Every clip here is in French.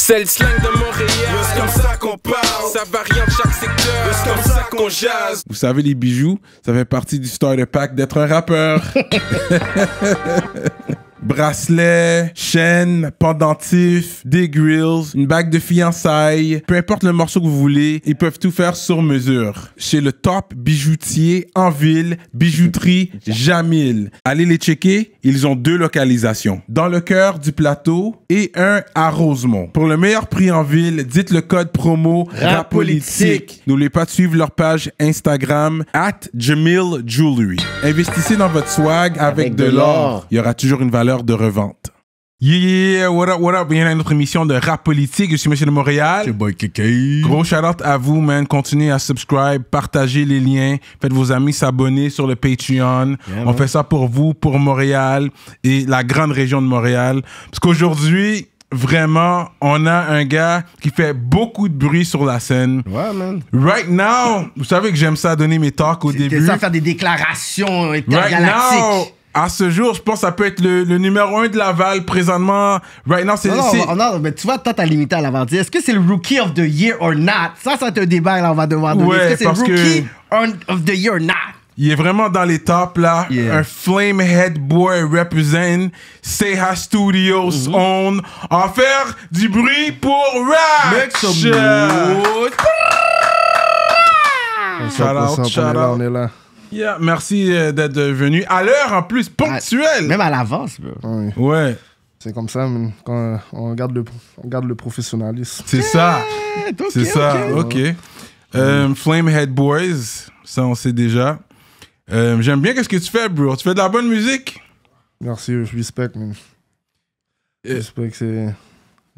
C'est le slang de Montréal. C'est comme ça qu'on parle. Ça varie en chaque secteur. C'est comme ça qu'on jase. Vous savez, les bijoux, ça fait partie du starter pack d'être un rappeur. bracelets, chaînes, pendentifs, des grills, une bague de fiançailles, peu importe le morceau que vous voulez, ils peuvent tout faire sur mesure. Chez le top bijoutier en ville, bijouterie Jamil. Allez les checker, ils ont deux localisations, dans le cœur du plateau et un à Rosemont. Pour le meilleur prix en ville, dites le code promo RAPOLITIQUE. N'oubliez pas de suivre leur page Instagram at Investissez dans votre swag avec de l'or. Il y aura toujours une valeur de revente. Yeah, what up, what up? Bienvenue à notre émission de rap politique. Je suis Monsieur de Montréal. C'est boy KK. Gros shout out à vous, man. Continuez à subscribe, partagez les liens, faites vos amis s'abonner sur le Patreon. On fait ça pour vous, pour Montréal et la grande région de Montréal. Parce qu'aujourd'hui, vraiment, on a un gars qui fait beaucoup de bruit sur la scène. Ouais, man. Right now, vous savez que j'aime ça donner mes talks au début. ça faire des déclarations intergalactiques. Right à ce jour, je pense que ça peut être le, numéro un de Laval présentement. Right now, c'est. Non, non, non, mais tu vois, toi, t'as limité à l'avant. Est-ce que c'est le Rookie of the Year or not? Ça, c'est un débat, là, on va devoir donner. Ouais, Est-ce que c'est Rookie of the Year or not? Il est vraiment dans les tops, là. Un Un Flamehead Boy represent Seha Studios mm-hmm. own. on. En faire du bruit pour RAP Shout out, shout out. On est là merci euh, d'être venu. À l'heure en plus, ponctuel ah, Même à l'avance, Ouais. ouais. C'est comme ça, quand euh, on garde le, on garde le professionnalisme. C'est ça. C'est ça, ok. Euh, Flamehead Boys, ça on sait déjà. J'aime bien qu'est-ce que tu fais, bro. Tu fais de la bonne musique. Merci, je respecte, Je respecte, Je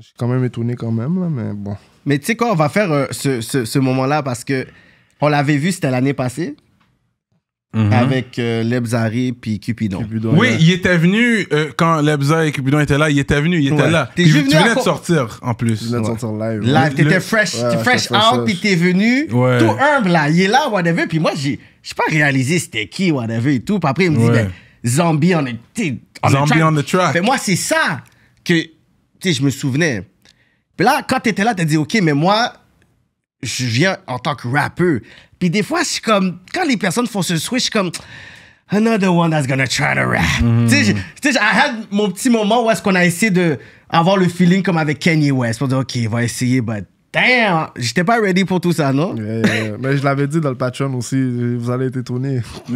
suis quand même étonné quand même, là, mais bon. Mais tu sais quoi, on va faire ce, ce, ce moment-là parce que on l'avait vu, c'était l'année passée. Mm-hmm. avec euh, Lebzari puis Cupidon. Oui, il était venu euh, quand Lebzari et Cupidon étaient là, il était venu, il était là. tu venais de sortir en plus. Tu venais de sortir live. Ouais. Live, t'étais fresh, ouais, fresh out, puis tu es venu tout humble là. Il est là, whatever. Puis moi, j'ai pas réalisé c'était qui, whatever et tout. Puis après, il me dit, ben, zombie on the, on zombie track. On the track. moi, c'est ça que je me souvenais. Puis là, quand tu étais là, tu as dit, OK, mais moi, je viens en tant que rappeur. Puis des fois, je comme, quand les personnes font ce switch, comme, another one that's gonna try to rap. Mm-hmm. Tu sais, I had mon petit moment où est-ce qu'on a essayé de avoir le feeling comme avec Kanye West pour dire, OK, on va essayer, but damn, j'étais pas ready pour tout ça, non? Yeah, yeah. mais je l'avais dit dans le Patreon aussi, vous allez être étonnés. Oh! je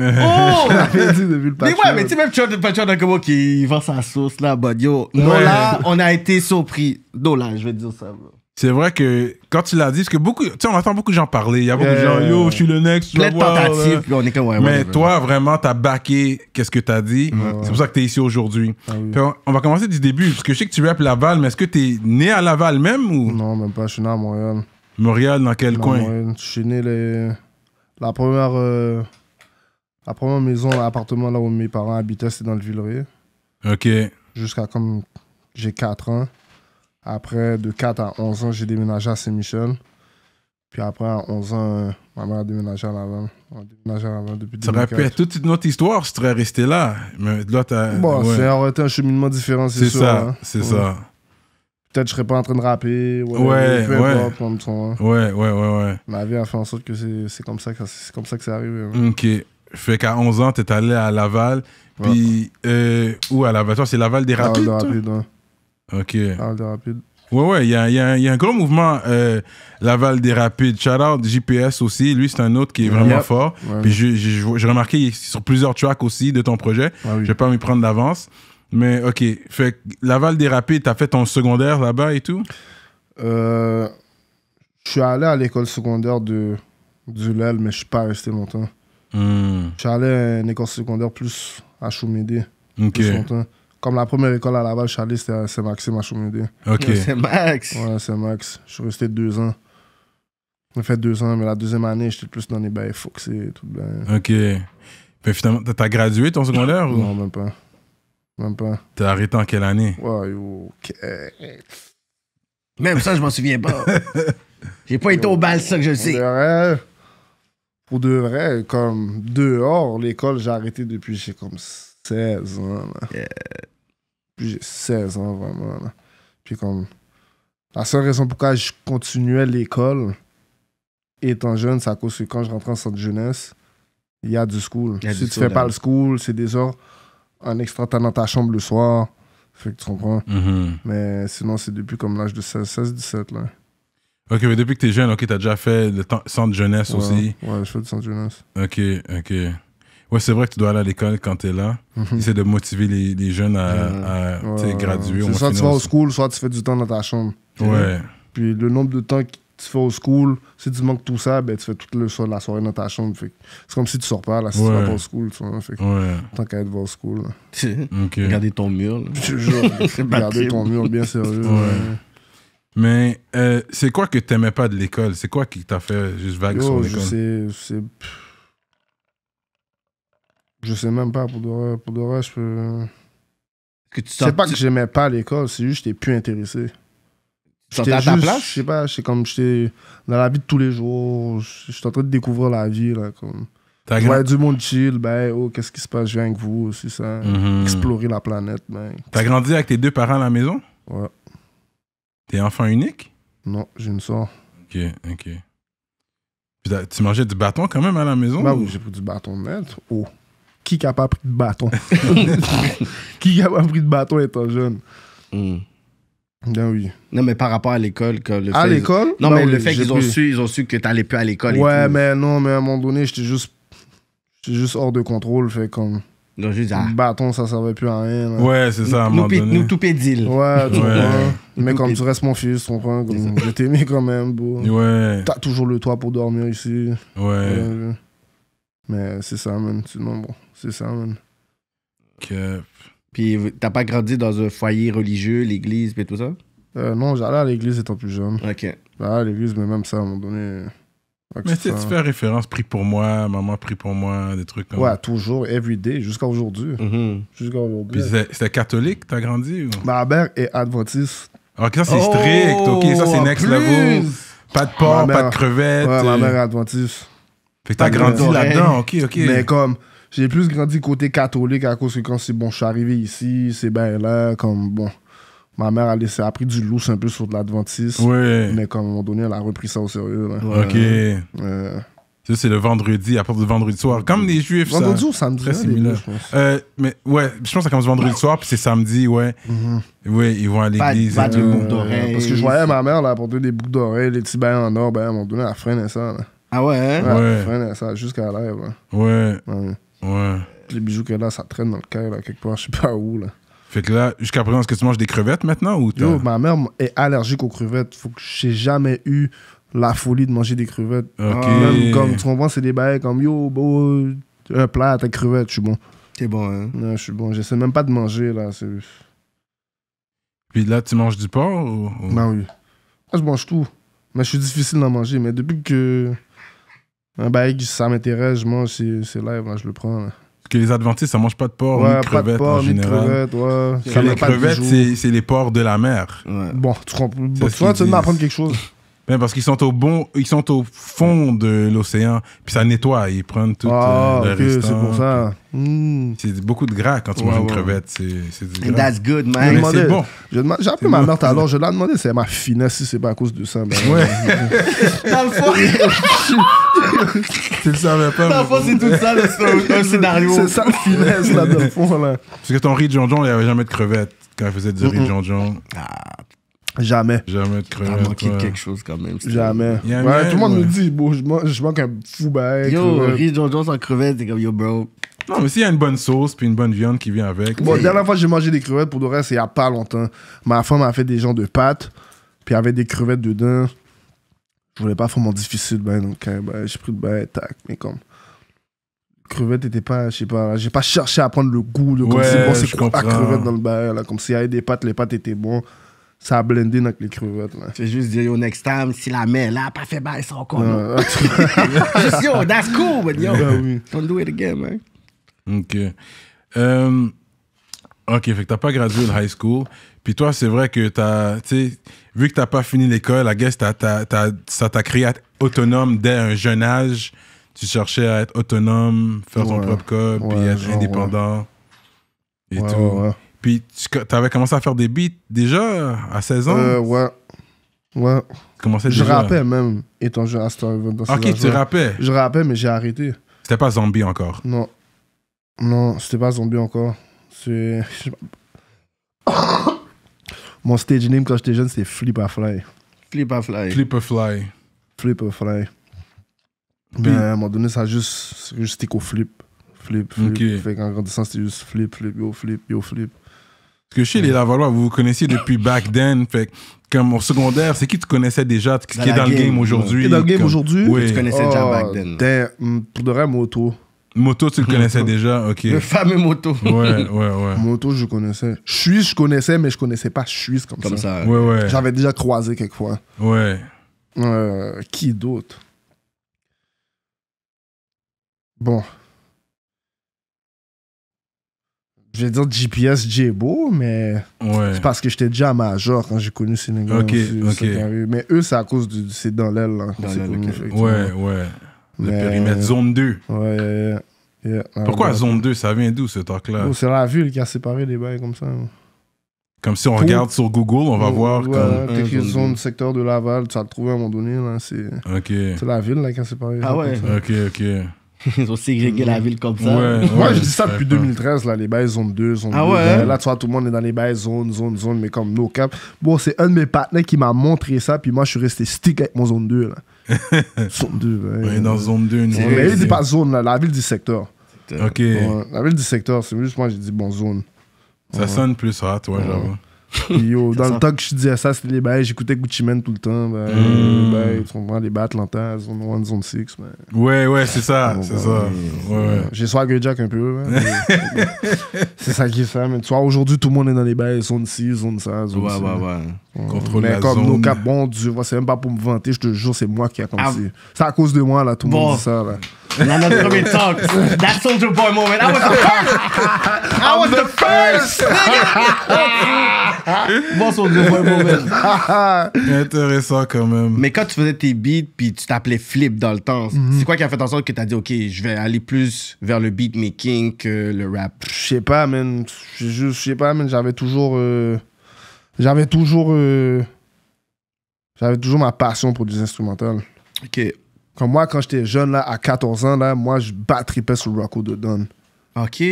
l'avais dit depuis le Patreon. Mais ouais, mais tu sais, même le Patreon, d'un comme, qui vend sa sauce là, but yo. Ouais. Non, là, on a été surpris. Non, là, je vais dire ça, c'est vrai que quand tu l'as dit, parce que beaucoup, tu sais, on entend beaucoup de gens parler. Il y a beaucoup de gens, euh, yo, je suis le next, Mais toi, vraiment, t'as backé qu'est-ce que t'as dit. C'est pour ça que t'es ici aujourd'hui. Ah on, va commencer du début, parce que je sais que tu rappes Laval, mais est-ce que t'es né à Laval même ou Non, même pas, je suis né à Montréal. Montréal, dans quel coin Je suis né la première. Euh, la première maison, l'appartement là où mes parents habitaient, c'était dans le Villeray. Ok. Jusqu'à comme j'ai 4 ans. Après, de 4 à 11 ans, j'ai déménagé à Saint-Michel. Puis après, à 11 ans, euh, ma mère a déménagé à Laval. On a déménagé à Laval depuis Ça aurait pu être toute notre histoire si tu serais resté là. Mais là, as Bon, ça aurait été un cheminement différent, c'est, Ça, hein. C'est ça, Peut-être que je ne serais pas en train de rapper. ouais, hein. ouais. Ouais. ouais, ouais, Ma vie a fait en sorte que c'est, comme, ça que ça, c'est comme ça que arrivé. Hein. OK. Fait qu'à 11 ans, tu es allé à Laval. Puis, euh, à Laval? Toi, c'est Laval des ah, Rapides? Laval OK. Laval des Rapides. Ouais, ouais, il y a, y, un gros mouvement euh, Laval des Rapides. Shout out JPS aussi. Lui, c'est un autre qui est vraiment fort. j'ai remarqué sur plusieurs tracks aussi de ton projet. Ah je vais pas m'y prendre d'avance. Mais OK. Fait Laval des Rapides, t'as fait ton secondaire là-bas et tout? Euh, je suis allé à l'école secondaire de du LEL, mais je suis pas resté longtemps. Hmm. Je suis allé à une école secondaire plus à Choumédé. Plus longtemps. Comme la première école à Laval, Charlie, c'est Maxime Achoumidé. OK. C'est Max. Ouais, c'est Max. Je suis resté deux ans. J'ai fait deux ans, mais la deuxième année, j'étais plus dans les bails foxés, tout bien. OK. mais finalement, t'as gradué ton secondaire ou? Non, même pas. Même pas. T'as arrêté en quelle année? Ouais, OK. Même ça, je m'en souviens pas. J'ai pas été au bal, ça que je le sais. Vrai, pour de vrai, comme dehors, l'école, j'ai arrêté depuis, j'ai comme 16 ans j'ai 16 ans, vraiment. Puis comme. La seule raison pour laquelle je continuais l'école, étant jeune, c'est à cause que quand je rentrais en centre jeunesse, il y a du school. si tu fais pas hein. le school, c'est des heures en extra dans ta chambre le soir. Fait que tu comprends. Mm-hmm. Mais sinon, c'est depuis comme l'âge de 16-17, là. Ok, mais depuis que t'es jeune, ok, t'as déjà fait le centre jeunesse aussi. Ouais, je fais du centre jeunesse. Ok, ok. Ouais, c'est vrai que tu dois aller à l'école quand tu es là. C'est mhm. de motiver les, les jeunes à, à ouais. graduer. C'est soit tu vas au school, soit tu fais du temps dans ta chambre. Ouais. Puis le nombre de temps que tu fais au school, si tu manques tout ça, ben, tu fais toute le soir, la soirée dans ta chambre. C'est comme si tu sors pas, là, si tu vas pas au school. fait Tant qu'à être au school. okay. ton mur. garder ton mur, bien sérieux. Ouais. Mais euh, c'est quoi que tu n'aimais pas de l'école? C'est quoi qui t'a fait juste vague sur l'école? C'est je sais même pas. Pour de vrai, pour de je peux. Que tu c'est pas que j'aimais pas l'école, c'est juste que j'étais plus intéressé. J'étais à ta place? Je sais pas, c'est comme j'étais dans la vie de tous les jours. J'étais en train de découvrir la vie. Là, comme... Je du monde chill, ben, oh, qu'est-ce qui se passe, je viens avec vous, c'est ça. Mhm. Explorer la planète, ben. T'as grandi avec tes deux parents à la maison? Ouais. T'es enfant unique? Non, j'ai une soeur. Ok, ok. Puis tu mangeais du bâton quand même à la maison? Bah oui, j'ai pris du bâton net. Oh qui n'a pas pris de bâton Qui n'a pas pris de bâton étant jeune mm. Ben oui. Non, mais par rapport à l'école. À l'école Non, mais ben le fait qu'ils ont su, ils ont su que t'allais plus à l'école. Ouais, et tout. mais non, mais à un moment donné, j'étais juste. J'étais juste hors de contrôle, fait comme. Donc, juste, ah. Bâton, ça ne servait plus à rien. Ouais, c'est ça, à un nous, moment Nous, tout pédil. Ouais, tout ouais. Mais comme tu restes mon fils, tu comprends Je t'aimais quand même, beau. Ouais. T'as toujours le toit pour dormir ici. ouais. Mais c'est ça, man. Sinon, bon, c'est ça, man. Que... Puis t'as pas grandi dans un foyer religieux, l'église, et tout ça? Euh, non, j'allais à l'église étant plus jeune. Ok. à l'église, mais même ça, à un moment donné. Mais tu fais référence, prie pour moi, maman prie pour moi, des trucs comme ça? Ouais, toujours, everyday, jusqu'à aujourd'hui. Mm-hmm. Jusqu'à aujourd'hui. Puis c'était catholique, t'as grandi Ma mère est adventiste. Ok, ça c'est strict, ok, ça c'est oh, next level. Pas de porc, pas de crevettes. Ouais, et... ma euh. mère est adventiste. Fait que t'as grandi là-dedans, ok, ok. Mais comme, j'ai plus grandi côté catholique à cause que quand c'est bon, je suis arrivé ici, c'est bien là, comme bon. Ma mère a laissé, a pris du lousse un peu sur de l'adventisme. Ouais. Mais comme à un moment donné, elle a repris ça au sérieux. Ok. ça, c'est le vendredi, à part du vendredi soir. Comme les juifs, ça. Vendredi ou samedi, très hein, similaire. Euh, mais ouais, je pense que ça commence vendredi soir, puis c'est samedi, ouais. Mhm. Ouais, ils vont à l'église. Euh, d'oreilles. Parce que je voyais ma mère, là, porter des boucles d'oreilles, des petits bains en or, ben, à un moment donné, elle freinait ça, ah ouais? Hein? Ouais. ouais. Ça, jusqu'à l'air. Ouais. ouais. Les bijoux que là, ça traîne dans le cœur, là, quelque part, je sais pas où, là. Fait que là, jusqu'à présent, est-ce que tu manges des crevettes maintenant ou Yo, ma mère est allergique aux crevettes. Faut que j'ai jamais eu la folie de manger des crevettes. Ah, même comme, tu comprends, c'est des bails comme yo, beau, un plat à crevettes, je suis bon. T'es bon, hein? Non, je suis bon. J'essaie même pas de manger, là. Puis là, tu manges du porc ou. Ben oui. Là, je mange tout. Mais je suis difficile d'en manger. Mais depuis que un bail, ça m'intéresse, je mange, c'est live, hein, je le prends. Parce que les adventistes, ça mange pas de porc, ni de crevettes en général. Crevettes, ouais. Ça les crevettes, c'est les porcs de la mer. Bon, tu comprends. tu vas m'apprendre quelque chose. Ben parce qu'ils sont au bon, ils sont au fond de l'océan, puis ça nettoie, ils prennent tout Oh, euh, ah, le ok, c'est pour ça. Hmm. C'est beaucoup de gras quand tu manges une crevette, c'est c'est du gras. That's good, man. demandé- c'est bon. J'ai appelé ma mère alors je lui ai demandé c'est m'a finesse, si c'est pas à cause de ça. Ben, ouais, euh, Dans le fond, tu le savais pas. dans c'est tout ça, le scénario. C'est ça le finesse, là, dans le fond, là. Parce que ton riz de jonjon, il n'y avait jamais de crevette quand il faisait du riz de jonjon. Ah, Jamais. Jamais de crevettes. T'as manqué de quelque chose quand même. Jamais. Ouais, tout le monde me dit, je, manque, un fou bail. Yo, Riz johnson Jones en crevette, c'est comme yo, bro. Non, mais s'il y a une bonne sauce puis une bonne viande qui vient avec. Bon, la dernière fois que j'ai mangé des crevettes, pour le reste, c'est il n'y a pas longtemps. Ma femme a fait des gens de pâtes, puis y avait des crevettes dedans. Je voulais pas faire mon difficile, ben, donc, hein, ben, j'ai pris de bail, tac, mais comme crevettes était pas, je sais pas, j'ai pas cherché à prendre le goût, le ouais, comme c'est bon, c'est quoi dans le bain là, comme s'il y avait des pâtes, les pâtes étaient bon ça a blendé avec les crevettes. Là. C'est juste dire, yo, next time, si la mère, là, pas fait bail, ça encore. Ah, non. Ah, juste, yo, that's cool, but yo, ben oui. don't do it again, man. OK. Euh, OK, fait que t'as pas gradué de high school. Puis toi, c'est vrai que t'as, tu sais, vu que t'as pas fini l'école, I guess, ça t'a créé être autonome dès un jeune âge. Tu cherchais à être autonome, faire ton propre code, puis être ah, indépendant et tout. Puis tu avais commencé à faire des beats déjà à 16 ans euh, Ouais. Ouais. Tu je déjà. rappais même, étant jeune à Star Ok, tu rappais Je rappais, mais j'ai arrêté. C'était pas zombie encore Non. Non, c'était pas zombie encore. Mon stage name quand j'étais jeune, c'était Flip a Fly. Flip a Fly. Flip a Fly. Flip Fly. Mais à un moment donné, ça a juste. Juste qu'au flip. Flip, flip. Fait qu'en grandissant, c'était juste flip, flip, yo, flip, yo, flip que chez les Lavalois, vous vous connaissiez depuis back then. Fait comme au secondaire, c'est qui tu connaissais déjà, qui est dans le game aujourd'hui. Qui est dans le game aujourd'hui. Oui. Tu connaissais déjà back then. Oh, mm, pour de vrai, moto. Moto, tu le connaissais déjà, ok. Le fameux moto. Ouais, ouais, ouais. Moto, je connaissais. Suisse, je connaissais, mais je connaissais pas Suisse comme, ça. Ouais, ouais. J'avais déjà croisé quelquefois. Ouais. Euh, qui d'autre? Bon, je vais dire GPS Jebo, beau, mais c'est parce que j'étais déjà major quand j'ai connu Sénégal. Okay, Mais eux, c'est à cause de c'est dans l'aile. Ouais, ouais. Le périmètre zone 2. Ouais, ah, Pourquoi zone 2 Ça vient d'où ce toc là oh, C'est la ville qui a séparé les bails comme ça. Comme si on regarde sur Google, on va voir. Ouais, comme... zone, secteur de Laval, tu vas le trouver à un moment donné. c'est... la ville qui a séparé. Ah ouais. Ok, ok ils ont ségrégué la ville comme ça. Moi, je dis ça depuis 2013, là, les bails zone 2, zone ah, ben, hein? Là, tu vois, tout le monde est dans les bails zone, zone, zone, mais comme no cap. Bon, c'est un de mes partenaires qui m'a montré ça, puis moi, je suis resté stick avec mon zone 2, là. zone 2, ben, ouais. dans zone 2, zone. Mais il dit pas zone, là, la ville du secteur. Ok. la ville du secteur, c'est juste moi, j'ai dit bon, zone. Ça sonne plus toi, toi, j'avoue. Yo, dans le temps que je disais ça, c'était les bails, j'écoutais Gucci Mane tout le temps. Ben, mm. ils sont vraiment les battes, Zone 1, Zone 6. Ben. Ouais, ouais, c'est ça, c'est ben, ça. Ouais, ouais. J'ai Jack un peu. Ben, c'est ça qui est ça. Mais tu vois, aujourd'hui, tout le monde est dans les bails, Zone 6, Zone ça, Zone ouais, 6. Ouais, ouais, Contrôle mais comme zone. nos cap, bon Dieu, c'est même pas pour me vanter, je te jure, c'est moi qui a commencé. Ah. C'est à cause de moi, là, tout le monde dit ça, là. notre premier talk. That Soldier Boy moment. I was the first! I was the first! Bonsoir, deux bon mauvais. Intéressant quand même. Mais quand tu faisais tes beats, puis tu t'appelais Flip dans le temps, mhm. c'est quoi qui a fait en sorte que as dit, OK, je vais aller plus vers le beat making que le rap? Je sais pas, man. Je sais pas, man. J'avais toujours. Euh, j'avais toujours. Euh, j'avais toujours ma passion pour des instrumentales. OK. Comme moi, quand j'étais jeune, là, à 14 ans, là, moi, je pas sur Rocco de Don. OK.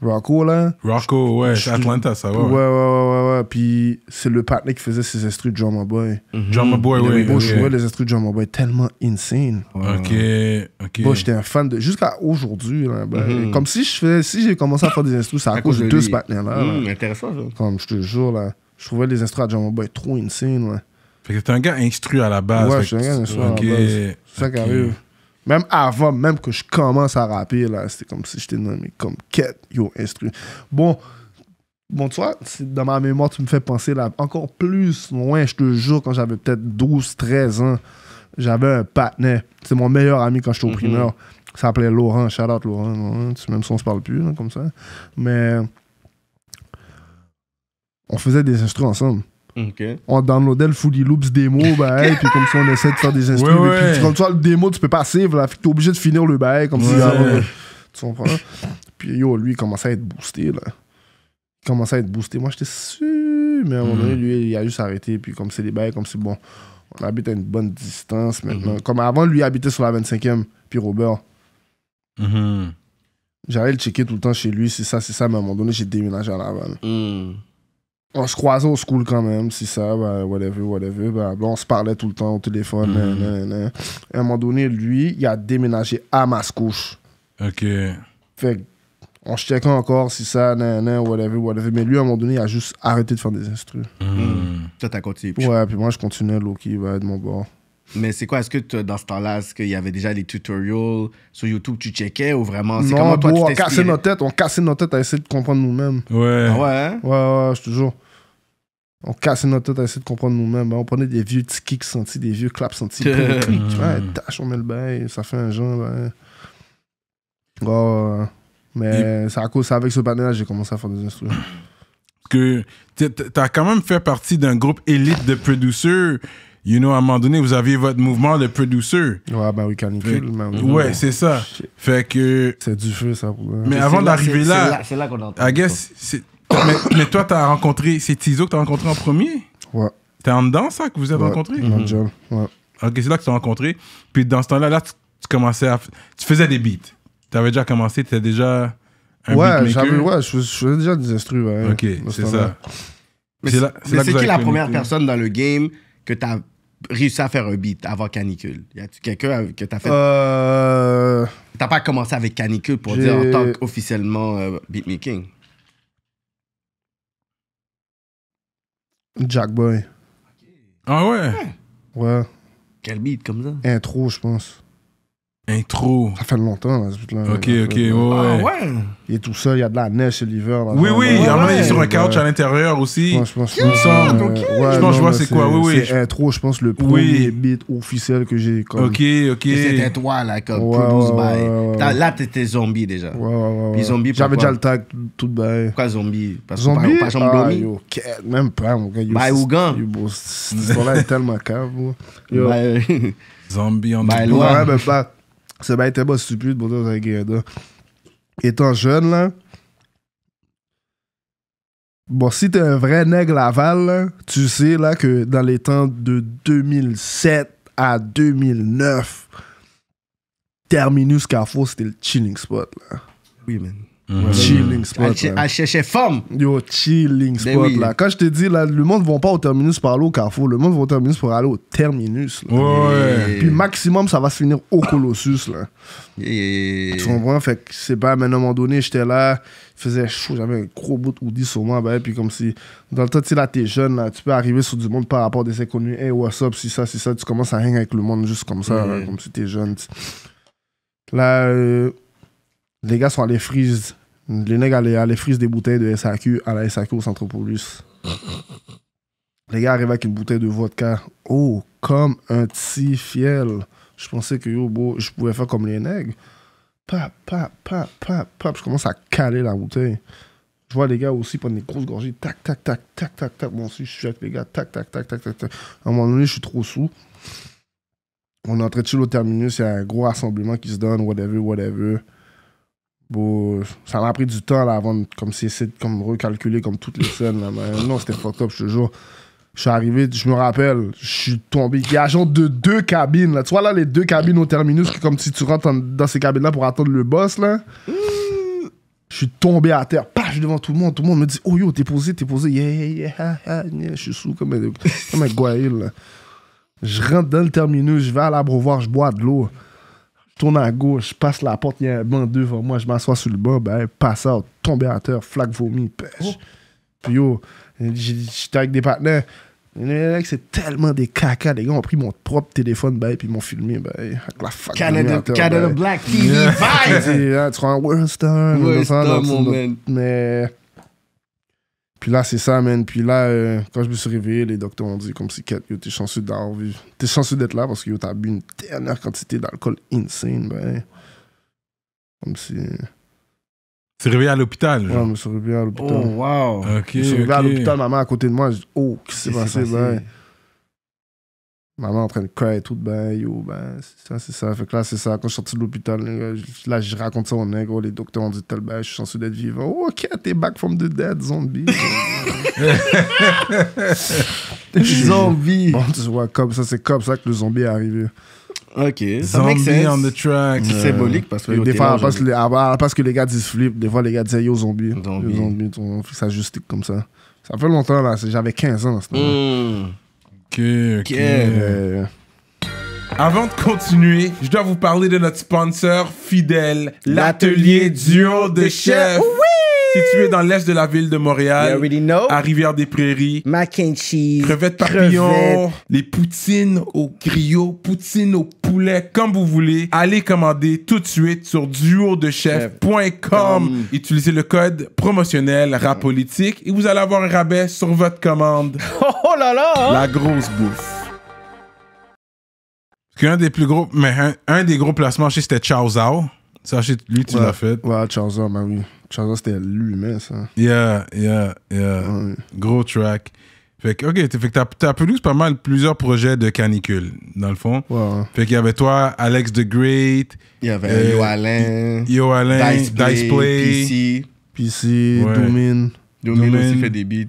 Rocco, là. Rocco, ouais, c'est Atlanta, ça, va. Ouais, ouais, ouais, ouais. ouais. Puis c'est le partner qui faisait ses instrus de drama Boy. Mm Boy, oui. Ouais, J'ai les instrus de drama Boy tellement insane. OK, OK. Moi, j'étais un fan de. Jusqu'à aujourd'hui, ben, mm-hmm. Comme si je Si j'ai commencé à faire des instrus, c'est à, cause de, deux ce mm, là. Intéressant, ça. Comme je te jure, là. Je trouvais les instrus de drama Boy trop insane, ouais. Fait que t'es un gars instruit à la base. Ouais, je suis un gars instruit à la base. C'est ça qui arrive. Même avant même que je commence à rapper, là, c'était comme si j'étais nommé comme quête, yo, instru. Bon, bon, tu vois, dans ma mémoire, tu me fais penser là, encore plus loin, je te jure, quand j'avais peut-être 12, 13 ans, j'avais un patinet. C'est mon meilleur ami quand j'étais au mhm. primeur. s'appelait Laurent, shout out Laurent, même si on se parle plus, comme ça. Mais on faisait des instruments ensemble. On downloadait le Fully Loops démo, et ben, puis comme ça, on essaie de faire des inscriptions et Puis comme ça, le démo, tu peux pas suivre, là. Fait obligé de finir le bail, comme Tu comprends? puis yo, lui, il commençait à être boosté, là. Il commençait à être boosté. Moi, j'étais sûr, mais à un moment donné, mm. lui, il a juste arrêté. Puis comme c'est des bails, comme c'est bon, on habite à une bonne distance mm-hmm. maintenant. Comme avant, lui, habitait sur la 25e, puis Robert. Mm-hmm. J'allais le checker tout le temps chez lui, c'est ça, c'est ça, mais à un moment donné, j'ai déménagé à Laval. Mm on ah, se croisait au school quand même, si ça, bah, whatever, whatever. Bah, on se parlait tout le temps au téléphone. Mhm. À un moment donné, lui, il a déménagé à Mascouche. OK. Fait on checkait encore, si ça, whatever, whatever. Mais lui, à un moment donné, il a juste arrêté de faire des instrus. Mm. Mm. Toi, t'as continué. Ouais, puis moi, je continuais Loki, qui bah, de mon bord. Mais c'est quoi? Est-ce que dans ce temps-là, est-ce qu'il y avait déjà des tutorials sur YouTube que tu checkais ou vraiment? C'est comment toi, on cassait nos têtes, on cassait nos têtes à essayer de comprendre nous-mêmes. Ouais. Ah ouais, hein? Ouais, ouais, je te jure. On cassait nos têtes à essayer de comprendre nous-mêmes. Ben, on prenait des vieux kicks sentis, des vieux claps sentis. tu vois, tâche, on met le bail, ça fait un genre. mais c'est à cause, avec ce panel là j'ai commencé à faire des instruments. que t'as quand même fait partie d'un groupe élite de producteurs you know, à un moment donné, vous aviez votre mouvement, le producer. Ouais, ben oui, canicule. Fait, ouais, c'est ça. Fait que. C'est du feu, ça. Mais avant d'arriver là. C'est là, là qu'on entend. I guess. mais, mais, toi, t'as rencontré. C'est Tizo que t'as rencontré en premier? Ouais. T'es en dedans, ça, que vous avez rencontré? Non, job. Ouais. Ok, c'est là que t'as rencontré. Puis dans ce temps-là, là, tu, commençais à. Tu faisais des beats. T'avais déjà commencé, t'étais déjà. Un ouais, j'avais, ouais, je, faisais déjà des instrus. Ouais, ok, c'est ça. Mais c'est qui la première personne dans le game que tu as réussi à faire un beat avant Canicule? Y a-tu quelqu'un que t'as fait? Euh. T'as pas commencé avec Canicule pour dire en tant qu'officiellement euh, beatmaking? Jack Boy. Ah ouais? Ouais. Quel beat comme ça? Intro, je pense. Intro. Ça fait longtemps. Là, là, ok, là, ok, ouais. Ah, ouais. Et tout ça, il y a de la neige c'est l'hiver. Oui, oui, il y en a sur un couch à l'intérieur aussi. je pense que euh, je je vois c'est quoi. Oui, oui. C'est intro, je pense, le premier beat officiel que j'ai. Comme... Ok, ok. C'était toi, là, comme produce by. Là, t'étais zombie déjà. Ouais, ouais, Puis zombie, J'avais déjà le tag tout bail. Pourquoi zombie Parce zombie? Pas zombie. Ah, même pas, mon gars. By bah, Ougan. Cette histoire-là est tellement cave, bah, euh, Zombie en By bah, Ouais, mais pas c'est bien très pas stupide pour toi, là. Étant jeune, là. Bon, si t'es un vrai nègre Laval, là, tu sais là que dans les temps de 2007 à 2009, Terminus Carrefour, c'était le chilling spot, là. Oui, man. Mhm. Chilling spot. À, chercher Yo, chilling ben spot, là. Quand je te dis, là, le monde ne va pas au terminus par l'eau au carrefour. Le monde va au terminus pour aller au terminus. Ouais. Puis maximum, ça va se finir au Colossus, là. Et... Tu comprends? Fait que c'est pas, mais à un moment donné, j'étais là, il faisait chaud, j'avais un gros bout de hoodie sur moi, ben, puis comme si, dans le temps, tu là, t'es jeune, tu peux arriver sur du monde par rapport à des inconnus. Hey, what's up, si ça, si ça, tu commences à rien avec le monde juste comme ça, mm. comme si t'es jeune. Là, euh, les gars sont allés freeze. Les nègres allaient, des bouteilles de SAQ à la SAQ au Centre les gars arrivent avec une bouteille de vodka. Oh, comme un petit fiel. Je pensais que yo, bro, je pouvais faire comme les nègres. Pap, pap, pap, pap, pap. Je commence à caler la bouteille. Je vois les gars aussi prendre des grosses gorgées. Tac, tac, tac, tac, tac, tac. Bon, aussi, je suis avec les gars. Tac, tac, tac, tac, tac, tac. À un moment donné, je suis trop sous. On est en train de au terminus. Il y a un gros rassemblement qui se donne, whatever, whatever. Bon, ça m'a pris du temps avant de comme, de comme, recalculer comme toutes les scènes. Là, mais non, c'était fucked up, je te jure. Je suis arrivé, je me rappelle, je suis tombé. Il y a genre de deux cabines. Là. Tu vois là, les deux cabines au terminus, comme si tu rentres dans ces cabines-là pour attendre le boss. là. Je suis tombé à terre, paf, devant tout le monde. Tout le monde me dit Oh yo, t'es posé, t'es posé. Je suis sous comme un, comme Je rentre dans le terminus, je vais à l'abreuvoir, je bois de l'eau. Je tourne à gauche, passe la porte, il y a un banc devant moi, je m'assois sur le banc, ben, passe out, tombé à terre, flaque vomi, pêche. Oh. Puis yo, j'étais avec des partenaires. C'est tellement des caca, les gars ont pris mon propre téléphone, et ben, puis ils m'ont filmé, ben, avec la Canada, Canada ben. Black TV, vibe! Hein, tu un worst mon man. Mais puis là, c'est ça, man. Puis là, euh, quand je me suis réveillé, les docteurs m'ont dit, comme si, t'es chanceux d'avoir T'es chanceux d'être là parce que t'as bu une dernière quantité d'alcool insane, ben. Comme si. Euh. Tu réveillé à l'hôpital, Ouais, je me suis réveillé à l'hôpital. Oh, wow. je me suis réveillé à l'hôpital, maman à côté de moi. Je dis, oh, qu'est-ce qui s'est passé, passé, ben maman en train de crier et tout, ben yo, ben c'est ça, c'est ça. Fait que là, c'est ça, quand je suis sorti de l'hôpital, là, je raconte ça aux nègres, les docteurs ont dit tel, ben je suis chanceux d'être vivant. Oh, ok, t'es back from the dead, zombie. zombie. Bon, tu vois, comme ça, c'est comme ça que le zombie est arrivé. Ok, zombie on the track. C'est symbolique parce que. Des fois, ah, bah, parce, que les gars disent flip, des fois les gars disent yo zombie. Zombie. Yo, zombie, ça juste comme ça. Ça fait longtemps là, j'avais 15 ans à ce moment hmm ok. Avant de continuer, je dois vous parler de notre sponsor fidèle, l'atelier duo de chef. Oui! situé dans l'est de la ville de Montréal, à Rivière-des-Prairies. Mac and cheese. Crevettes papillons, les poutines au griot, poutines au poulet, comme vous voulez. Allez commander tout de suite sur duodechef.com. Utilisez le code promotionnel rapolitique et vous allez avoir un rabais sur votre commande. Oh là là! Hein? La grosse bouffe. Un des plus gros, mais un, des gros placements chez c'était Chao Zhao. Ça, lui, tu l'as fait. Ouais, Chao Zhao, ben oui. C'était c'était mais ça. Yeah, yeah, yeah. Gros track. Fait que, ok, fait as t'as produit pas mal plusieurs projets de canicule, dans le fond. Ouais. Fait qu'il y avait toi, Alex the Great. Il y avait euh, Yo Alain. Yo Alain, Dice Play. PC. PC, ouais. Domin. aussi fait des beats.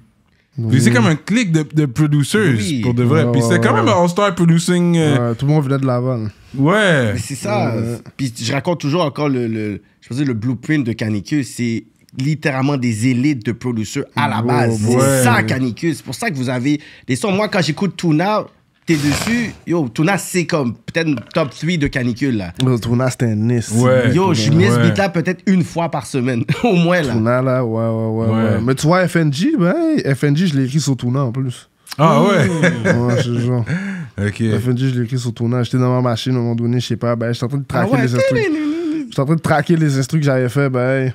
C'est comme un clic de, de producers, pour de vrai. puis c'est quand même un all-star producing. Euh, tout le monde venait de l'avant. Ouais. c'est ça. Puis je raconte toujours encore le je veux dire, le blueprint de Canicule, c'est littéralement des élites de producteurs à la base. C'est ça, Canicule, C'est pour ça que vous avez des sons. Moi, quand j'écoute Tuna, t'es dessus, yo, Tuna, c'est comme peut-être top 3 de canicule, là. Yo, Tuna, c'est un nice. yo, je mets ce beat-là peut-être une fois par semaine, au moins, là. Tuna, là, ouais, ouais, ouais. Mais tu vois, FNJ, ben, FNJ, je l'ai écrit sur Tuna, en plus. Ah ouais? ouais, je genre. Ok. FNJ, je l'ai écrit sur Tuna. J'étais dans ma machine, à un moment donné, je sais pas, ben, j'étais en train de ah traquer ah, les trucs. J'étais en train de traquer les instruits que j'avais fait, ben,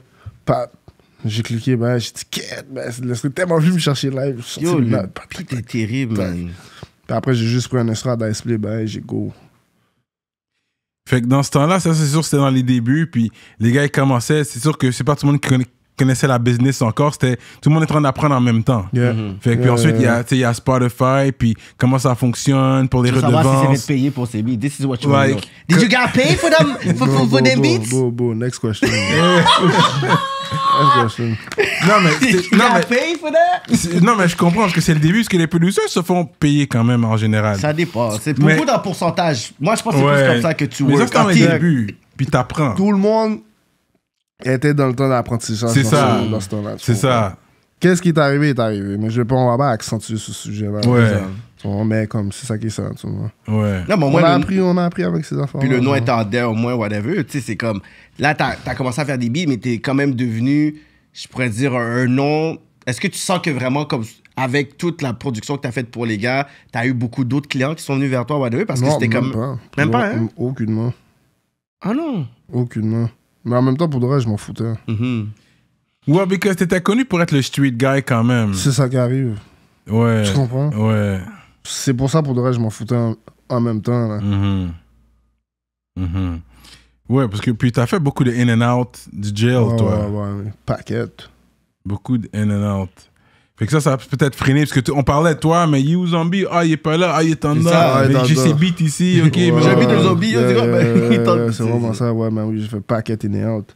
J'ai cliqué, ben, j'ai dit, quête, ben, c'est tellement vu me chercher live. Yo, le là, terrible, ben, ben. après, j'ai juste pris un à Display, ben, j'ai go. Fait que dans ce temps-là, ça, c'est sûr, c'était dans les débuts, puis les gars, ils commençaient. C'est sûr que c'est pas tout le monde qui, connaissait la business encore, c'était tout le monde est en train d'apprendre en même temps. puis ensuite, il y, a Spotify, puis comment ça fonctionne pour les redevances. Savoir si payé pour ces beats. This is Did you get paid for them, for, them beats? next question. Non, mais, non, mais, je comprends parce que c'est le début, parce que les producteurs se font payer quand même en général. Ça dépend. C'est beaucoup d'un pourcentage. Moi, je pense que c'est plus comme ça que tu vois. C'est Mais ça, c'est le début. Puis t'apprends. Tout le monde était dans le temps d'apprentissage. C'est ça. C'est ça. Qu'est-ce qui est arrivé est arrivé. Mais je ne on va pas accentuer ce sujet-là. Ouais. On comme c'est ça qui est ça. Ouais. on, a appris, on a appris avec ces enfants. Puis le nom est en au moins, whatever. Tu sais, c'est comme. Là, tu as, commencé à faire des billes, mais tu es quand même devenu, je pourrais dire, un, nom. Est-ce que tu sens que vraiment, comme avec toute la production que tu as faite pour les gars, tu as eu beaucoup d'autres clients qui sont venus vers toi, whatever, parce non, que c'était comme. Même pas. Même pas, hein? Aucunement. Ah non. Aucunement. Mais en même temps, pour Dora, je m'en foutais. Mm Ouais, parce que t'étais connu pour être le street guy quand même. C'est ça qui arrive. Ouais. Tu comprends? Ouais. C'est pour ça, pour Dora, je m'en foutais en, même temps. Mhm. Mhm. Ouais, parce que puis t'as fait beaucoup de in and out du jail, toi. Ouais, ouais, paquet. Beaucoup de in and out. Fait que ça, ça peut-être freiner, parce que on parlait de toi, mais You Zombie, ah, il est pas là, ah, il est en là J'ai ses bites ici, ok, mais j'habite le zombie, c'est il c'est- vraiment ça, ouais, mais Oui, fais pas qu'être in and out.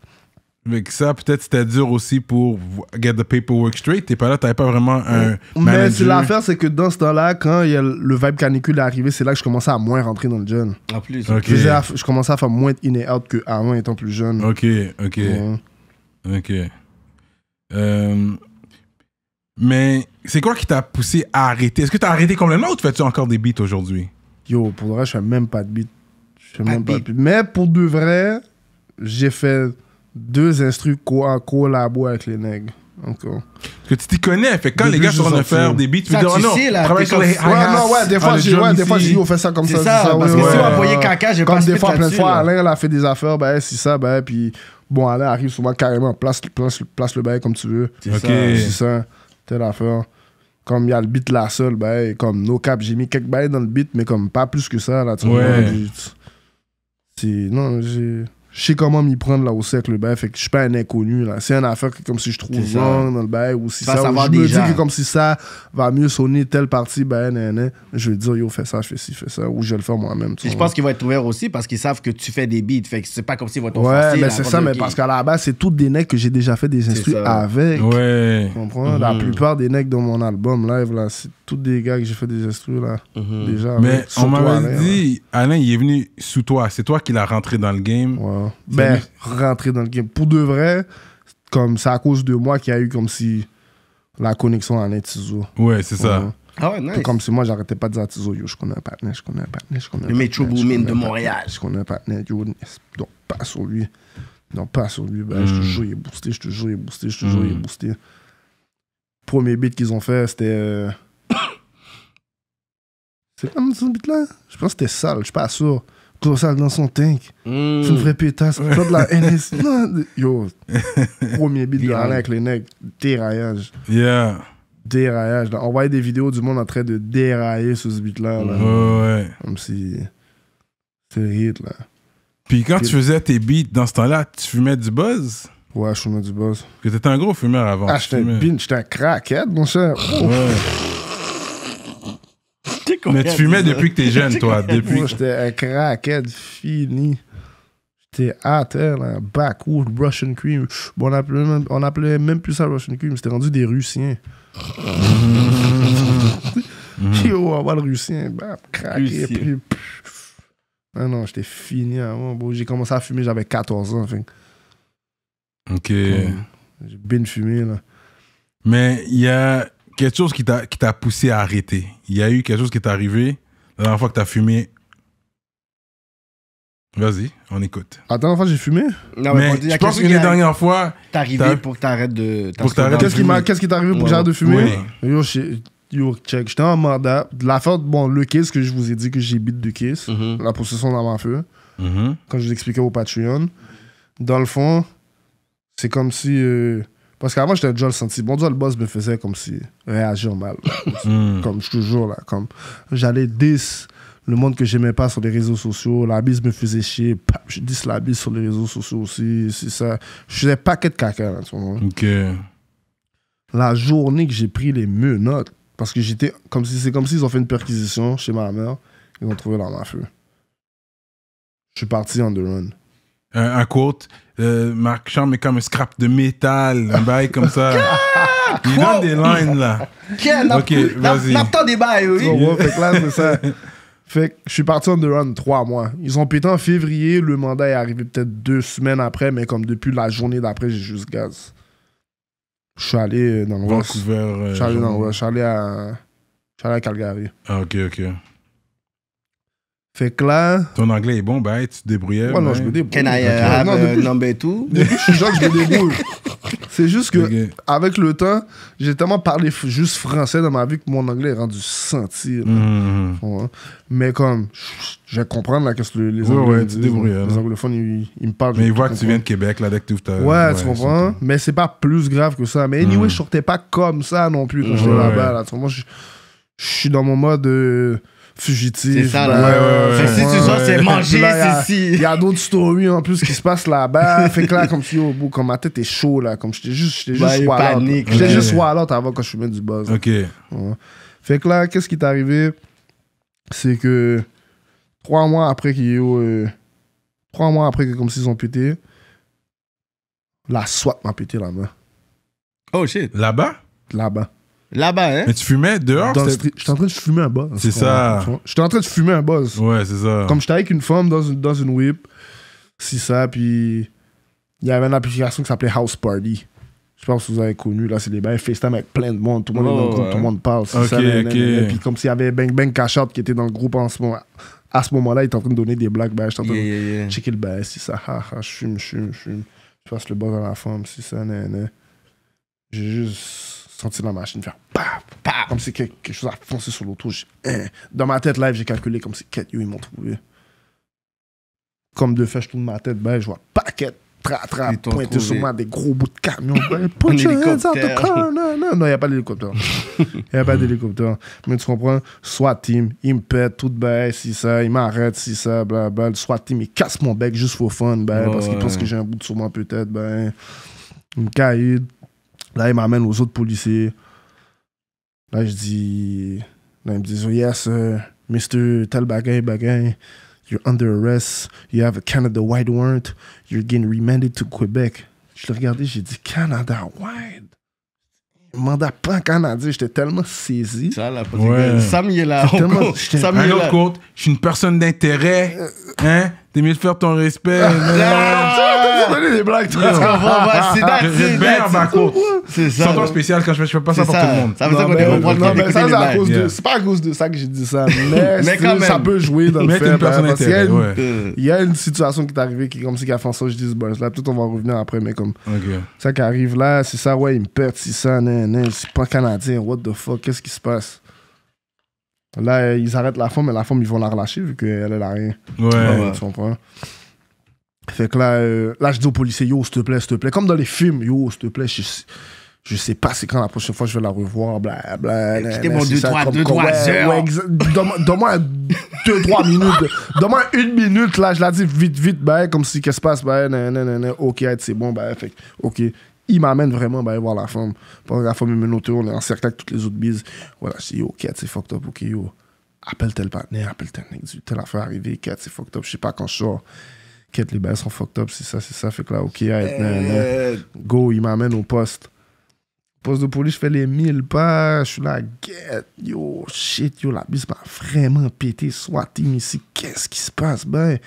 Mais que ça, peut-être c'était dur aussi pour get the paperwork straight. T'es pas là, t'avais pas vraiment un Mais l'affaire, c'est que dans ce temps-là, quand le vibe canicule est arrivé, c'est là que je commençais à moins rentrer dans le jeune. En plus. Ok, Je, commençais à faire moins de in and out qu'avant étant plus jeune. ok, ok, ok. Euh, mais c'est quoi qui t'a poussé à arrêter Est-ce que t'as arrêté complètement ou tu fais-tu encore des beats aujourd'hui Yo, pour je fais même pas de beats. Je fais même pas de beats. Mais pour de vrai, j'ai fait deux instrus en collabo avec les nègres. Encore. Parce que tu t'y connais, fait quand les gars sont en train de faire des beats, tu dis oh non, travaille sur les Ouais, non, ouais, des fois, je fais dit, on fait ça comme ça. C'est ça, parce que si on envoyait caca, j'ai pas Comme des fois, plein de fois, Alain, a fait des affaires, ben, c'est ça, ben, puis bon, Alain arrive souvent carrément, place, place, place le bail comme tu veux. C'est ça la fin. Comme il y a le beat la seule, ben, comme No Cap, j'ai mis quelques bails dans le beat, mais comme pas plus que ça, là, tu ouais. Non, j'ai je sais comment m'y prendre là au cercle le ben, bail. Fait que je suis pas un inconnu. là. C'est une affaire comme si je trouve wrong dans le bail ou si ça. je me dis que comme si ça va mieux sonner telle partie, ben, je vais dire yo, fais ça, je fais ci, fais ça. Ou je vais le faire moi-même. Je pense qu'il va être ouverts aussi parce qu'ils savent que tu fais des beats. Fait que c'est pas comme si vont t'offenser. Ouais, ben, mais c'est ça, mais parce qu'à la base, c'est toutes des necks que j'ai déjà fait des instrus avec. comprends? La mhm. plupart des necks dans mon album live, là, c'est toutes des gars que j'ai fait des instrus là. Mhm. Déjà. Mais on m'avait dit, Alain, il est venu sous toi. C'est toi qui l'a rentré dans le game ben, rentrer dans le game. Pour de vrai, comme c'est à cause de moi qu'il y a eu comme si la connexion en est Ouais, c'est ça. Ah comme si moi, j'arrêtais pas de dire à yo, je connais un partenaire, je connais un je connais Le Metro Boomin de Montréal. Je connais un partenaire, yo, donc pas sur lui. Donc pas sur lui, ben, je te hmm. jure, il est boosté, je te jure, il est boosté, je te jure, il est hmm. boosté. Premier beat qu'ils ont fait, c'était. c'est comme ce beat-là Je pense que c'était sale, je suis pas sûr. Colossal dans son tank. C'est hmm. une vraie pétasse. Pas de la NS. Non, yo, premier beat de la avec les necks, déraillage. Yeah. Déraillage. On voyait des vidéos du monde en train de dérailler sur ce beat-là. ouais. Comme si. C'est hit, là. Puis quand tu faisais tes beats dans ce temps-là, tu fumais du buzz? Ouais, je fumais du buzz. Parce que t'étais un gros fumeur avant. Ah, j'étais un craquette mon cher. Ouais. Mais tu fumais depuis que t'es jeune, toi. Depuis... Moi, j'étais un crackhead fini. J'étais à terre, hein, là, backwood, Russian cream. on, appelait même, plus ça Russian cream, c'était rendu des Russiens. Yo, on va le Russien, Ah non, j'étais fini avant. Bon, j'ai commencé à fumer, j'avais 14 ans. Ok. J'ai bien fumé, là. Mais il y a quelque chose qui t'a poussé à arrêter. Il y a eu quelque chose qui t'est arrivé la dernière fois que t'as fumé. Vas-y, on écoute. La dernière fois j'ai fumé mais, je pense que la dernière fois. T'es arrivé pour que t'arrêtes de. Qu'est-ce qui t'est arrivé pour que j'arrête de fumer oui. Yo, J'étais en mandat. bon, le kiss que je vous ai dit que j'ai bite de kiss, mhm. la possession d'avant feu, quand mhm. je vous au Patreon. Dans le fond, c'est comme si. Euh, parce qu'avant, j'étais déjà le senti. Bon Dieu, le boss me faisait comme si réagir mal. Hmm. comme je suis toujours, là. Comme j'allais 10 le monde que j'aimais pas sur les réseaux sociaux. La bise me faisait chier. je dis la bise sur les réseaux sociaux aussi. C'est ça. Je faisais paquet de caca, là, hein, OK. La journée que j'ai pris les mieux notes, parce que j'étais comme si c'est comme s'ils ont fait une perquisition chez ma mère. Ils ont trouvé l'arme à feu. Je suis parti en the run un, un quote. Euh, Marc est comme un scrap de métal, un bail comme ça. Il donne des lines là. ok, vas-y. N'attends des bails, oui. Oh, fait que là, c'est ça. Fait que je suis parti en run trois mois. Ils ont pété en février, le mandat est arrivé peut-être deux semaines après, mais comme depuis la journée d'après, j'ai juste gaz. Je suis allé euh, dans le Vancouver. Euh, je suis allé dans Je suis allé à Calgary. Ah, ok, ok. Fait que là. Ton anglais est bon, ben, tu te débrouilles. Ouais, non, ben. je me débrouille. I uh, non, depuis, number Depuis, je suis genre, je me débrouille. C'est juste que, avec le temps, j'ai tellement parlé juste français dans ma vie que mon anglais est rendu sentir. Mm-hmm. Hein. Mais comme, je vais comprendre là, que les, anglais, ouais, ouais, hein, les, les anglophones, ils, me parlent. Mais ils voient que tu viens de Québec, là, dès que tu ouvres ta. Ouais, tu comprends? Mais c'est pas plus grave que ça. Mais anyway, mm-hmm. je sortais pas comme ça non plus quand mm-hmm. j'étais là-bas. Là. Moi, je suis dans mon mode. Euh, fugitif. C'est ça, là. Ouais, ouais, si tu c'est manger, c'est Il y a, d'autres stories en plus qui se passent là-bas. fait que là, comme si au bout, comme ma tête est chaud, là. Comme j'étais juste, j'étais juste panique. J'étais juste là, avant quand je fumais du buzz. OK. Fait que là, qu'est-ce qui t'est arrivé? C'est que trois mois après qu'ils y euh, trois mois après que comme s'ils ont pété, la SWAT m'a pété la main. Oh shit. Là-bas? Là-bas. Là-bas, hein? Mais tu fumais dehors? Dans J'étais en train de fumer un buzz. C'est ça. J'étais en train de fumer un buzz. Ouais, c'est ça. Comme j'étais avec une femme dans une, dans une whip, si ça, puis il y avait une application qui s'appelait House Party. Je pense que vous avez connu, là, c'est des bains FaceTime avec plein de monde. Tout le monde est dans le groupe, oh, tout le monde parle. Okay, ça, okay. Et puis comme s'il y avait Bang Bang Cashout qui était dans le groupe en ce moment. À ce moment-là, il était en train de donner des blagues. Ben, je en train de checker le bain, si ça, ha, je fume, je fume, je fume. Je passe le buzz à la femme, si ça, nan, nan. J'ai juste senti la la machine faire paf, paf, comme si quelque, chose a foncé sur l'auto. Hein. Dans ma tête live, j'ai calculé comme si yeux ils m'ont trouvé. Comme de fait, je tourne ma tête, ben, je vois paquet, tra, tra, pointé sur moi des gros bouts de camion. Ben, put Non, il n'y a pas d'hélicoptère. Il n'y a pas d'hélicoptère. Mais tu comprends, soit team, il me pète, tout baisse, si ça, il m'arrête, si ça, bla bla soit team, il casse mon bec juste pour fun, ben, parce qu'il pense que j'ai un bout de sur moi peut-être, ben. Une caïde, Là, il m'amène aux autres policiers. Là, je dis. Là, ils me disent, yes, Mr. Tel bagay, bagay, you're under arrest. You have a Canada wide warrant. You're getting remanded to Quebec. Je l'ai regardé, j'ai dit, Canada wide? Mandat pas canadien, j'étais tellement saisi. Ça, là, pas ouais. Ben, Sam, il est là. Tellement, Sam, il je suis une personne d'intérêt. Hein? T'es mieux de faire ton respect. Ah, tu donner des blagues, toi. C'est ah, d'accord. C'est ça. C'est spécial quand je fais pas ça pour tout le monde. Ça veut dire qu'on est c'est à cause de. C'est pas à de ça que j'ai dit ça, mais ça peut jouer dans le fait. Ben, parce qu'il y a une situation qui est arrivée qui, comme si, qu'à François, je dis bon, là, tout, on va revenir après, mais comme. Ça qui arrive là, c'est ça, ouais, il me perd, c'est ça, pas canadien, what the fuck, qu'est-ce qui se passe? Là, ils arrêtent la femme, mais la femme, ils vont la relâcher vu qu'elle, elle a rien. Ouais. Tu comprends? Fait que là, euh, là, je dis au policier, yo, s'il te plaît, s'il te plaît. Comme dans les films, yo, s'il te plaît, je, je sais pas c'est quand la prochaine fois je vais la revoir, bla bla. Euh, quittez mon deux, trois heures. Donne-moi deux, trois minutes. Donne-moi une minute, là, je la dis vite, vite, bah, comme si, qu'est-ce qui se passe, bah, ok, c'est bon, bah, ok. Il m'amène vraiment voir la femme. Pendant la femme me menottée, on est en cercle avec toutes les autres bises. Voilà, je dis, yo, ok, c'est fucked up, ok, yo. Appelle tel partenaire, appelle tel mec, telle affaire arrivée, ok, c'est fucked up, je sais pas quand je sors les bails sont fucked up, c'est ça, c'est ça. Fait que là, ok, euh, go, il m'amène au poste. Poste de police, je fais les 1000 pas, je suis là, get, yo, shit, yo, la bise m'a vraiment pété, soit ici, qu'est-ce qui se passe, ben?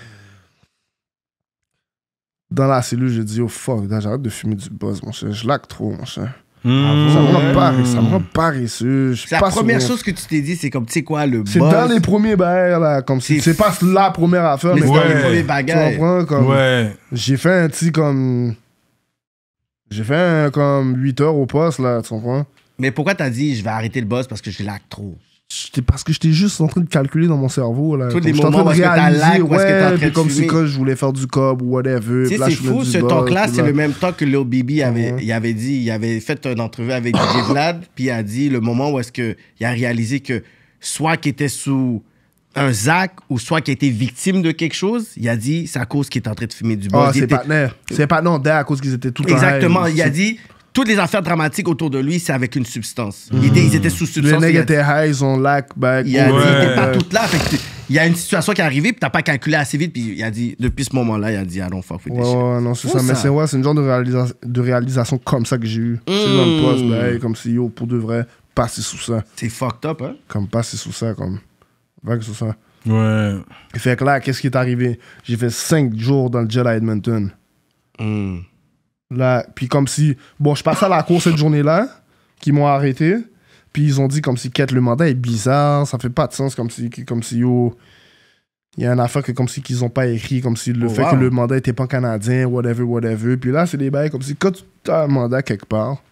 Dans la cellule, je dis, yo, fuck, j'arrête de fumer du buzz, mon chien, je lag trop, mon chien. Ah, ça me rend paresseux. la première chose que tu t'es dit, c'est comme, tu sais quoi, le C'est dans les premiers bails, là. Comme c'est pas la première affaire, mais, c'est dans les premiers bagages. Tu J'ai fait un petit comme. J'ai fait un, comme 8 heures au poste, là. Tu comprends? Mais pourquoi t'as dit, je vais arrêter le boss parce que je l'acte trop? parce que j'étais juste en train de calculer dans mon cerveau là tous les moments où que t'as lag que en comme c'est je voulais faire du cob ou whatever c'est fou, ce temps-là, c'est le même temps que Lil Bibi avait, il avait dit, il avait fait une entrevue avec DJ Vlad, puis il a dit le moment où est-ce que il a réalisé que soit qu'il était sous un zac ou soit qu'il était victime de quelque chose, il a dit c'est à cause qu'il est en train de fumer du bois. c'est pas c'est pas non d'ailleurs à cause qu'ils étaient tout le temps Exactement, il a dit toutes les affaires dramatiques autour de lui, c'est avec une substance. Mhm. L'idée, Ils, étaient, sous substance. Les nègres étaient high, ils ont lack. back. Il a dit, pas toutes là. il y a une situation qui est arrivée, puis t'as pas calculé assez vite, puis il a dit, depuis ce moment-là, il a dit, I don't fuck ouais, Ouais, non, c'est ça. Mais c'est c'est une genre de, de, réalisation comme ça que j'ai eu. C'est dans le mm. poste, ben, comme si, yo, e pour de vrai, passer sous ça. C'est fucked up, hein? Comme passer sous ça, comme. Vague sous ça. Ouais. Fait que là, qu'est-ce qui est arrivé? J'ai fait cinq jours dans le jail à Edmonton. Mm. Là, puis comme si, bon, je passais à la cour cette journée-là, qui m'ont arrêté, puis ils ont dit comme si, quête, le mandat est bizarre, ça fait pas de sens, comme si, comme si, yo, il y a un affaire que comme si qu'ils ont pas écrit, comme si le oh, fait que le mandat était pas canadien, whatever, whatever. Puis là, c'est des bails comme si quand tu as un mandat quelque part,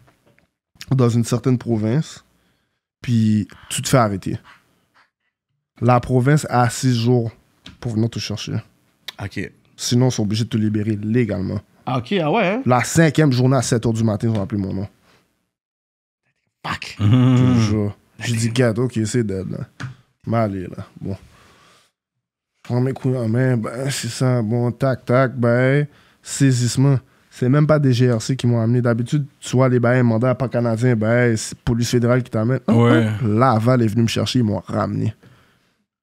dans une certaine province, puis tu te fais arrêter. La province a six jours pour venir te chercher. Ok. Sinon, ils sont obligés de te libérer légalement. Ah, ok, ah ouais? Hein? La cinquième journée à 7 h du matin, ils ont appelé mon nom. Fuck! Mhm. Toujours. J'ai dit, gars, ok, c'est dead, là. Malé, là. Bon. Je prends mes couilles en main, ben, c'est ça, bon, tac, tac, ben, saisissement. C'est même pas des GRC qui m'ont amené. D'habitude, tu vois, les bains, Mandats, pas canadien, ben, c'est police fédérale qui t'amène. Ah, ouais. Ah. Laval est venu me chercher, ils m'ont ramené.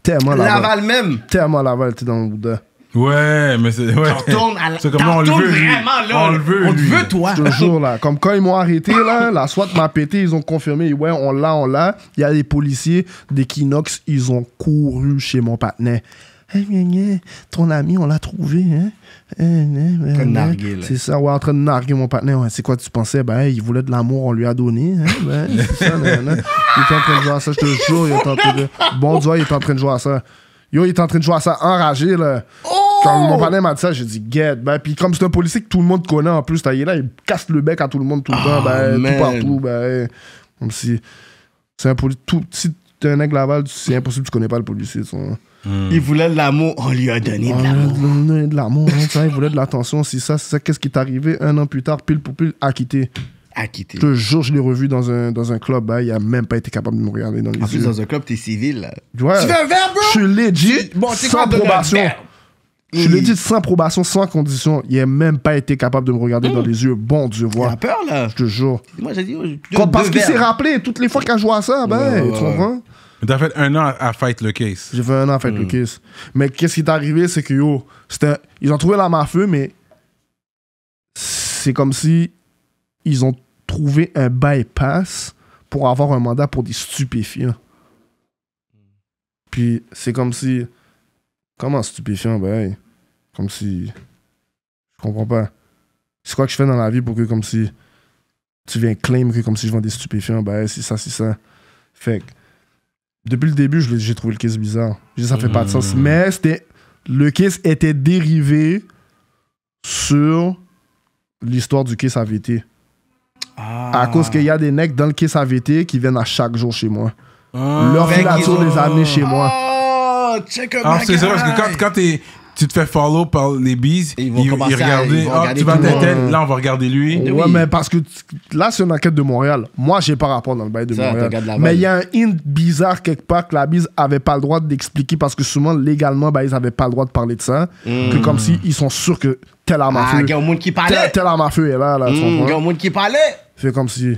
Tellement Laval. Laval même! Tellement Laval était dans le boudin. Ouais, mais c'est. Ouais. T'en à la. C'est comme on le veut. Vraiment, là, on le veut. On te veut, toi. Toujours, là. Comme quand ils m'ont arrêté, là, la SWAT m'a pété, ils ont confirmé, ouais, on l'a, on l'a. Il y a des policiers d'Equinox, ils ont couru chez mon patinet. Eh, hey, gna, ton ami, on l'a trouvé, hein? Eh, narguer, là. C'est ça, ouais, en train de narguer mon partenaire. Ouais, c'est quoi, tu pensais? Ben, il voulait de l'amour, on lui a donné. Hein? Ben, c'est ça, Il était en train de jouer à ça, je te jure, il en train de. Bon Dieu, il était en train de jouer à ça. Yo, il était en train de jouer à ça enragé, là. Oh! Quand mon oh! parlé m'a dit ça, j'ai dit get. Ben, puis comme c'est un policier que tout le monde connaît en plus, il là, il casse le bec à tout le monde tout le temps, ah, ben, tout partout. Ben, comme si. C'est un policier. Tout, si t'es un aigle Laval, c'est impossible, tu connais pas le policier. Hmm. Il voulait de l'amour, on lui a donné de l'amour. On lui de l'amour, hein, il voulait de l'attention, c'est ça, c'est ça. Qu'est-ce qui est arrivé un an plus tard, pile pour pile, acquitté. Acquitté. Le jour, je l'ai revu dans un, dans un club, ben, il a même pas été capable de me regarder dans les en yeux. plus, dans un club, t'es civil. Tu fais un verbe, bro? Je suis legit, bon, sans probation. Je l'ai dit sans probation, sans condition. Il n'a même pas été capable de me regarder mmh. dans les yeux. Bon Dieu, vois. Il peur, là. Je te jure. Oh, parce qu'il s'est rappelé toutes les fois qu'il a joué à ça. Ben, tu comprends? T'as fait un an à fight le case. J'ai fait un an à fight le mmh. case. Mais qu'est-ce qui est arrivé, c'est que yo, c'était, ils ont trouvé l'arme à feu, mais c'est comme si ils ont trouvé un bypass pour avoir un mandat pour des stupéfiants. Puis c'est comme si Comment stupéfiant, ben, comme si. Je comprends pas. C'est quoi que je fais dans la vie pour que, comme si. Tu viens claim que, comme si je vends des stupéfiants, ben, c'est ça, c'est ça. Fait que. Depuis le début, j'ai trouvé le kiss bizarre. je dis ça fait pas de sens. Mm. Mais c'était. Le kiss était dérivé sur l'histoire du kiss AVT. Ah. À cause qu'il y a des necks dans le kiss AVT qui viennent à chaque jour chez moi. Ah. Leur filature les a chez moi. Ah. Ah, c'est ça, parce que quand, quand tu te fais follow par les bises, ils vont ah, regarder, tu vas là on va regarder lui. Ouais, mais parce que là c'est une enquête de Montréal. Moi j'ai pas rapport dans le bail de Montréal. mais il y a un hint bizarre quelque part que la bise avait pas le droit d'expliquer parce que souvent légalement ben, ils avaient pas le droit de parler de ça. Hmm. comme si ils sont sûrs que tel arme à ah, feu. Ah, qui parlait. Telle, arme à feu est là. là hmm, monde qui parlait. Fait comme si.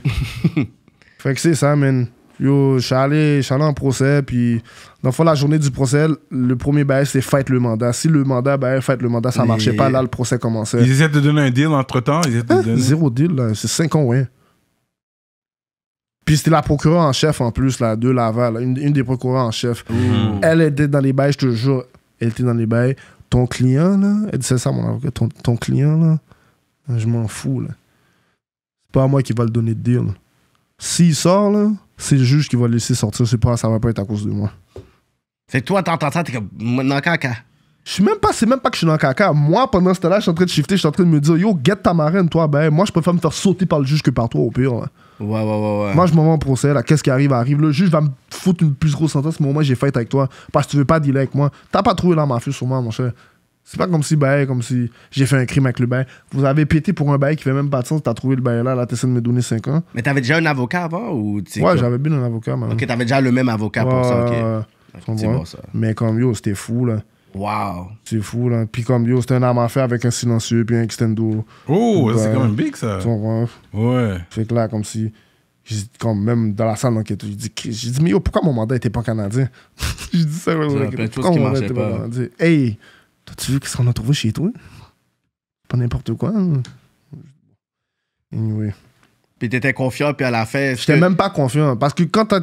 fait que c'est ça, man. Yo, je suis allé, allé en procès, puis dans la journée du procès, le premier bail, c'est faites le mandat. Si le mandat, ben, faites le mandat, ça marchait pas, là, le procès commençait. Ils essaient de donner un deal entre-temps. Hein? Zéro deal, C'est 5 ans, ouais. Puis c'était la procureure en chef, en plus, là, deux Laval, Une, des procureurs en chef. Mmh. Elle était dans les bails, je te jure. Elle était dans les bails. Ton client, là, elle disait ça, mon avocat, ton, client, là, je m'en fous, là. C'est pas à moi qui va le donner de deal. S'il sort, là, c'est le juge qui va le laisser sortir. C'est pas, ça va pas être à cause de moi que toi, t'entends ça, t'es comme dans le caca. Je suis même pas, c'est même pas que je suis dans le caca. Moi, pendant ce temps-là, je suis en train de shifter, je suis en train de me dire, yo, get ta marraine, toi. Ben, moi, je préfère me faire sauter par le juge que par toi, au pire. Ouais, ouais, ouais, ouais. Moi, je m'en vais en procès, là. Qu'est-ce qui arrive, arrive. Le juge va me foutre une plus grosse sentence, mais moi, j'ai fait avec toi. Parce que tu veux pas dealer avec moi. T'as pas trouvé la mafieuse sur moi, mon cher. C'est pas comme si, ben, comme si j'ai fait un crime avec le bail. Vous avez pété pour un bail qui fait même pas de sens. T'as trouvé le bail là, là, t'essaies de me donner 5 ans. Mais t'avais déjà un avocat avant ou Ouais, j'avais bien un avocat, man. Ok, t'avais déjà le même avocat pour ça, c'est bon, ça. Mais comme, yo, c'était fou, là. Wow. C'est fou, là. Puis comme, yo, c'était un arme à faire avec un silencieux puis un extendo. Oh, c'est quand même big, ça. Ouais. Fait que là, comme si... Comme même dans la salle d'enquête, j'ai dit, j'ai dit, mais yo, pourquoi mon mandat était pas canadien? j'ai dit ça, ouais, plein de choses qui marchait pas. hey, t'as-tu vu qu'est-ce qu'on a trouvé chez toi? Pas n'importe quoi. Hein? Anyway. Puis t'étais confiant, puis à la fin. J'étais même pas confiant. Parce que quand t'as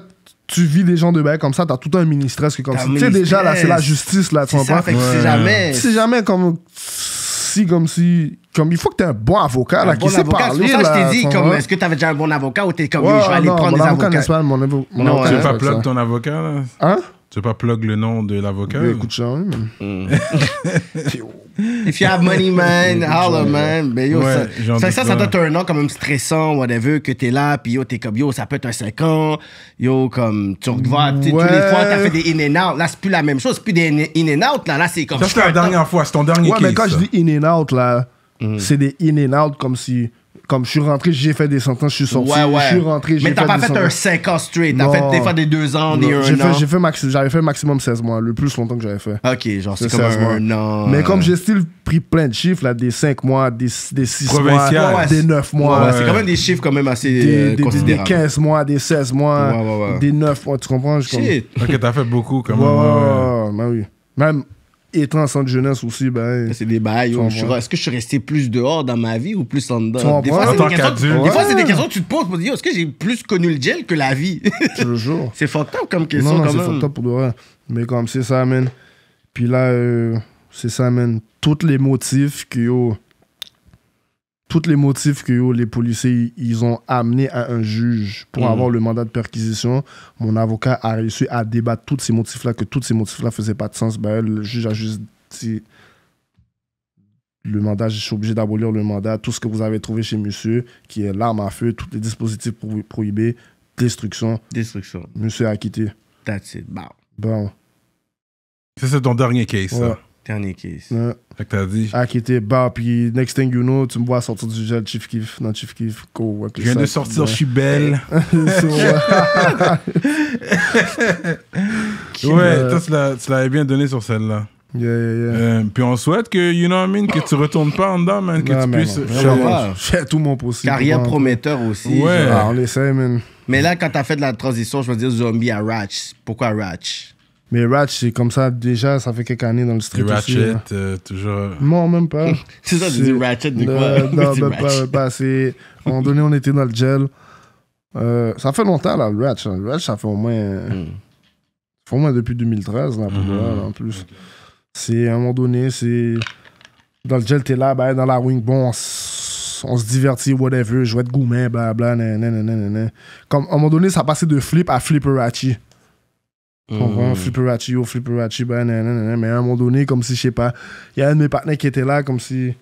tu vis des gens de bail comme ça, t'as tout un mini stress que comme tu sais déjà là, c'est la justice là, tu comprends? Fait que si jamais. C'est jamais comme si comme si comme il faut que t'aies un bon avocat là bon qui sait parler C'est pour ça que je t'ai dit comme est-ce que t'avais déjà un bon avocat ou t'es comme je vais aller prendre des avocats. Avocat, mon, mon non, avocat. Tu veux pas plot ton avocat là? Hein? Tu veux pas plug le nom de l'avocat? Écoute ça, chance. If you have money, man, mm. holla, man. Ben, yo, ça, ça, doit être un an quand même stressant, whatever, que t'es là, puis yo, t'es comme, yo, ça peut être un 5 ans, yo, comme, tu revois, ouais. tous les fois, t'as fait des in and out. Là, c'est plus la même chose, c'est plus des in and out, là, là, c'est comme... Ça, c'est la dernière fois, c'est ton dernier Ouais, mais quand je dis in and out, là, mm. c'est des in and out comme si comme je suis rentré, j'ai fait des sentences, je suis sorti. Je suis rentré, j'ai fait. Mais t'as pas fait un 5 ans straight. T'as fait des fois des 2 ans, des 1 an. J'ai fait, maxi j'avais fait maximum 16 mois, le plus longtemps que j'avais fait. Ok, genre c'est comme un, an. Mais comme j'ai still pris plein de chiffres, là, des 5 mois, des, des 6 mois, des 9 mois. Ouais, c'est quand même des chiffres quand même assez des, euh, considérables. Des 15 mois, des 16 mois, des 9 mois, tu comprends? Shit. Ok, t'as fait beaucoup quand même. Ouais, ouais, ouais. Bah oui. Même et en centre jeunesse aussi, ben. C'est des bails. Oh, est-ce que je suis resté plus dehors dans ma vie ou plus en dedans Des fois, c'est des, questions que tu te poses pour te dire est-ce que j'ai plus connu le gel que la vie Toujours. c'est fucked up comme question. Non, c'est fucked up pour de Mais comme c'est ça, amène Puis là, euh, c'est ça, amène Tous les motifs que yo, tous les motifs que les policiers ils ont amené à un juge pour mm. avoir le mandat de perquisition, mon avocat a réussi à débattre tous ces motifs-là, que tous ces motifs-là faisaient pas de sens. Ben, le juge a juste dit le mandat, je suis obligé d'abolir le mandat, tout ce que vous avez trouvé chez monsieur, qui est l'arme à feu, tous les dispositifs prohibés, destruction. Destruction. Monsieur a acquitté. That's it, bah. Bon. C'est ton dernier case, Dernier case que Ah, qui était bas, puis next thing you know, tu me vois sortir du gel Chief Kiff. Non, Chief Kiff, go. Je viens de sortir, je suis belle. ouais, euh, toi, tu l'avais bien donné sur celle-là. Euh, puis on souhaite que, you know what I mean, que tu retournes pas en dedans, man, que tu puisses faire tout mon possible. Carrière prometteur aussi. Ouais. Ah, on essaie, man. Mais là, quand t'as fait de la transition, je veux dire zombie à Ratch. Pourquoi Ratch mais Ratch, c'est comme ça déjà, ça fait quelques années dans le street. Ratchet, aussi, hein. euh, toujours. Euh, non, même pas. c'est ça, tu dis Ratchet de quoi Non, même pas, même pas. À un moment donné, on était dans le gel. Euh, ça fait longtemps, là, le Ratch. Le Ratch, ça fait au moins. Hmm. Ça fait au moins depuis 2013, là, en plus. Hmm. C'est à un moment donné, c'est. Dans le gel, t'es là, bah, dans la wing, bon, on, se divertit, whatever, je vais être gourmet, blablabla, Comme à un moment donné, ça passait de flip à Flipper Ratchet. On Flipperati ou mais à un moment donné, comme si, je sais pas, il y a un de mes partenaires qui était là, comme si.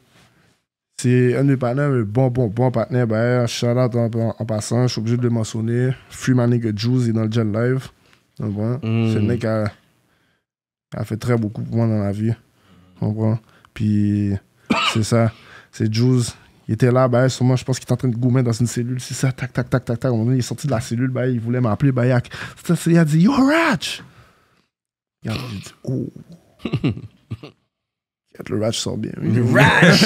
C'est un de mes partenaires, bon, bon, bon partenaire. Ben, shout en, passant, je suis obligé de le mentionner. Free my Juice, est dans le gel Live. Hmm. C'est un mec qui a, fait très beaucoup pour moi dans la vie. Puis, c'est ça. C'est Juice il était là, ben, sûrement, je pense qu'il était en train de goumer dans une cellule, c'est ça, tac, tac, tac, tac, tac. Il est sorti de la cellule, ben, il voulait m'appeler, Bayak. Ben, il a, il a dit, Yo, Ratch! a dit, oh. le Ratch sort bien. Le Ratch!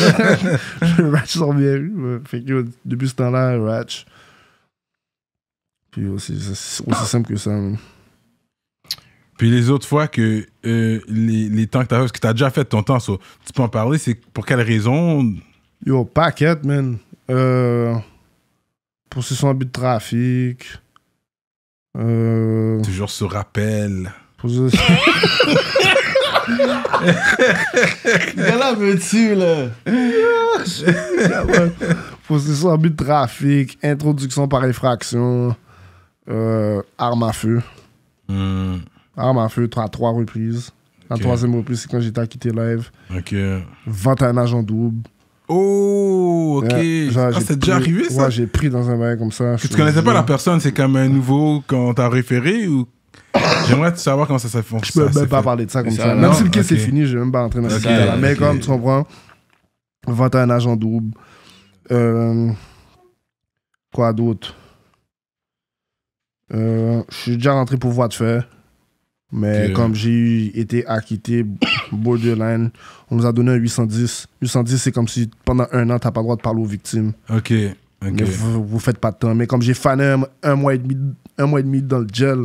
le Ratch sort bien. Fait que, depuis ce temps-là, Ratch. Puis, c'est aussi, simple que ça. Puis les autres fois que euh, les, les, temps que tu as, parce que tu as déjà fait ton temps, tu peux en parler, c'est pour quelle raison Yo, paquette, man. Euh, possession but de trafic. Euh, Toujours ce rappel. Possession. là but là. possession but de trafic, introduction par effraction, euh, arme à feu. Hmm. Arme à feu à trois reprises. La troisième reprise, c'est quand j'étais à quitter live. Ok. Vente à un agent double. Oh, ok. Ah, c'est déjà arrivé ça Ouais, j'ai pris dans un bain comme ça. Tu tu connaissais pas la personne, c'est comme un nouveau quand t'as référé ou J'aimerais savoir comment ça s'est fait. Je peux même pas parler de ça comme ça. Même si le cas est c'est fini, je vais même pas rentrer dans okay, Mais comme tu comprends, 21 agent double. Euh, quoi d'autre euh, Je suis déjà rentré pour voir de fait. Mais comme j'ai été acquitté borderline, on nous a donné un 810. 810, c'est comme si pendant un an, tu n'as pas le droit de parler aux victimes. OK. Vous, ne faites pas de temps. Mais comme j'ai fané un, mois et demi, un mois et demi dans le gel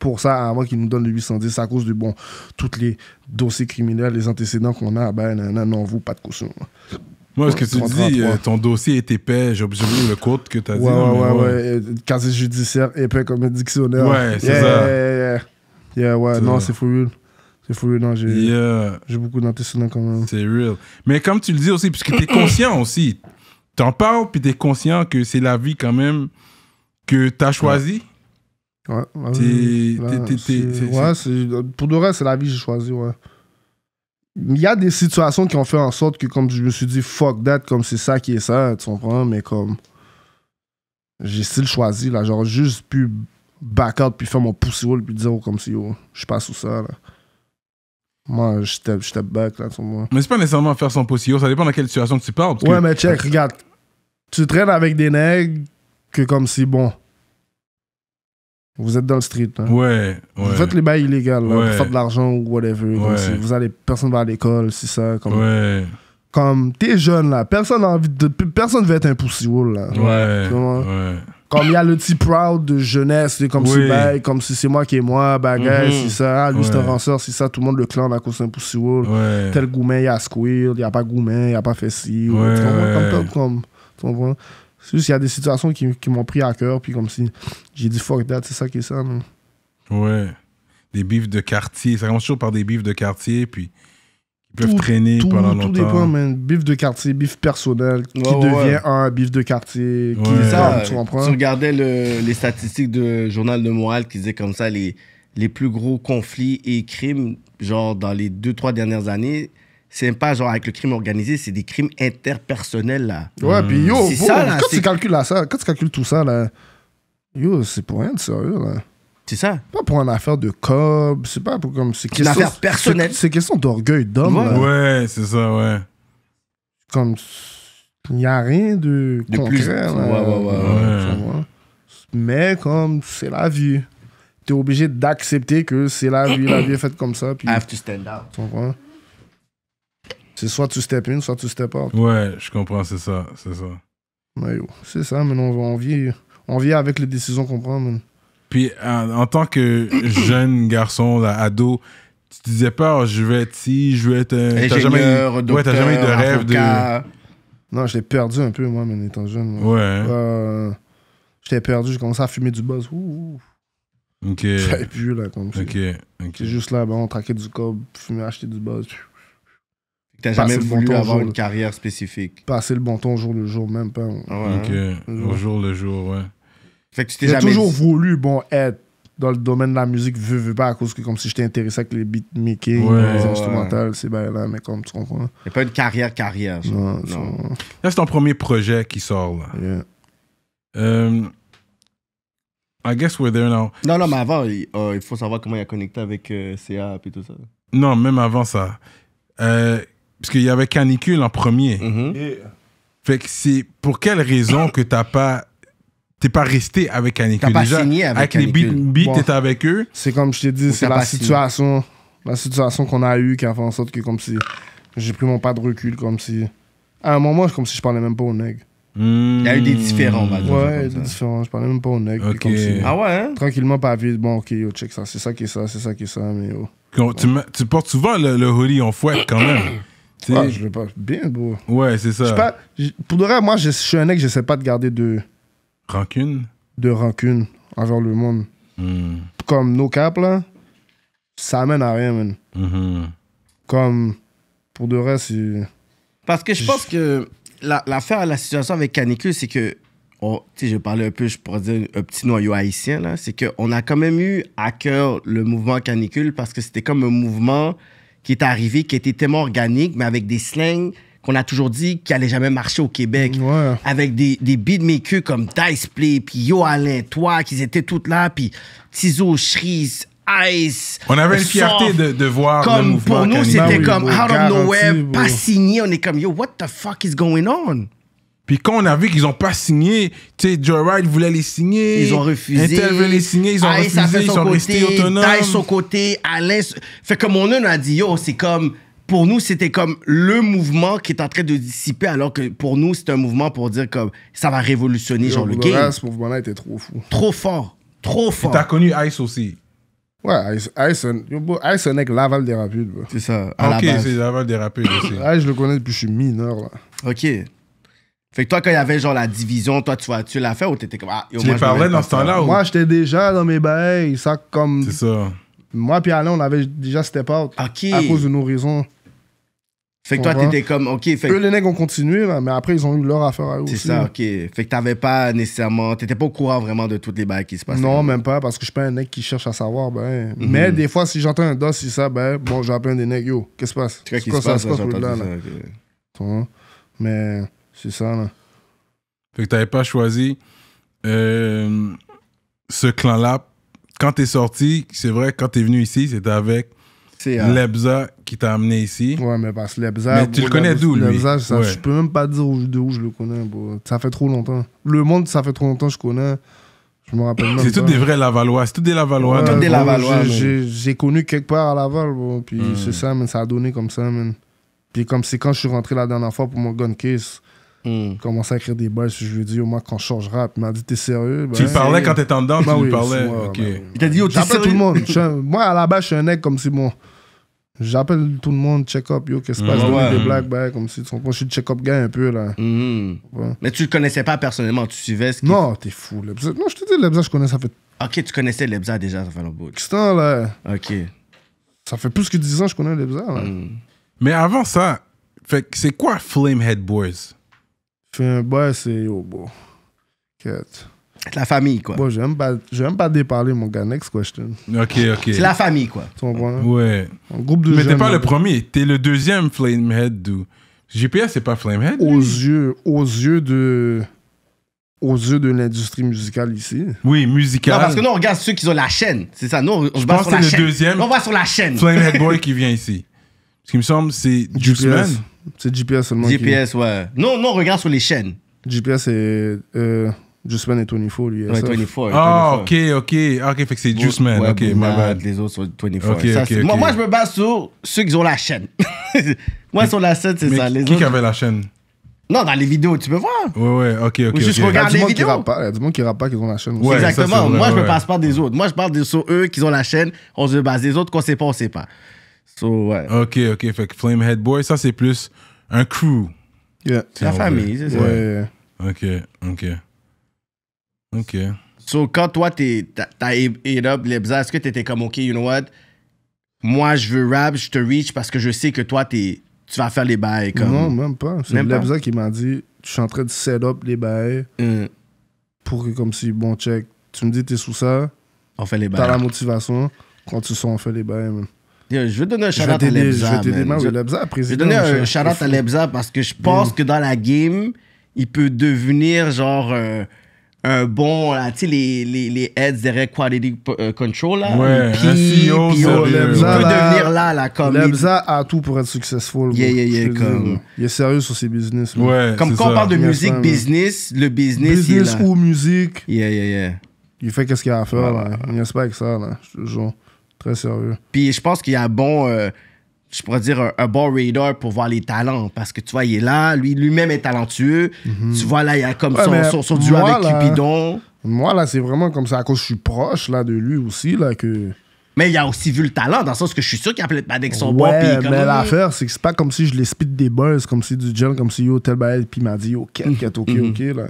pour ça, avant qu'ils nous donnent le 810, à cause de, bon, tous les dossiers criminels, les antécédents qu'on a, ben non, non, vous, pas de caution. Moi, ce que tu dis, ton dossier est épais, j'ai le code que tu as dit. Ouais, ouais, ouais, euh, Casier judiciaire, épais comme un dictionnaire. Ouais, c'est Yeah, ouais, non, c'est for real. C'est for real, non, j'ai beaucoup d'antécédents quand même. C'est real. Mais comme tu le dis aussi, puisque t'es conscient aussi, t'en parles, puis t'es conscient que c'est la vie quand même que t'as choisi. Ouais, ouais, pour de vrai, c'est la vie que j'ai choisi ouais. Il y a des situations qui ont fait en sorte que, comme je me suis dit, fuck that, comme c'est ça qui est ça, tu comprends, mais comme j'ai style choisi là genre juste pu back out puis faire mon pussy puis dire oh, comme si oh, je passe ou ça. Là. Moi, je tape, back là sur moi. Mais c'est pas nécessairement faire son pussy ça dépend de quelle situation que tu parles. Parce ouais, mais check, regarde. Tu traînes avec des nègres que comme si bon. Vous êtes dans le street. Ouais, hein. ouais, Vous faites les bails illégales. Là, Vous faites de l'argent ou whatever. Comme si vous allez, personne va à l'école, c'est ça. Comme, ouais. Comme t'es jeune là, personne n'a envie de, personne veut être un pussy là. Ouais. ouais comme il y a le petit proud de jeunesse, comme si comme si c'est moi qui est moi, baguette, c'est mhm. si ça, ah, lui c'est un si ça, tout le monde le clan à cause d'un poussé Tel goumen, il y a squeal, il n'y a pas goumen, il n'y a pas fessi, Ouais, Comme, comme, comme, C'est juste, il y a des situations qui, qui m'ont pris à cœur, puis comme si j'ai dit fuck that, c'est ça qui est ça. Ouais. Des bifs de quartier, ça commence toujours par des bifs de quartier, puis ils peuvent tout, traîner tout, pendant longtemps. Tout dépend, man. Bif de quartier, bif personnel, qui devient un bif de quartier, qui est ça, tu comprends? Tu regardais les statistiques de Journal de Montréal qui disait comme ça les, les plus gros conflits et crimes, genre dans les deux, trois dernières années, c'est pas genre avec le crime organisé, c'est des crimes interpersonnels, là. Ouais, hmm. puis yo, ça, quand, tu calcules, ça, quand tu calcules tout ça, là, yo, c'est pour rien de sérieux, là. C'est ça. Pas pour une affaire de cob, c'est pas pour comme. C'est une affaire personnelle. C'est question d'orgueil d'homme. Ouais, c'est ça, ouais. Comme. Il n'y a rien de, de concret. Plus... Là, ouais, ouais, ouais, Mais comme, c'est la vie. Tu obligé d'accepter que c'est la vie, la vie est faite comme ça. Puis, I have to stand out. Tu comprends? C'est soit tu step in, soit tu step out. Ouais, je comprends, c'est ça, c'est ça. Ouais, c'est ça, mais on, on vit, on vit avec les décisions qu'on prend, puis en, tant que jeune garçon, ado, tu te disais pas, oh, je vais être si, je vais être. un. Euh, t'as jamais, eu, ouais, t'as jamais eu de rêve de. Non, je perdu un peu, moi, mais étant jeune. Ouais. Euh, J'étais perdu, j'ai commencé à fumer du buzz. Ouh, ouh. Ok. plus, là, comme ça. Ok, ok. C'est juste là, bon, traquait du cob, fumer, achetait du buzz. T'as jamais voulu avoir une carrière spécifique. Passer le bon temps jour le jour, même pas. Hein. Ah ok, au jour le jour, ouais tu t'es J'ai toujours voulu, bon, être dans le domaine de la musique, vu vu pas, à cause que comme si j'étais intéressé avec les beatmaking, les instrumentales, c'est bien là mais comme tu comprends. n'y a pas une carrière, carrière. Non, non. Là, c'est ton premier projet qui sort, là. Euh, I guess we're there now. Non, non, mais avant, il, euh, faut savoir comment il a connecté avec euh, CA et tout ça. Non, même avant ça. parce qu'il y avait Canicule en premier. Mm-hmm. Fait que c'est pour quelle raison que t'as pas t'es pas resté avec Annie T'as pas signé avec, avec les beats, beats t'étais avec eux. C'est comme je t'ai dit, c'est la situation, la situation qu'on a eue qui a fait en sorte que comme si j'ai pris mon pas de recul, comme si à un moment comme si je parlais même pas aux nègres. Hmm. Il y a eu des différents, Ouais, des différents. Je parlais même pas aux nègres. ah ouais? Hein? Tranquillement, pas vite. Bon, ok, yo, check ça. C'est ça qui est ça, c'est ça qui est ça, mais yo. tu, portes souvent le, hoodie en fouette quand même. Ah, je le porte bien, beau. Ouais, c'est ça. pour de vrai, moi, je, je suis un nègre, j'essaie pas de garder de Rancune De rancune envers le monde. Hmm. Comme nos Cap là, ça amène à rien, hmm. Comme, pour de reste, Parce que je pense que l'affaire, la, situation avec Canicule, c'est que, oh, tu sais, je parlais un peu, je pourrais dire un petit noyau haïtien, là, c'est qu'on a quand même eu à cœur le mouvement Canicule parce que c'était comme un mouvement qui est arrivé, qui était tellement organique, mais avec des slingues qu'on a toujours dit qu'il allait jamais marcher au Québec. Avec des, des beatmakers comme Dice Play, puis Yo Alain, toi, qu'ils étaient toutes là, puis Tizo, Shrise, Ice. On avait une fierté de, de, voir comme le Pour nous, c'était ah comme oui, out of nowhere, pas signé. On est comme, yo, what the fuck is going on? Puis quand on a vu qu'ils n'ont pas signé, tu sais, Joyride voulait les signer. Ils ont refusé. Intel voulait les signer, ils ont refusé, ils sont côté, restés autonomes. Dice son côté, Alain... Fait comme on a dit, yo, c'est comme pour nous, c'était comme le mouvement qui est en train de dissiper, alors que pour nous, c'est un mouvement pour dire comme ça va révolutionner genre le, game. ce mouvement-là était trop fou. Trop fort. Trop fort. T'as connu Ice aussi. Ouais, Ice, Ice, Ice un mec Laval des Rapides. C'est ça. À ok, c'est Laval des Rapides aussi. Ice, je le connais depuis que je suis mineur. Là. Ok. Fait que toi, quand il y avait genre la division, toi, tu, tu l'as fait ou t'étais comme. Ah, tu moi, les dans ce temps-là Moi, j'étais déjà dans mes bails, ça comme. C'est ça. Moi, puis Alain, on avait déjà step out. À cause de nos raisons. Fait que toi, t'étais comme, OK. Fait... Eux, les nègres ont continué, mais après, ils ont eu leur affaire à eux C'est ça, OK. Fait que t'avais pas nécessairement. T'étais pas au courant vraiment de toutes les bagues qui se passaient. Non, même pas, parce que je suis pas un nègre qui cherche à savoir. Ben. Mhm. Mais des fois, si j'entends un dos, si ça, ben, bon, j'appelle un des nègres, yo, qu'est-ce qui se passe? Qu'est-ce qui se passe? Ça, là, là. Mais c'est ça, là. Fait que t'avais pas choisi euh, ce clan-là. Quand t'es sorti, c'est vrai, quand t'es venu ici, c'était avec. Lebza qui t'a amené ici. Ouais, mais parce que Lebza. Mais tu le connais d'où, lui Lebza, ça, je peux même pas dire de où je le connais, Ça fait trop longtemps. Le monde, ça fait trop longtemps je connais. Je me rappelle même. C'est tout des vrais Lavalois. C'est tout des Lavalois. Ouais, des Lavalois. J'ai connu quelque part à Laval, Puis hmm. c'est ça, mais ça a donné comme ça, Puis comme c'est quand je suis rentré la dernière fois pour mon gun case. Mm. commencé à écrire des balles. Je lui ai dit, au moins quand je change rap, il m'a dit, t'es sérieux? tu ben, parlais quand t'étais en dedans, ben parlais. Ben il t'a dit, au. t'es tout le monde. moi, à la base, je suis un mec comme c'est bon, J'appelle tout le monde, check-up, yo, qu'est-ce qui se passe, des blagues, ben, comme si tu comprends. Je suis check-up gars un peu, là. Mhm. Mais tu le connaissais pas personnellement, tu suivais ce qui... Non, t'es fou, Lebza. Non, je te dis, Lebza, je connais, ça fait. Ok, tu connaissais Lebza déjà, ça fait longtemps. C'est là. Ok. Ça fait plus que 10 ans que je connais Lebza, là. Mhm. Mais avant ça, fait c'est quoi Flamehead Boys? Flamehead Boys, c'est yo, bro. Quête. C'est la famille, quoi. Bon, je pas, pas déparler, mon gars. Next question. Ok, ok. C'est la famille, quoi. Tu comprends? Ouais. Un groupe de Mais t'es pas le premier, t'es le deuxième Flamehead. Du... GPS, c'est pas Flamehead? Aux yeux, aux yeux de. Aux yeux de l'industrie musicale ici. Oui, musicale. Non, parce que nous, on regarde ceux qui ont la chaîne. C'est ça, nous, on, on je sur la le Deuxième on va sur la chaîne. Flamehead Boy qui vient ici. Ce qui me semble, c'est Juiceman. C'est GPS seulement. GPS, ouais. Non, non, on regarde sur les chaînes. GPS, c'est. Euh, Juice Man et Tony lui. Ouais, 24. Ah, ok, ok. Ah, ok, fait que c'est Juice Man. ok, my bad. Les autres sont 24. Moi, je me base sur ceux qui ont la chaîne. moi, sur la chaîne, c'est ça. Les qui avait la chaîne non, dans les vidéos, tu peux voir. Ouais, ouais, ok, ok. Ou juste regarde ah, les vidéos. Il y a du monde qui rappe pas qui ont la chaîne. Exactement. moi, je me passe pas des autres. Moi, je parle sur eux qui ont la chaîne. On se base des autres. Qu'on sait pas, on sait pas. So, ouais. Ok, ok. Fait que Flamehead Boy, ça, c'est plus un crew. Yeah. la famille, c'est ça. Ouais. Ok, ok. OK. So, quand toi, t'as hit up Lebza, est-ce que t'étais comme, OK, you know what? Moi, je veux rap, je te reach parce que je sais que toi, tu vas faire les bails. Comme... Non, même pas. C'est Lebza qui m'a dit, je suis en train de set up les bails mm. pour que, comme si, bon, check, tu me dis, t'es sous ça. On fait les bails. T'as la motivation. Quand tu sors, on fait les bails, même. je veux donner un shout-out à Lebza. Je vais t'aider, man. Lebza, président. Je vais donner un shout-out à Lebza parce que je pense mm. que dans la game, il peut devenir genre. Euh, un bon, euh, tu sais, les, les, les heads direct Quality euh, Control, là. Ouais, puis, CEO, puis, il peut devenir là, là, comme... Lebza a tout pour être successful. Yeah, yeah, yeah, comme... Il est sérieux sur ses business. Ouais, Comme quand on parle de musique, business, le business, Business ou musique. Yeah, yeah, yeah. Il fait qu'est-ce qu'il a à faire, Il n'y a pas que ça, là. Je suis toujours Très sérieux. Puis je pense qu'il y a bon... Euh, je pourrais dire, un, un, bon reader pour voir les talents. Parce que tu vois, il est là, lui, lui-même est talentueux. Mhm. Tu vois, là, il y a comme ça, son, son, son, avec Cupidon. Moi, là, c'est vraiment comme ça, à cause je suis proche là, de lui aussi, là, que. Mais il a aussi vu le talent, dans le sens que je suis sûr qu'il a plein de avec son ouais, bon. mais l'affaire, c'est que c'est pas comme si je les des buzz, comme si du gel, comme si yo, tel bail, puis il m'a dit OK, ok, ok, mhm. là.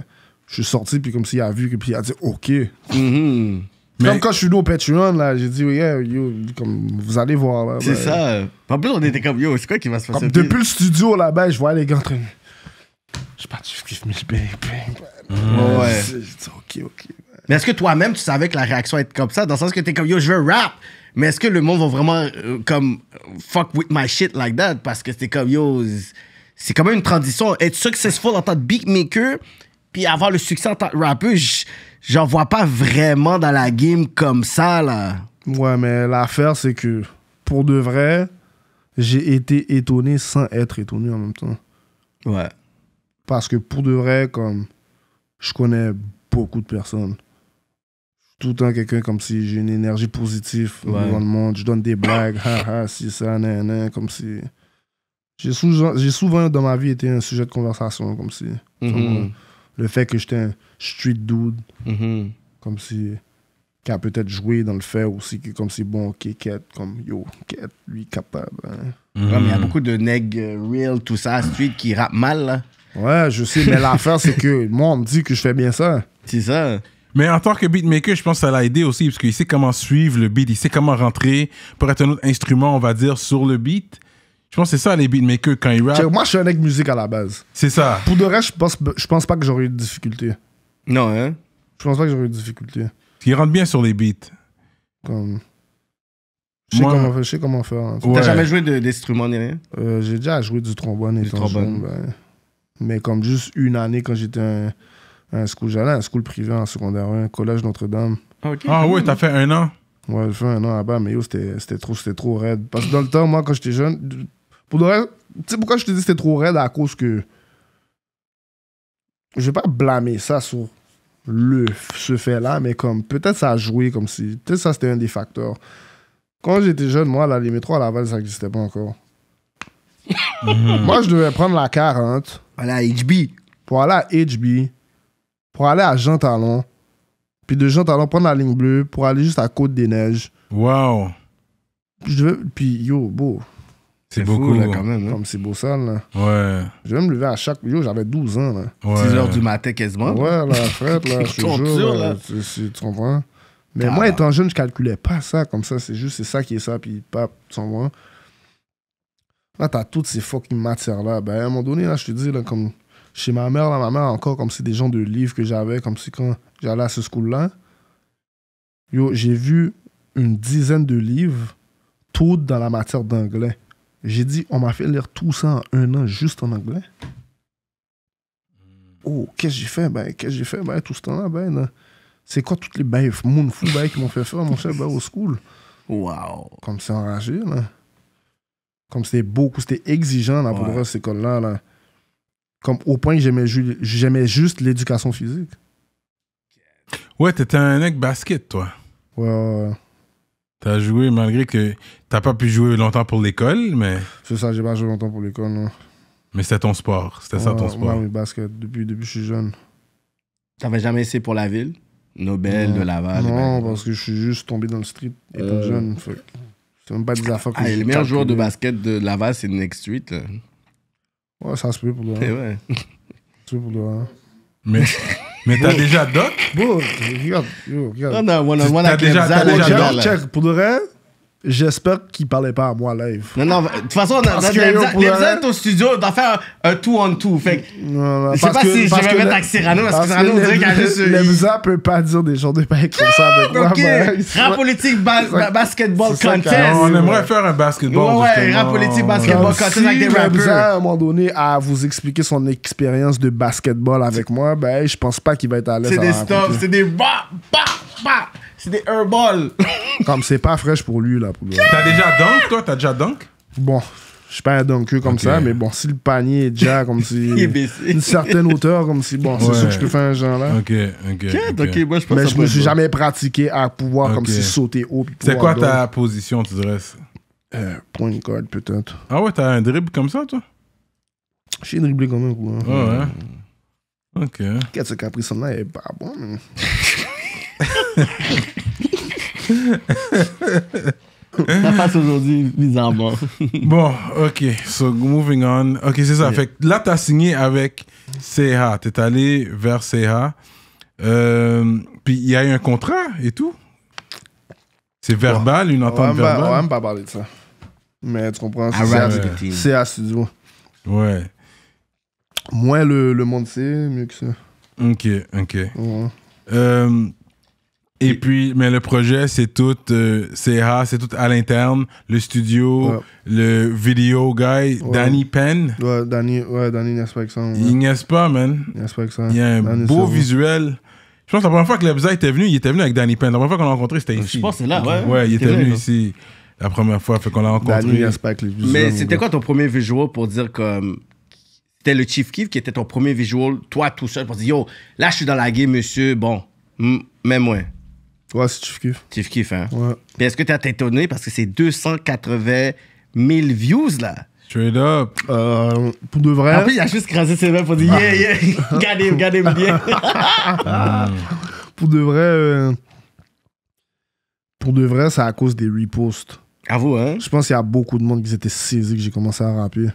Je suis sorti, puis comme s'il a vu, puis il a dit ok. Mhm. Comme quand je suis venu au Patreon, là, j'ai dit, ouais, yo, comme, vous allez voir. là. C'est ben. ça. En plus, on était comme, yo, c'est quoi qui va se passer? depuis le studio là-bas, ben, je vois les gars en train. de- Je sais pas, tu kiffes mes bang bang. Ouais. J'ai dit « ok, ok. Ben. Mais est-ce que toi-même, tu savais que la réaction allait être comme ça? Dans le sens que t'es comme, yo, je veux rap. Mais est-ce que le monde va vraiment, euh, comme, fuck with my shit like that? Parce que c'était comme, yo, c'est quand même une transition. Être successful en tant que beatmaker, puis avoir le succès en tant que rappeur, je- j'en vois pas vraiment dans la game comme ça, là. Ouais, mais l'affaire, c'est que pour de vrai, j'ai été étonné sans être étonné en même temps. Ouais. Parce que pour de vrai, comme je connais beaucoup de personnes, tout le temps quelqu'un comme si j'ai une énergie positive le monde, je donne des blagues, ha si ça, nan, nan, comme si. J'ai souvent, souvent dans ma vie été un sujet de conversation, comme si. Mm-hmm le fait que j'étais un street dude. Mm-hmm. Comme si. Qui a peut-être joué dans le fait aussi, que comme si bon, ok, quête, comme yo, quête, lui, capable. Hein. Mm-hmm. il y a beaucoup de neg euh, real, tout ça, street qui rappe mal, Ouais, je sais, mais l'affaire, c'est que moi, on me dit que je fais bien ça. C'est ça. Mais en tant que beatmaker, je pense que ça l'a aidé aussi, parce qu'il sait comment suivre le beat, il sait comment rentrer pour être un autre instrument, on va dire, sur le beat. Je pense que c'est ça les que quand ils rap Moi, je suis un mec musique à la base. C'est ça. Pour de reste, je pense, je pense pas que j'aurais eu de difficulté. Non, hein? Je pense pas que j'aurais eu de difficulté. Ils rentrent bien sur les beats. Comme. Je sais, comment, faire. Hein. T'as jamais joué d'instrument ni rien euh, J'ai déjà joué du trombone et du trombone. Ben. Mais comme juste une année quand j'étais un, un school, j'allais à un school privé en secondaire un collège Notre-Dame. Ah, ah ouais, t'as fait un an Ouais, j'ai fait un an là-bas, mais yo, c'était trop, trop raide. Parce que dans le temps, moi, quand j'étais jeune, pour le tu sais pourquoi je te dis que c'était trop raide à cause que. Je vais pas blâmer ça sur le ce fait-là, mais comme peut-être ça a joué comme si. Peut-être ça c'était un des facteurs. Quand j'étais jeune, moi, la les métro à Laval, ça n'existait pas encore. Mhm. Moi, je devais prendre la 40. aller à HB. Pour aller à HB. Pour aller à Jean Talon. Puis de Jean Talon, prendre la ligne bleue pour aller juste à Côte des Neiges. Wow. Je puis yo, beau. C'est beaucoup, là, quand même. Hein. Comme c'est beau ça, là. Ouais. Je vais me lever à chaque. Yo, j'avais 12 ans, là. 6 heures du matin, quasiment. Ouais, là, frère, là, là. Tu, tu comprends? Mais ah. moi, étant jeune, je calculais pas ça comme ça. C'est juste, c'est ça qui est ça, puis pap, tu comprends? Là, t'as toutes ces fucking matières-là. Ben, à un moment donné, là, je te dis, là, comme. Chez ma mère, là, ma mère, encore, comme c'est des gens de livres que j'avais, comme si quand j'allais à ce school-là, yo, j'ai vu une dizaine de livres, toutes dans la matière d'anglais. J'ai dit, on m'a fait lire tout ça en un an juste en anglais. Hmm. Oh, qu'est-ce que j'ai fait, ben, qu'est-ce que j'ai fait, ben, tout ce temps-là, ben, c'est quoi toutes les bails, ben, moun ben, qui m'ont fait faire, mon cher, ben, au school. Wow. Comme c'est enragé, là. Comme c'était beaucoup, c'était exigeant, là, pour ouais. cette école-là, Comme au point que j'aimais, j'aimais juste l'éducation physique. Ouais, t'étais un mec basket, toi. Ouais, ouais, ouais. T'as joué malgré que t'as pas pu jouer longtemps pour l'école, mais. C'est ça, j'ai pas joué longtemps pour l'école, non. Mais c'était ton sport, c'était ça ton sport. Moi, oui, basket, depuis, depuis que je suis jeune. T'avais jamais essayé pour la ville Nobel, de Laval Non, ben, parce que je suis juste tombé dans le street étant euh. jeune. C'est même pas des affaires que ah, je Le meilleur joueur de basket de Laval, c'est Next Street. Ouais, ça se peut pour le. Ouais. Ça se peut pour le. Hein. Mais. Mais t'as déjà Doc a déjà, pour le J'espère qu'il parlait pas à moi live. Non, non, de toute façon, on a, au studio, d'en faire un two-on-two. Fait je sais pas si je vais mettre avec Cyrano, parce que Cyrano dirait qu'il a juste... peut pas dire des choses de comme ça avec moi. Rap politique, basketball contest. On aimerait faire un basketball, Ouais, rap politique, basketball contest avec des rappers. à un moment donné, à vous expliquer son expérience de basketball avec moi, ben, je pense pas qu'il va être à l'aise. C'est des stops, c'est des bah, bah, c'est des airballs. comme c'est pas fraîche pour lui, là. T'as déjà dunk, toi T'as déjà dunk Bon, je suis pas un dunker comme ça, mais bon, si le panier est déjà comme si. une certaine hauteur, comme si. Bon, c'est sûr que je peux faire un genre là. Ok, ok. OK, Moi, je pense mais je me suis jamais pratiqué à pouvoir comme si sauter haut. C'est quoi ta position, tu dirais euh, Point guard, peut-être. Ah ouais, t'as un dribble comme ça, toi J'ai dribblé comme un coup. Hein. Ah ouais. Ok. Qu'est-ce qu'a pris son là, est pas bon. ça passe aujourd'hui, bizarrement. bon, ok. So, moving on. Ok, c'est ça. Fait là, tu as signé avec C.A Tu es allé vers C.A Euh, puis il y a eu un contrat et tout. C'est verbal, une entente verbale. On va même pas parler de ça. Mais tu comprends, c'est CH Studio. Ouais. Moins le, le monde sait, mieux que ça. Ok, ok. Euh, et puis, mais le projet, c'est tout euh, c'est tout à l'interne, le studio, le video guy, Danny Penn. Ouais, Danny, ouais, Danny a pas ça. Il a pas, man. Il y a un beau visuel. Je pense que la première fois que Lebza était venu, il était venu avec Danny Penn. La première fois qu'on l'a rencontré, c'était ici. Je pense que c'est là, ouais. Ouais, il était, venu ici la première fois, fait qu'on l'a rencontré. Danny pas Mais c'était quoi ton premier visual pour dire comme c'était le Chief Keef qui était ton premier visual, toi tout seul, pour dire yo, là je suis dans la game, monsieur, bon, même moi. Ouais, c'est Chief Kiff. Chief Kiff, hein. Ouais. Puis est-ce que t'as t'étonné parce que c'est 280 000 views, là? Straight up. Euh, pour de vrai. En plus, il a juste crasé ses mains pour dire yeah, yeah, gardez, him, got pour de vrai. Euh, pour de vrai, c'est à cause des reposts. Avoue, ah, hein? Je pense qu'il y a beaucoup de monde qui étaient saisis que j'ai commencé à rapper.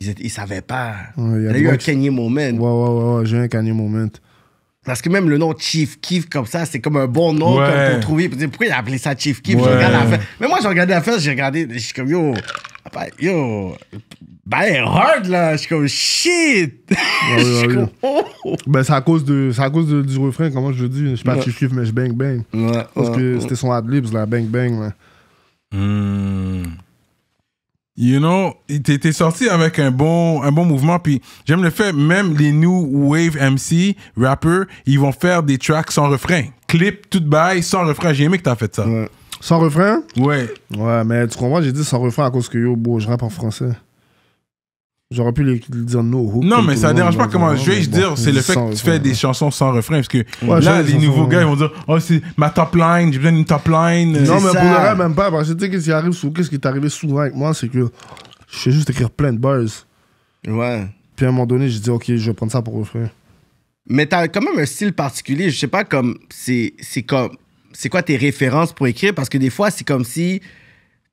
Ils, étaient, ils savaient pas. il y a, eu un Kanye moment. Ouais, ouais, ouais, ouais j'ai eu un Kanye moment. Parce que même le nom Chief Keef comme ça, c'est comme un bon nom comme pour trouver. Pourquoi il a appelé ça Chief Keef? Je la Mais moi, j'ai regardé la fin, j'ai regardé, je suis comme yo, yo, ben hard là, je suis comme shit. Oh. Ben c'est à cause de, à cause du refrain, comment je le dis, je suis pas Chief Keef mais je bang bang. Parce que c'était son ad libs là, bang bang hmm. You know, t'es sorti avec un bon, un bon mouvement. Puis j'aime le fait, même les new wave MC, rappers, ils vont faire des tracks sans refrain. Clip, tout bail, sans refrain. J'ai aimé que t'as fait ça. Sans refrain Ouais. Ouais, mais tu comprends, j'ai dit sans refrain à cause que yo, beau, je rappe en français. J'aurais pu le dire no hook. Non, mais ça dérange pas comment. Je vais dire, c'est le fait que tu fais des chansons sans refrain. Parce que là, les nouveaux gars, ils vont dire Oh, c'est ma top line, j'ai besoin d'une top line. Non, mais pour le même pas. Parce que tu sais, ce qui est arrivé souvent avec moi, c'est que je fais juste écrire plein de buzz. Ouais. Puis à un moment donné, je dis « Ok, je vais prendre ça pour refrain. Mais t'as quand même un style particulier. Je sais pas, comme. C'est comme. C'est quoi tes références pour écrire Parce que des fois, c'est comme si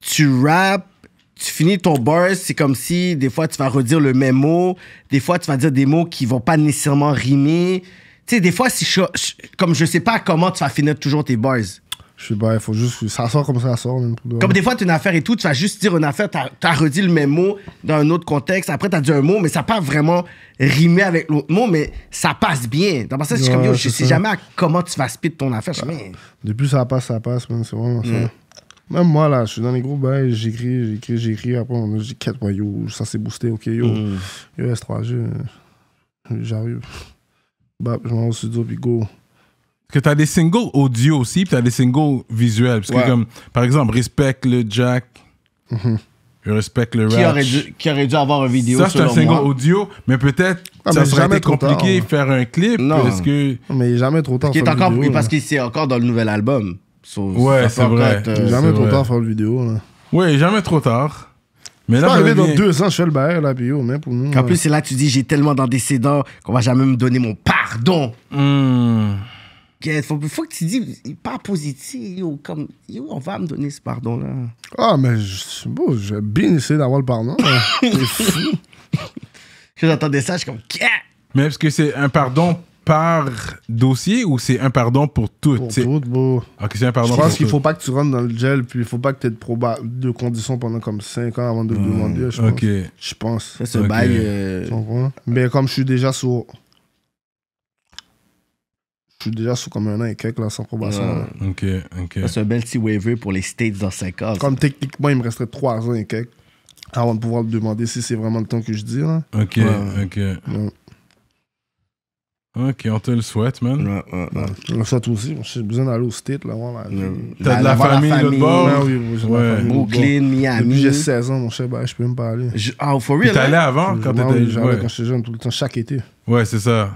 tu rappes tu finis ton buzz, c'est comme si des fois tu vas redire le même mot, des fois tu vas dire des mots qui vont pas nécessairement rimer. Tu sais, des fois, si je, comme je sais pas comment tu vas finir toujours tes buzz. Je sais pas, il faut juste. Ça sort comme ça sort. Même comme des fois, tu as une affaire et tout, tu vas juste dire une affaire, tu as, redit le même mot dans un autre contexte, après tu as dit un mot, mais ça n'a pas vraiment rimer avec l'autre mot, mais ça passe bien. Dans je, comme, sais jamais comment tu vas speed ton affaire. De plus, bah, Depuis, ça passe, ça passe, c'est vraiment ça. Mm. Même moi, là, je suis dans les groupes, ben, j'écris, j'écris, j'écris. Après, on dit 4 mois, yo, ça s'est boosté, ok, yo. Mm. Yo, S3G, euh, j'arrive. Bah, je m'en vais au studio, puis go. Que t'as des singles audio aussi, puis t'as des singles visuels. Parce que, comme, par exemple, Respect le Jack. Mhm. Respect le rap. Qui aurait, dû, avoir une vidéo Ça, c'est un single audio, mais peut-être ah, ça serait compliqué hein. de faire un clip. Non. Parce que... Mais jamais trop tard. Parce est encore, vidéo, parce qu'il c'est encore dans le nouvel album ouais, c'est vrai. Euh, jamais trop tard faire une vidéo. Là. Ouais, jamais trop tard. Mais là, arrivé dans deux ans, je fais le bail, là, puis yo, mais pour nous. En euh. plus, c'est là que tu dis, j'ai tellement d'antécédents qu'on va jamais me donner mon pardon. Il hmm. faut, que tu dis, pas positif, yo, comme, yo, on va me donner ce pardon-là. Ah, mais suis beau, j'ai bien essayé d'avoir le pardon. J'entendais ça, je suis comme, quest Mais est-ce que c'est un pardon par dossier ou c'est un pardon pour tout? Pour tout, bon. c'est un Je pense qu'il faut pas que tu rentres dans le gel, puis il faut pas que tu aies de, conditions pendant comme 5 ans avant de le hmm, demander, je pense. Ok. Je pense. C'est okay. bail. Euh, Mais comme je suis déjà sur. Je suis déjà sur comme un an et quelques là, sans probation. Ok, ok. C'est un bel petit waiver pour les States dans 5 ans. Comme techniquement, il me resterait 3 ans et quelques avant de pouvoir le demander si c'est vraiment le temps que je dis. Ok, ok. Ok, on te le souhaite, man. Ouais, le souhaite aussi. J'ai besoin d'aller au state, là. T'as de la famille, là, de bord? oui, ouais. Brooklyn, Miami. j'ai 16 ans, mon cher, bah, je peux même pas aller. T'es ah, oh, allé hein? avant quand t'étais jeune? quand j'étais jeune, tout le temps, chaque été. Ouais, c'est ça.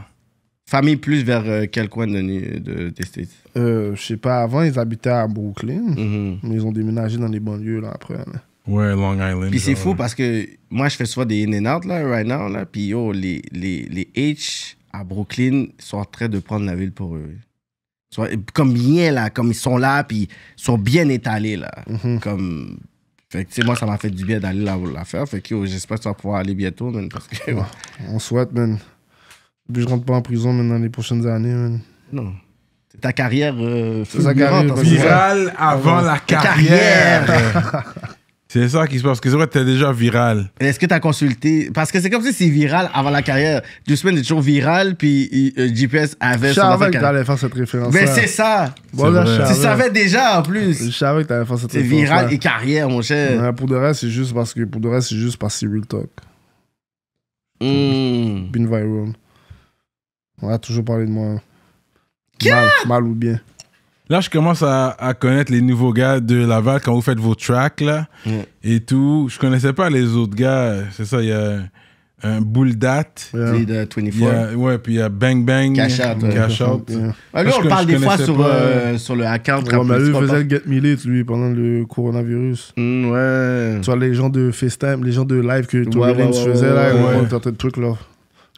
Famille plus vers euh, quel coin de, de, des States euh, Je sais pas, avant ils habitaient à Brooklyn, mm-hmm. mais ils ont déménagé dans les banlieues là après. Ouais, Long Island. Puis c'est fou parce que moi je fais souvent des in and out là, right now là, puis yo, les, les, les H à Brooklyn sont en train de prendre la ville pour eux. Comme bien, là, comme ils sont là, puis ils sont bien étalés, là. Mhm. Comme. Fait moi, ça m'a fait du bien d'aller la, la, faire. Fait que, j'espère que ça va pouvoir aller bientôt, man, parce que... On souhaite, man. Je rentre pas en prison, maintenant dans les prochaines années, Non ta carrière euh, virale avant, la carrière. C'est ça qui se passe, parce que tu es déjà viral. Est-ce que tu as consulté Parce que c'est comme si c'est viral avant la carrière. Semaine est toujours viral, puis euh, euh, GPS avait Je savais que t'allais faire cette référence. Mais c'est ça Tu savais déjà en plus Je savais que t'allais faire cette référence. C'est viral et carrière, mon cher. pour de reste, c'est juste parce que pour de reste, c'est juste parce que Real Talk. Hmm. Been viral. On a toujours parlé de moi. mal ou bien. Là, je commence à, connaître les nouveaux gars de Laval quand vous faites vos tracks, là, et tout. Je connaissais pas les autres gars. C'est ça, il y a un Bouldat. Yeah. 24. Uh, ouais, puis il y a Bang Bang. Cash Out. Cash ah, on parle des fois sur, euh, euh, sur le account. Ouais, mais lui, faisait le Get Milit lui, pendant le coronavirus. Mm, ouais. Tu vois, les gens de FaceTime, les gens de live que tu faisais. ouais, ouais, faisait, là, on ouais. de trucs, là.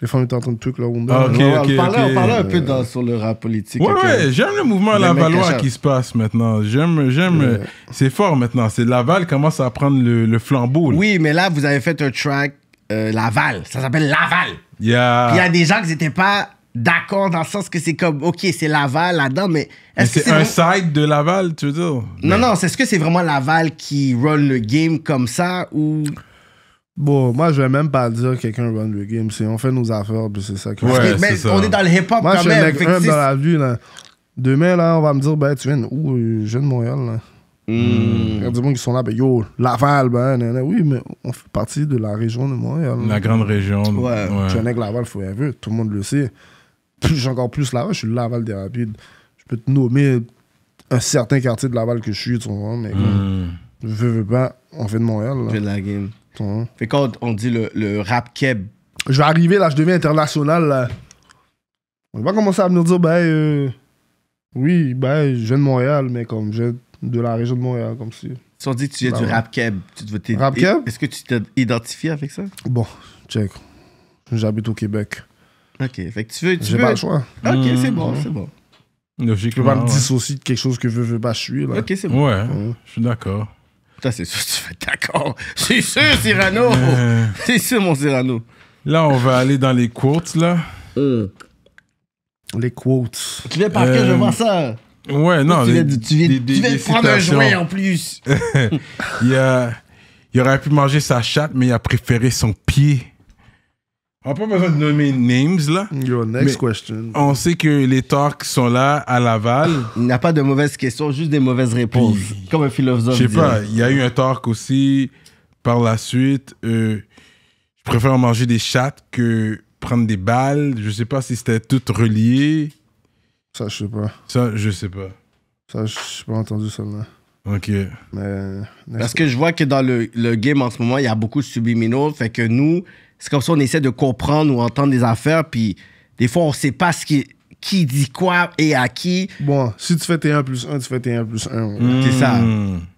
Les femmes étaient en train de truc là où on ah, parlait, un peu sur le rap politique. Ouais, ouais j'aime le mouvement lavalois qui se passe maintenant. J'aime, j'aime. C'est fort maintenant. C'est Laval commence à prendre le, flambeau. Oui, mais là, vous avez fait un track euh, Laval. Ça s'appelle Laval. il y a des gens qui n'étaient pas d'accord dans le sens que c'est comme, OK, c'est Laval là-dedans, mais. c'est un side de Laval, tu veux dire? Non, non, c'est ce que c'est vraiment Laval qui run le game comme ça ou. Bon, moi, je vais même pas dire quelqu'un run the game. C'est on fait nos affaires, puis c'est ça que ouais, Mais ça. on est dans le hip-hop quand même. Moi, dans la ville là. Demain, là, on va me dire, ben, tu viens où? Je viens de Montréal, là. Hmm. Il y a des gens qui sont là, ben yo, Laval, ben, oui, mais on fait partie de la région de Montréal. La grande région. Ouais. ouais. Laval, faut forever, tout le monde le sait. J'ai encore plus Laval, je suis Laval des Rapides. Je peux te nommer un certain quartier de Laval que je suis, tu vois, mais hmm. je veux, veux pas, on fait de Montréal. Là. de la game. Fait quand on dit le, le rap keb. Je vais arriver là, je deviens international là. On va commencer à me dire, ben, euh, oui, ben, je viens de Montréal, mais comme je viens de la région de Montréal, comme si. Si on dit que tu viens ben du rap keb, tu te Rap keb? Est-ce que tu t'identifies avec ça? Bon, check. J'habite au Québec. Ok, fait que tu veux. J'ai veux... pas le choix. Ok, c'est hmm. bon, c'est bon. Tu je peux pas me dissocier de quelque chose que je veux, veux pas, je suis là. Ok, c'est bon. Ouais, je suis d'accord. Putain, c'est sûr, tu vas d'accord. C'est sûr, Cyrano. Euh. C'est sûr, mon Cyrano. Là, on va aller dans les quotes, là. Les quotes. Tu viens par que je vois ça. Euh, ouais, non. Tu viens, de prendre un jouet en plus. il, a, il aurait pu manger sa chatte, mais il a préféré son pied. On n'a pas besoin de nommer names, là. Your next question. On sait que les talks sont là à Laval. Il n'y a pas de mauvaises questions, juste des mauvaises réponses. comme un philosophe. Je sais pas, il y a eu un talk aussi par la suite. Euh, je préfère manger des chattes que prendre des balles. Je sais pas si c'était tout relié. Ça, je sais pas. Ça, je sais pas. Ça, je n'ai pas entendu ça, OK. Parce que je vois que dans le, le game en ce moment, il y a beaucoup de subliminaux. Fait que nous, c'est comme ça on essaie de comprendre ou entendre des affaires, puis des fois, on sait pas ce qui, qui dit quoi et à qui. Bon, si tu fais T1 plus 1, tu fais T1 plus 1. Hmm. C'est ça.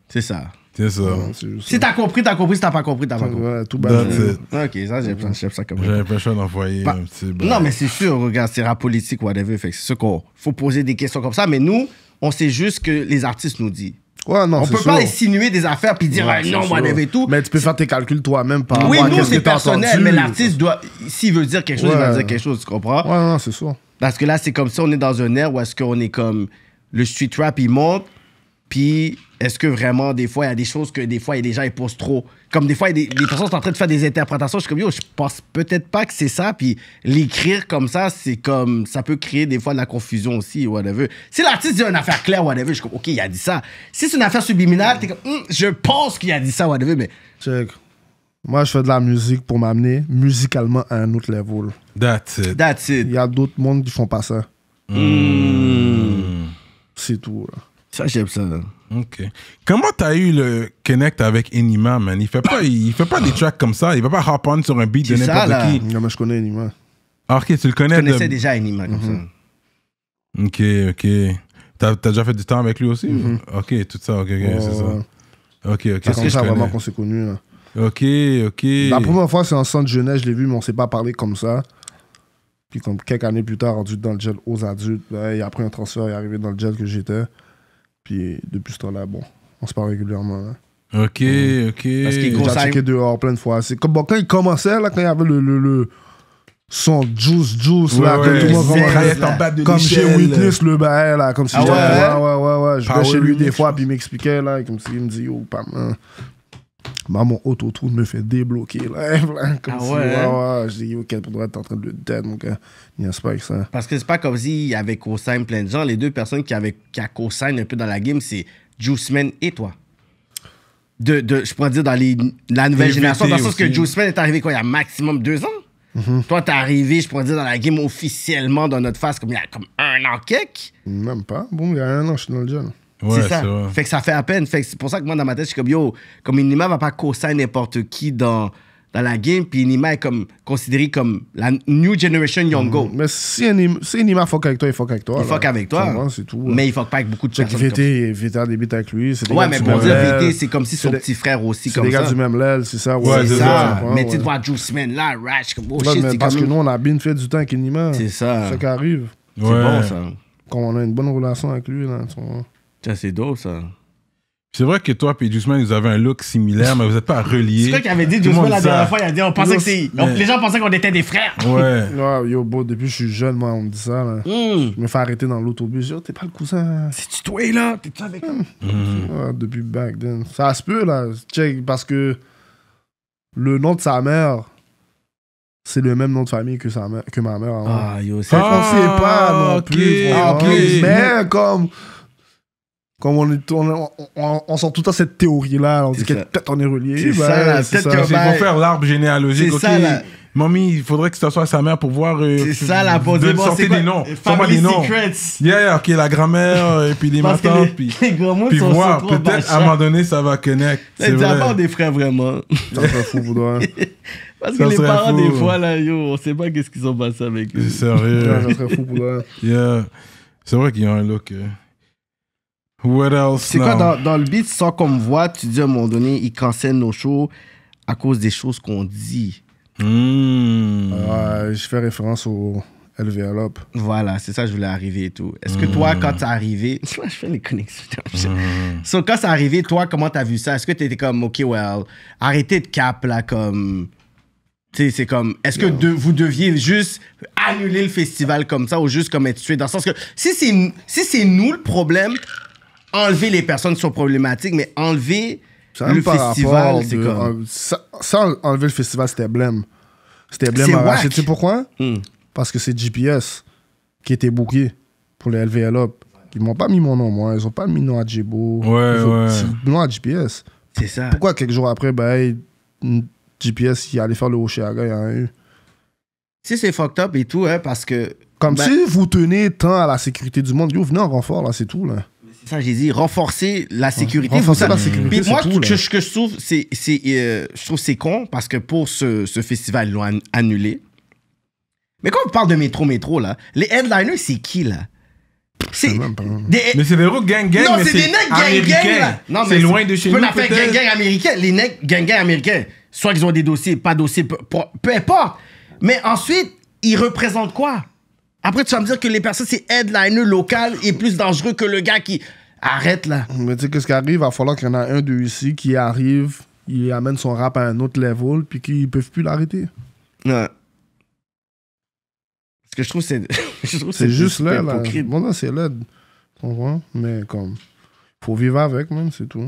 C'est ça. C'est ça. Ouais, si t'as compris, t'as compris. Si t'as pas compris, t'as pas compris. tout bas. Ok, ça, j'aime ça comme J'ai l'impression d'envoyer bah, un petit. Non, mais c'est sûr, regarde, c'est rap politique, whatever. Fait c'est sûr qu'on faut poser des questions comme ça. Mais nous, on sait juste que les artistes nous disent. Ouais, non, on peut pas insinuer des affaires puis dire ah, non, non, whatever et tout. Mais tu peux faire tes calculs toi-même par oui, rapport ce que c'est personnel, mais l'artiste doit, s'il veut dire quelque chose, il va dire quelque chose, tu comprends? Ouais, non, c'est sûr. Parce que là, c'est comme ça, on est dans un air où est-ce qu'on est comme le street rap, il monte, puis est-ce que vraiment, des fois, il y a des choses que des fois, il y gens, ils posent trop. Comme des fois, des, les personnes sont en train de faire des interprétations. Je suis comme, yo, je pense peut-être pas que c'est ça. Puis l'écrire comme ça, c'est comme, ça peut créer des fois de la confusion aussi, whatever. Si l'artiste dit une affaire claire, whatever, je suis comme, OK, il a dit ça. Si c'est une affaire subliminale, comme, hmm, je pense qu'il a dit ça, whatever, mais. Check. Moi, je fais de la musique pour m'amener musicalement à un autre level. That's it. That's it. Il y a d'autres mondes qui font pas ça. Hmm. C'est tout, Ça, j'aime ça, Ok. Comment t'as eu le connect avec Enima, man Il fait pas, il fait pas des tracks comme ça. Il va pas hop on sur un beat de n'importe qui. Non, mais je connais Enima. Ah, ok, tu le connais. Je connaissais déjà Enima comme ça. Mhm. Mm-hmm. Ok, ok. T'as déjà fait du temps avec lui aussi mhm. Ok, tout ça. Ok, ok, c'est ça. Ok, ok. C'est comme ça vraiment qu'on s'est connus. Ok, ok. La première fois, c'est en centre jeunesse, je l'ai vu, mais on s'est pas parlé comme ça. Puis comme quelques années plus tard, rendu dans le gel aux adultes, il ben, a pris un transfert, il est arrivé dans le gel que j'étais. Puis depuis ce temps-là, bon, on se parle régulièrement. Hein. Ok, ok. Parce qu'il est dehors plein de fois. C'est comme bon, quand il commençait, là, quand il y avait le, son juice juice là comme tout le monde comme chez Witness le bail là comme si ah ouais, ouais ouais ouais je vais chez lui des fois puis il m'expliquait là comme s'il il me dit oh pas Maman, autotune me fait débloquer comme ah hein? ouais? Je dis, ok, pour être en train de le dead, mon Il n'y a pas avec ça. Parce que c'est pas comme s'il y avait co-sign plein de gens. Les deux personnes qui, avaient, qui a co un peu dans la game, c'est Juiceman et toi. De, de, je pourrais dire dans les, la nouvelle génération, parce que Juiceman est arrivé quoi, il y a maximum deux ans? Toi mm-hmm. tu Toi, t'es arrivé, je pourrais dire, dans la game officiellement dans notre face, comme il y a comme un an quelque Même pas. Bon, il y a un an, je suis dans le jeu c'est ça. Fait que ça fait à peine. Fait que c'est pour ça que moi, dans ma tête, je suis comme, yo, comme Inima va pas co n'importe qui dans, dans la game, puis Inima est comme, considéré comme la new generation young go. Mais si Inima, si fuck avec toi, il fuck avec toi. Il fuck avec toi. C'est tout. Mais il fuck pas avec beaucoup de que VT, VT des avec lui. Des ouais, mais pour dire VT, c'est comme si son petit frère aussi, comme ça. C'est des gars du même l'aile, c'est ça. Ouais, c'est ça. Mais tu vois Juice Man là, Rash, comme, oh shit, Parce que nous, on a bien fait du temps avec Inima. C'est ça. C'est ça qui arrive. C'est bon, ça. Quand on a une bonne relation avec lui, là, tu c'est c'est dope, ça. C'est vrai que toi et Jusman, vous avez un look similaire, mais vous n'êtes pas reliés. C'est vrai qu'il avait dit Jusman la dernière fois, il a dit on pensait que c'est. Les gens pensaient qu'on était des frères. Ouais. yo, bon depuis que je suis jeune, moi, on me dit ça. Là. Hmm. Je me fais arrêter dans l'autobus. Yo, t'es pas le cousin. C'est-tu toi, là tes tout avec. Hmm. depuis back then. Ça se peut, là. Check, parce que le nom de sa mère, c'est le même nom de famille que, sa mère, que ma mère. Hein. Ah, yo, c'est. Ah, pas non plus. Mais comme comme on, on, sent tout le temps cette théorie-là, on dit que peut-être on est relié. C'est ben, ça, là, c'est ça. Ben, faire l'arbre généalogique, c'est ok. Mamie, il faudrait que t'assoies à sa mère pour voir. Euh, c'est ça la pour de sortir des noms. Family des noms. Secrets. Yeah, ok, la grand-mère, euh, et puis les matins, puis. Les puis voir, peut-être à un moment donné, ça va connecter, C'est d'abord ah, des frères vraiment. Ça serait fou, vous Parce que les parents, des fois, là, yo, on sait pas qu'est-ce qu'ils ont passé avec eux. C'est sérieux. Ça serait fou, pour Yeah. C'est vrai qu'il y a un look. Euh, c'est quoi dans, le beat, sans qu'on me voit, tu dis à un moment donné, ils cancèlent nos shows à cause des choses qu'on dit. Hmm. je fais référence au LVLOP. Voilà, c'est ça, je voulais arriver et tout. Est-ce que toi, hmm. quand t'es arrivé. je fais les connexions. Hmm. quand c'est arrivé, toi, comment t'as vu ça? Est-ce que t'étais comme, OK, well, arrêtez de cap là, comme c'est comme, est-ce que vous deviez juste annuler le festival comme ça ou juste comme être tué? Dans le sens que si c'est si nous le problème, enlever les personnes qui sont problématiques, mais enlever ça le festival, c'est comme... ça enlever le festival, c'était blême. C'était blême à Tu sais pourquoi? Hmm. Parce que c'est GPS qui était booké pour les LVL Ils m'ont pas mis mon nom, moi. Ils ont pas mis le nom à nom à GPS. C'est ça. Pourquoi quelques jours après, ben, GPS, il allait faire le Oshiaga, il y en a eu. Tu sais, c'est fucked up et tout, hein, parce que. Comme ben si vous tenez tant à la sécurité du monde. Yo, venez en renfort, là, c'est tout, là ça j'ai dit renforcer la sécurité. Renforcer la sécurité. Puis moi, ce que, je trouve, c'est, c'est, euh, je trouve c'est con parce que pour ce, ce festival, ils l'ont annulé. Mais quand on parle de métro, métro là, les headliners, c'est qui là c'est des... Mais c'est des gros gang gang. Non, c'est des nègres gang gang. c'est loin de chez nous. peut-être gang gang américains. Les nègres gang gang américains. Soit ils ont des dossiers, pas dossiers, peu importe. Mais ensuite, ils représentent quoi après, tu vas me dire que les personnes, c'est headliner local est plus dangereux que le gars qui. Arrête là. Mais tu sais, qu'est-ce qui arrive? Il va falloir qu'il y en a un de ici qui arrive, il amène son rap à un autre level, puis qu'ils peuvent plus l'arrêter. Ouais. Parce que je trouve c'est. c'est juste là, là. Bon, là c'est là. Tu comprends? Mais comme. Faut vivre avec, même, c'est tout.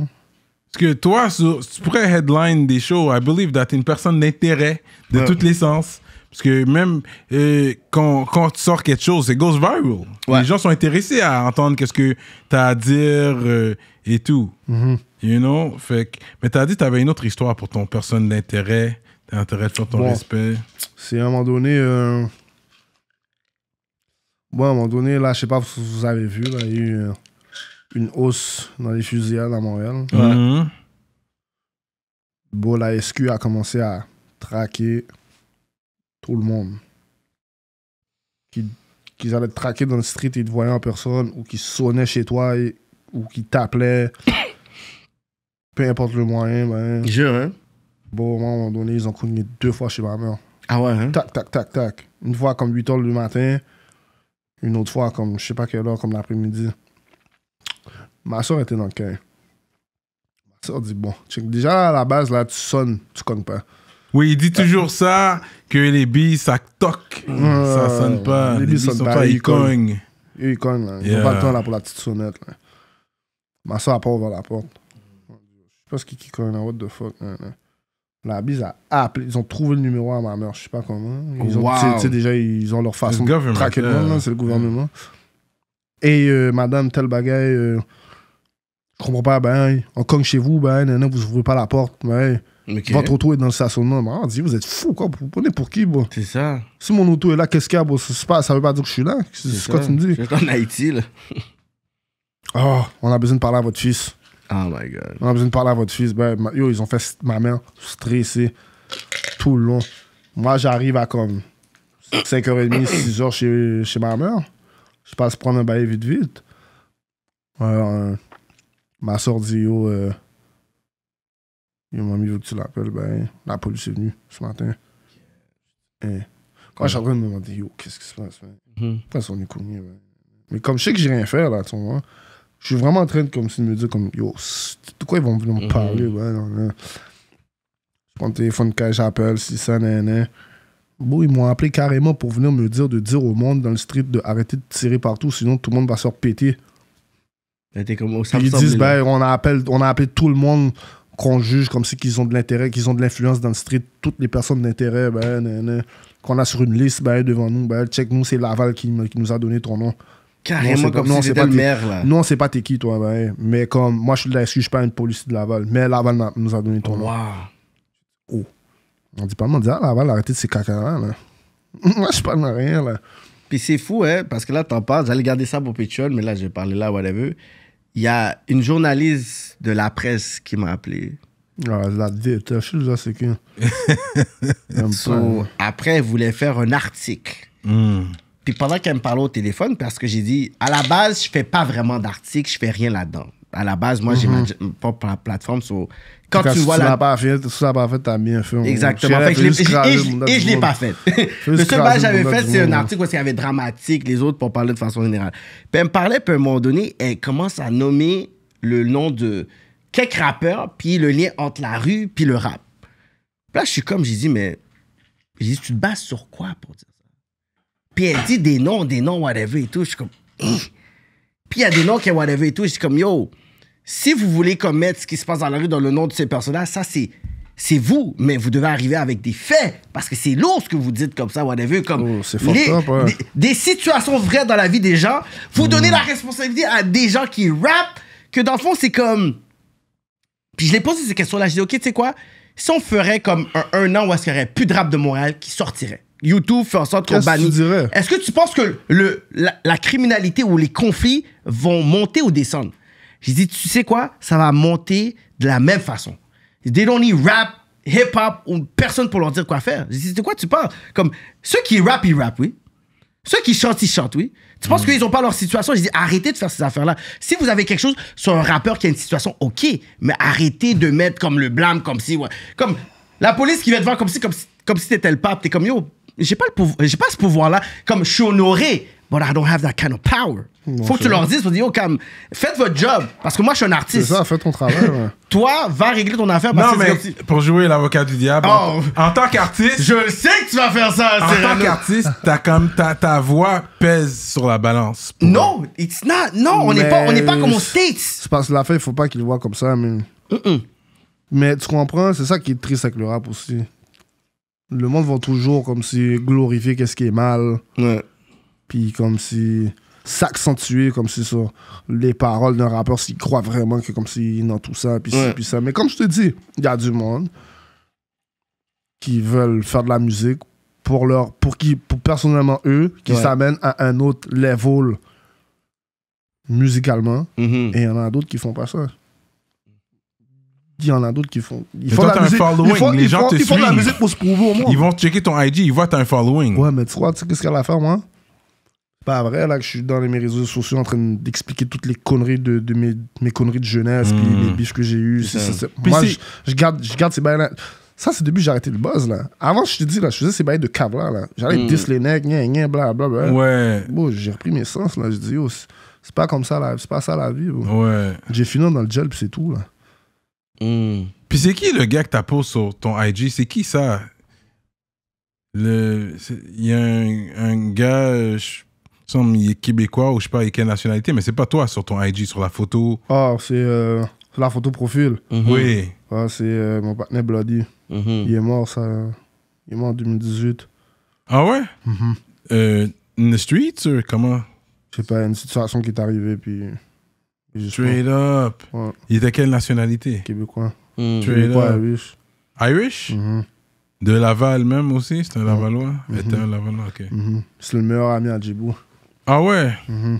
Parce que toi, tu pourrais headline des shows. I believe that une personne d'intérêt de toutes tous les sens. Parce que même euh, quand, quand tu sors quelque chose, c'est goes viral. Les gens sont intéressés à entendre qu'est-ce que tu as à dire euh, et tout. Mm-hmm. You know? Fait mais tu as dit que tu avais une autre histoire pour ton personne d'intérêt. d'intérêt sur de ton respect. C'est à un moment donné. Euh... Bon, à un moment donné, là, je sais pas si vous avez vu, il y a eu euh, une hausse dans les fusillades à Montréal. Ouais. Bon, la SQ a commencé à traquer tout le monde. Qui, qui allaient te traquer dans le street et te voyaient en personne, ou qui sonnaient chez toi, ou qui t'appelaient. Peu importe le moyen, ben. Jure, hein? Bon, à un moment donné, ils ont cogné deux fois chez ma mère. Ah ouais, hein. Tac, tac, tac, tac. Une fois comme 8 h du matin, une autre fois comme je sais pas quelle heure, comme l'après-midi. Ma soeur était dans le cœur. Ma soeur dit bon, déjà à la base, là, tu sonnes, tu cognes pas. Oui, il dit bah, toujours ça, que les billes, ça toque. ça sonne pas. Les billes sont pas, ils cognent. Ils cognent, là. Ils yeah. pas le temps, là, pour la petite sonnette, là. Ma soeur a pas ouvert la porte. Je sais pas ce qui, qui là. What the fuck, là, La bise a appelé. Ils ont trouvé le numéro à ma mère, je sais pas comment. Ils ont, wow. déjà, ils ont leur façon de traquer le monde, c'est le gouvernement. Et euh, madame, tel bagaille, euh, je comprends pas, ben, on cogne chez vous, ben, vous ouvrez pas la porte, ben, votre auto est dans le stationnement. Bah, on dit, vous êtes fou, quoi. Vous prenez pour qui, bon C'est ça. Si mon auto est là, qu'est-ce qu'il y a, bon pas, Ça veut pas dire que je suis là. C'est ce que tu me dis. Je suis en Haïti, là. oh, on a besoin de parler à votre fils. Oh my God. On a besoin de parler à votre fils. Ben, yo, ils ont fait ma mère stressée tout le long. Moi, j'arrive à comme 5h30, 6h chez, chez ma mère. Je passe prendre un bail vite, vite. Alors, euh, ma soeur dit, yo... Euh, il ma mis, veut que tu l'appelles, ben, la police est venue ce matin. Eh. quand je suis en train de me demander, yo, qu'est-ce qui se passe, man? Mhm. on est connu, Mais comme je sais que j'ai rien fait, là, je suis vraiment en train de, comme, me dire, comme, yo, de quoi ils vont venir me mhm. parler, ben, Je prends le téléphone quand j'appelle, si ça, nan, nan. Bon, ils m'ont appelé carrément pour venir me dire de dire au monde dans le street de arrêter de tirer partout, sinon tout le monde va se repéter. comme, ils disent, ben, on a, appelé, on a appelé tout le monde qu'on juge comme si qu'ils ont de l'intérêt, qu'ils ont de l'influence dans le street, toutes les personnes d'intérêt ben, qu'on a sur une liste ben, devant nous, ben, check nous, c'est Laval qui, nous a donné ton nom. Carrément non, comme non, si pas le maire, Non, c'est pas t'es qui, toi, ben, mais comme, moi, je suis là, je suis pas une police de Laval, mais Laval nous a donné ton nom. Oh. On dit pas, on dit, ah, Laval, arrêtez de ces caca là. moi, je parle de rien, là. Puis c'est fou, hein, parce que là, t'en parles, j'allais garder ça pour Patreon, mais là, je vais parler là, whatever il y a une journaliste de la presse qui m'a appelé. Ah, la détache, là, c'est que. après, elle voulait faire un article. Hmm. Puis pendant qu'elle me parlait au téléphone, parce que j'ai dit, à la base, je fais pas vraiment d'article, je fais rien là-dedans. À la base, moi, j'imagine... Pas j'ai mm-hmm. ma, plateforme, so, quand, tu vois la. Pas fait, si tu l'as pas fait, t'as bien fait. Exactement. Fait je et je l'ai pas fait. Le seul que j'avais fait, c'est un article où il y avait dramatique, les autres, pour parler de façon générale. Puis elle me parlait, puis à un moment donné, elle commence à nommer le nom de quelques rappeurs, puis le lien entre la rue, puis le rap. Puis là, je suis comme, j'ai dit, mais. J'ai tu te bases sur quoi pour dire ça? Puis elle dit des noms, des noms, whatever et tout. Je suis comme. Puis il y a des noms qui sont whatever et tout. Je suis comme, yo, si vous voulez commettre ce qui se passe dans la rue dans le nom de ces personnages, ça c'est c'est vous, mais vous devez arriver avec des faits, parce que c'est lourd ce que vous dites comme ça, whatever, comme oh, comme hein. des, situations vraies dans la vie des gens. Vous donnez la mm. responsabilité à des gens qui rappent, que dans le fond, c'est comme... Puis je l'ai posé ces questions-là, j'ai dit, OK, tu sais quoi, si on ferait comme un, an où est-ce qu'il n'y aurait plus de rap de Montréal qui sortirait, YouTube fait en sorte qu'on bannit. Est-ce que tu penses que le, la criminalité ou les conflits vont monter ou descendre je dis tu sais quoi? Ça va monter de la même façon. Dès don't need rap, hip-hop ou personne pour leur dire quoi faire. Je dis de quoi tu parles? Comme, ceux qui rap, ils rap, oui. Ceux qui chantent, ils chantent, oui. Tu penses mm. qu'ils n'ont pas leur situation? J'ai dis arrêtez de faire ces affaires-là. Si vous avez quelque chose sur un rappeur qui a une situation, OK. Mais arrêtez de mettre comme le blâme, comme si... Comme la police qui vient te voir comme si, comme si, comme t'étais le pape. T'es comme, yo, j'ai pas, le j'ai pas ce pouvoir-là. Comme, je suis honoré but I don't have that kind of power. Faut que tu leur dises, tu dis, faites votre job, parce que moi, je suis un artiste. C'est ça, fais ton travail. Toi, va régler ton affaire. non, mais pour jouer l'avocat du diable, en, oh. tant qu'artiste. Je sais que tu vas faire ça, En tant qu'artiste, comme, ta, ta voix pèse sur la balance. Non, it's not. Non, on n'est pas, on pas comme aux States. C'est parce que la fin, il faut pas qu'ils le voient comme ça, mais. Mais tu comprends, c'est ça qui est triste avec le rap aussi. Le monde va toujours comme si glorifier qu'est-ce qui est mal. Ouais puis comme si s'accentuer comme si ça les paroles d'un rappeur s'il croit vraiment que comme si dans tout ça puis puis ça mais comme je te dis il y a du monde qui veulent faire de la musique pour leur pour qui pour personnellement eux qui s'amènent à un autre level musicalement mm-hmm. et il y en a d'autres qui font pas ça il y en a d'autres qui font. il faut font la musique. les gens te ils Font de la musique pour se prouver au moins. Ils vont checker ton ID ils voient t'as un following. Ouais, mais tu crois, tu sais, qu'est-ce qu'elle a à faire, moi pas vrai, là, que je suis dans mes réseaux sociaux en train d'expliquer toutes les conneries de, mes, conneries de jeunesse, puis hmm. les biches que j'ai eu Moi, je, garde, je garde ces bails Ça, c'est le début, j'ai arrêté le buzz, là. Avant, je te dis, là, je faisais ces bails de cave, là. J'allais hmm. dis les necks, gna, bla, bla, Ouais. Bon, j'ai repris mes sens, là. Je dis, oh, c'est pas comme ça, là. C'est pas ça, la vie. Oh. Ouais. J'ai fini dans le gel, puis c'est tout, là. Hmm. Puis c'est qui le gars que t'as posé sur ton IG? C'est qui, ça? Le. Il y a un, gars il est québécois ou je sais pas, il quelle nationalité, mais c'est pas toi sur ton IG, sur la photo. Ah, c'est euh, la photo profil. Mhm. Oui. c'est euh, mon partenaire Bloody. Mhm. Il est mort, ça. Il est mort en 2018. Ah ouais? Mhm. euh, in the streets ou comment? Je sais pas, une situation qui est arrivée, puis. Straight up. Il était quelle nationalité? Québécois. Québécois, Irish. Irish? De Laval même aussi? c'était un Lavalois? C'est le meilleur ami à Djibouti. Ah ouais mhm.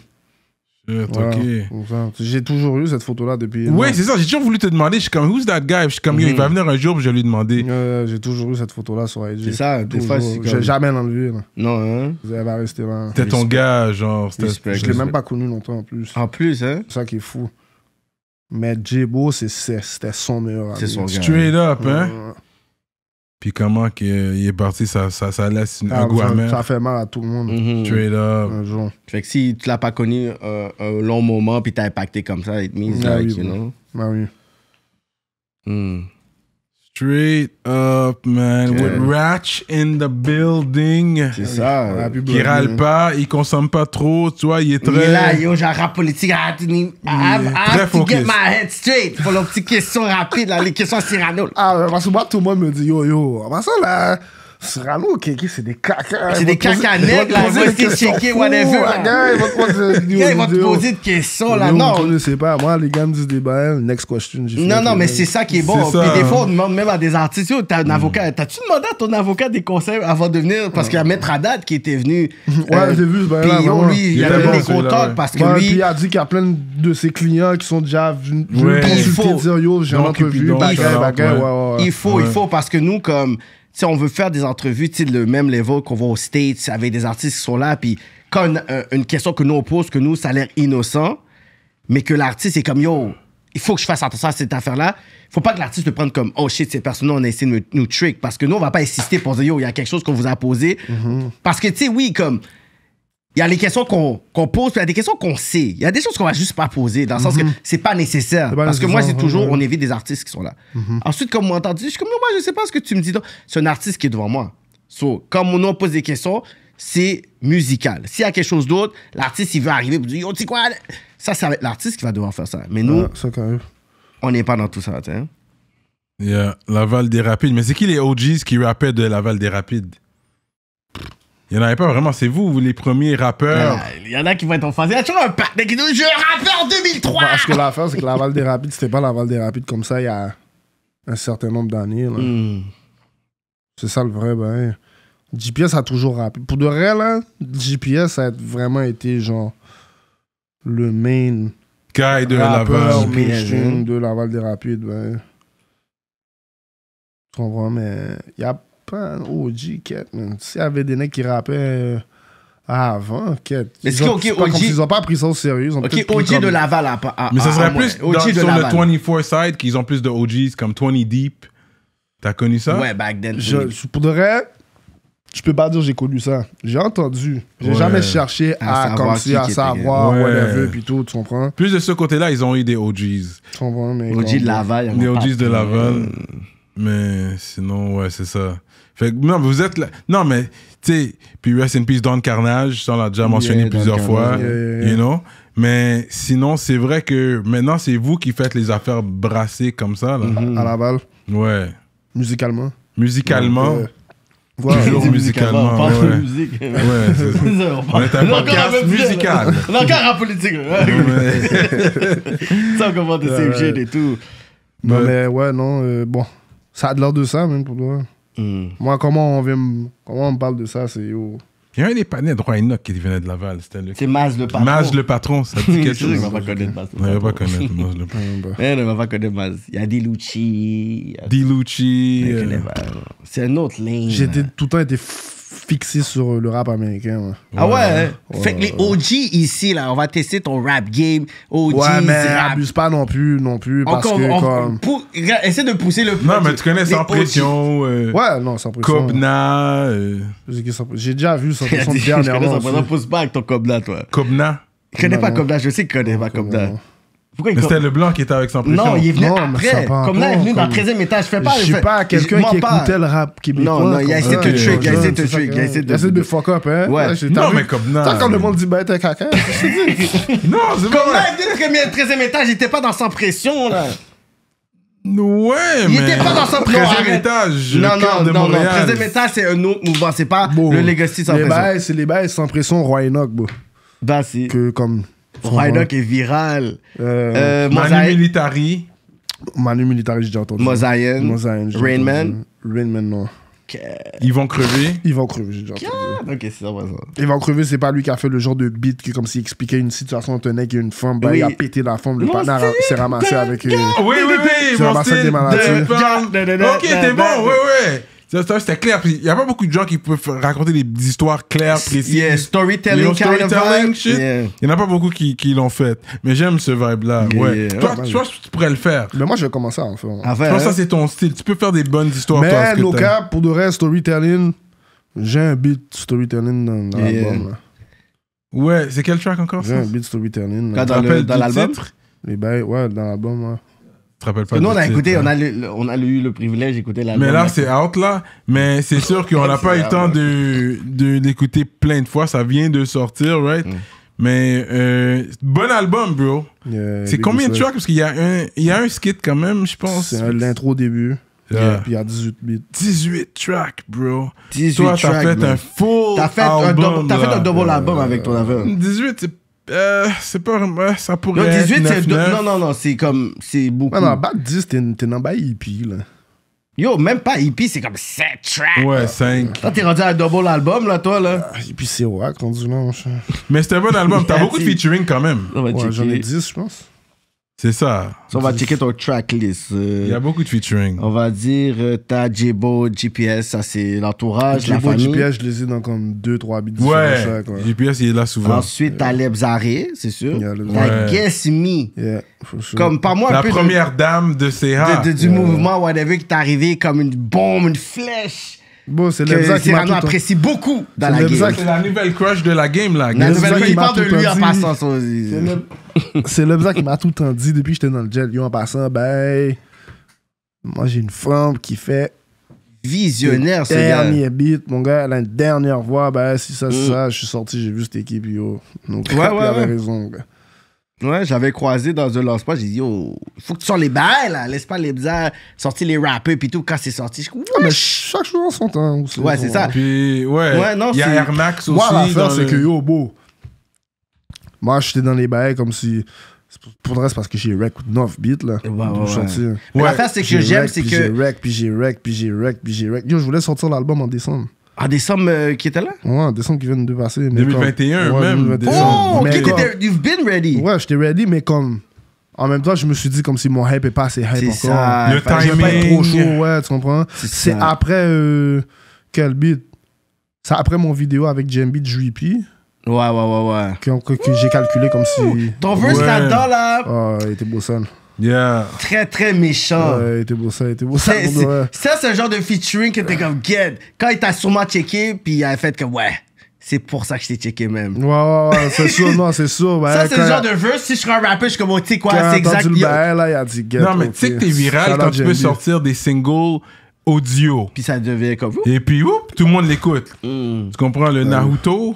J'ai toujours eu cette photo-là depuis. Oui, c'est ça. J'ai toujours voulu te demander. Je suis comme, who's that guy? Je suis comme, il va mhm. venir un jour, je vais lui demander. j'ai toujours eu cette photo-là sur IG. C'est ça, des fois. Comme... J'ai jamais l'enlevé. Non, hein? Vous va rester là. C'était ton gars, genre. Je l'ai même pas connu longtemps en plus. En plus, hein? C'est ça qui est fou. Mais Jebo, c'était son meilleur ami. C'est son gars. Straight hein. up, hein? puis comment qu'il est parti, ça, ça, ça laisse un goût ça, amer. Ça fait mal à tout le monde. Mhm. tu es up. Fait que si tu l'as pas connu euh, un long moment, puis t'as impacté comme ça, it means ah like, you know. Ah oui. Hmm. Straight up, man. Okay. With Ratch in the building. C'est ça. Ah, Qui râle pas, il consomme pas trop, tu vois, il est très... là, yo, j'ai rap politique. I have to, I have, to get my head straight pour les petites questions rapides, les questions Cyrano. Ah, parce que moi, tout le monde me dit, yo, yo, en ça, là... Cyrano, c'est des caca. C'est des cacas nègres, là. Ils vont te poser des questions, là. Non. Je ne sais pas. Moi, les gars me disent des bails. Next question. Non, non, mais c'est ça qui est bon. Puis des fois, on demande même à des artistes, t'as un hmm. avocat. tu demandé à ton avocat des conseils avant de venir? Parce qu'il y a hmm. Maître Haddad qui était venu. Ouais, euh, j'ai vu ce bail lui, il avait des contacts parce que lui. il a dit qu'il y a plein de ses clients qui sont déjà venus consulter, dire yo, j'ai Il faut, il faut, parce que nous, comme si on veut faire des entrevues, tu le même level qu'on va au States avec des artistes qui sont là. Puis quand euh, une, question que nous on pose, que nous, ça a l'air innocent, mais que l'artiste est comme yo, il faut que je fasse attention à cette affaire-là. Il faut pas que l'artiste le prenne comme oh shit, ces personnes-là, on a essayé de nous, trick. Parce que nous, on va pas insister pour dire yo, il y a quelque chose qu'on vous a posé. Mm-hmm. Parce que, tu sais, oui, comme il y a les questions qu'on pose, puis il y a des questions qu'on sait. Il y a des choses qu'on va juste pas poser, dans le sens que ce mhm. que c'est pas nécessaire. parce que moi, c'est toujours, on évite des artistes qui sont là. Mhm. Ensuite, comme on entendu, je suis comme, moi, je sais pas ce que tu me dis. C'est un artiste qui est devant moi. So, comme on pose des questions, c'est musical. S'il y a quelque chose d'autre, l'artiste, il veut arriver pour dire, tu sais quoi? Ça, c'est l'artiste qui va devoir faire ça. Mais nous, on n'est pas dans tout ça, Il y Yeah, Laval des Rapides. Mais c'est qui les OGs qui rappaient de Laval des Rapides? Il y en avait pas vraiment, c'est vous, les premiers rappeurs. Ah, il y en a qui vont être en Il y a toujours un patin qui dit Je 2003 Parce que l'affaire, c'est que la des Rapides, c'était pas la des Rapides comme ça il y a un certain nombre d'années. Hmm. C'est ça le vrai, ben. GPS a toujours rappé. Pour de vrai, là, GPS a vraiment été genre le main. Guy de rappeur, Laval. de Laval des Rapides, ben. voit, comprends, mais il y a pas OG, Cat, man. S'il y avait des mecs qui rappaient euh, avant, Cat. ce ils, ils ont pas pris ça au sérieux. OG de Laval à. pas. mais ce serait plus sur le 24 side qu'ils ont plus de OGs comme 20 Deep. T'as connu ça? Ouais, back then. Je, pourrais je, peux pas dire j'ai connu ça. J'ai entendu. J'ai jamais cherché à, comme savoir, whatever, puis tout, tu comprends? Plus de ce côté-là, ils ont eu des OGs. OG de Laval. Des OGs de Laval. Mais sinon, ouais, c'est ça. Fait que, non, vous êtes là. Non, mais, tu sais, puis Rest in Peace, Don Carnage, ça, on l'a déjà mentionné plusieurs fois, you know. Mais sinon, c'est vrai que maintenant, c'est vous qui faites les affaires brassées comme ça, là. Mm-hmm. À la balle. Ouais. Musicalement. Musicalement. Toujours musicalement. On parle de musique. Ouais, c'est On est un podcast musical. On est encore en politique. Ça, on commence de et tout. Non, mais ouais, non, euh, bon. Ça a de l'air de ça, même, pour toi. Mm. Moi, comment on, vient, comment on parle de ça, c'est. Il y a un des panneaux de Roi Enoch qui venait de Laval. le... C'est Maz le patron. Maz le patron, ça dit quelque chose. Il va pas connaître Maz le patron. Il bah. va pas connaître Maz le patron. Il va pas connaître Maz. Il y a Dilucci. Dilucci. Euh, c'est un autre ligne. J'ai tout le temps été fixé sur le rap américain. Ah hein? ouais, Fait que les OG ici, là, on va tester ton rap game. OG, ouais, mais abuse pas non plus, non plus. parce que, comme... Essaie de pousser le Non, mais tu connais Sans Pression. Euh, ouais, non, Sans Pression. Kobna. Euh. J'ai déjà vu Sans Pression dernièrement. Sans Pression, pousse pas avec ton Cobna toi. Kobna. Je connais pas Cobna. je sais que tu connais pas Cobna. Pourquoi il Mais c'était Leblanc qui était avec son pression. Non, il est venu après. Comme là, il est venu dans le 13e étage. Fais pas. Je suis pas quelqu'un qui écoutait le rap québécois. Non, non, il a essayé de te tuer, il a essayé de te tuer, il a essayé de- me fuck up, hein. Ouais. Non, mais comme non. Tant quand le monde dit, ben, t'es caca. Non, c'est pas Comme là, il est venu dans le 13e étage. Il n'était pas dans sans pression, là. Ouais, mais. Il était pas dans son 13e étage. Non, le non, de non, non. 13e étage, c'est un autre mouvement. C'est pas Bon. le Legacy sans Les pression. bails, c'est les bails sans pression, Roy Enoch, Bah, Que comme. Frydock mhm. est viral. Euh, euh Manu Militari. Manu Militari, j'ai déjà entendu. Mosaïen. Rainman. Rainman, non. Ils vont crever. Ils vont crever, j'ai déjà entendu. Ok, c'est ça, ça. Ils vont crever, c'est pas lui qui a fait le genre de beat qui, comme s'il expliquait une situation entre un mec et une femme. Bah, il a pété la femme, le panard s'est ramassé avec. Euh, oui, oui, oui. s'est ramassé des maladies. Ok, t'es bon, ouais, ouais. C'était clair. Il n'y a pas beaucoup de gens qui peuvent raconter des, histoires claires, précises. storytelling, storytelling kind of shit. Il n'y en a pas beaucoup qui, l'ont fait. Mais j'aime ce vibe-là. Toi, tu tu pourrais le faire. Mais moi, je vais commencer en faire. Enfin, je pense ça, hein? c'est ton style. Tu peux faire des bonnes histoires. Mais cas pour de vrai, storytelling, j'ai un beat storytelling dans, dans l'album. Ouais, c'est quel track encore J'ai un beat storytelling. Là, dans l'album Les eh bails, ben, ouais, dans l'album te Nous, on a écouté, on a, on a eu le privilège d'écouter la Mais là, c'est out, là. Mais c'est sûr qu'on n'a pas eu le temps de, plein de fois. Ça vient de sortir, right? Mm. Mais euh, bon album, bro. c'est combien de tracks? Parce qu'il y, a un, y a un skit quand même, je pense. C'est l'intro au début. Yeah. Puis il y a 18 beats. 18 tracks, bro. 18 Toi, t'as fait un full T'as fait, fait, un double album avec ton album. 18, c'est euh, c'est pas vraiment. Euh, ça pourrait non, 18, être Non, non, non, c'est comme. C'est beaucoup. Non, non, Bat 10, t'es en bas hippie, là. Yo, même pas hippie, c'est comme 7 tracks. Ouais, 5. Toi, t'es rendu à double album, là, toi, là. Ah, Et puis c'est wack, rendu dit mon chat. Mais c'était un bon album. T'as beaucoup de featuring quand même. Ouais, j'en ai 10, je pense. C'est ça. on va checker ton tracklist. Il y a beaucoup de featuring. On va dire, euh, t'as Jibo, GPS, ça c'est l'entourage, la famille. GPS, je les ai dans comme 2-3 bits. Ouais, GPS, il est là souvent. Ensuite, t'as Lebzare c'est sûr. la t'as Guess Me. Comme, par moi, La première dame de CH. De, du mouvement, whatever, qui t'est arrivé comme une bombe, une flèche. Bon, c'est Lemza qui Cyrano apprécie beaucoup dans la game. C'est la nouvelle crush de la game, là. La nouvelle crush, il parle de lui en passant. C'est Lebza qui m'a tout le dit depuis que j'étais dans le gel. Yo, en passant, ben... Moi, j'ai une femme qui fait visionnaire, ce dernier gars. beat, mon gars, la dernière voix, bah si ça, mm. ça, je suis sorti, j'ai vu cette équipe, yo. Donc, ouais, ouais, avait ouais. raison, mon gars. Ouais, j'avais croisé dans un spot, j'ai dit, oh, faut que tu sors les bails, là. Laisse pas les bizarres sortir les rappeurs, puis tout. Quand c'est sorti, je ah, mais chaque jour en son temps. ouais, c'est ça. Puis, ouais. il y a Air Max aussi. Moi, l'affaire, c'est que yo, beau. Moi, j'étais dans les bails comme si. Pour le reste, parce que j'ai rec 9 beats, là. Ouais, ouais, ouais. l'affaire, c'est que j'aime, c'est que. puis j'ai rec, puis j'ai rec, puis j'ai rec, puis j'ai rec. Yo, je voulais sortir l'album en décembre. En ah, décembre euh, qui était là? Ouais, en décembre qui vient de passer. 2021 même. 2021. Oh, Mais you've been ready. Ouais, j'étais ready, mais comme. En même temps, je me suis dit comme si mon hype est pas assez hype encore. Le temps pas trop chaud, ouais, tu comprends? C'est après. euh, quel beat? C'est après mon vidéo avec JMB de Juipi Ouais, ouais, ouais, ouais. que, j'ai calculé comme si. Ton verse Ouais. là-dedans, là, ah, il était beau son. Yeah. Très, très méchant. Ouais, il était beau ça, il était beau ça. C'est un ce genre de featuring que t'es comme, get. Quand il t'a sûrement checké, puis il a fait que, ouais. C'est pour ça que je t'ai checké même. Ouais, ouais, ouais, c'est sûr, non, c'est sûr. Ben, ça, c'est le genre de verse. Si je serais un rappeur, je suis comme, oh, tu sais quoi, c'est exact. il a dit, get, non, mais tu sais que t'es viral quand tu peux sortir des singles audio. Puis ça devient comme. Et puis, oups, tout le monde l'écoute. Mm. Tu comprends le Naruto,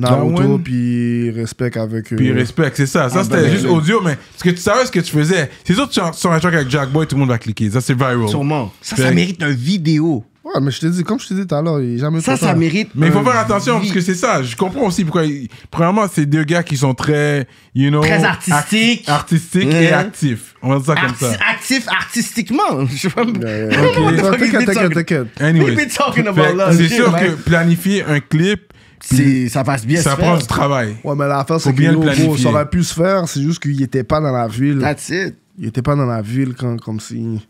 Naruto, puis Respect avec. puis euh, Respect, c'est ça. Ça, ah, c'était ben, juste ben, ben. audio, mais parce que tu savais ce que tu faisais. C'est sûr que tu sors un track avec Jack Boy, tout le monde va cliquer. Ça, c'est viral. Sûrement. Ça, ça mérite un vidéo. Ouais, mais je te dis, comme je te dis tout à l'heure, il jamais Ça, ça mérite. Mais il faut faire attention, parce que c'est ça. Je comprends aussi pourquoi. Premièrement, c'est deux gars qui sont très, you know. Très artistiques. artistiques et actifs. On va dire ça comme ça. Actifs artistiquement. Je sais pas. T'inquiète, t'inquiète, t'inquiète. Anyway. C'est sûr que planifier un clip ça passe bien. Ça prend du travail. Ouais, mais l'affaire, c'est que bien ça aurait pu se faire, c'est juste qu'il était pas dans la ville. That's it. Il était pas dans la ville quand, comme si.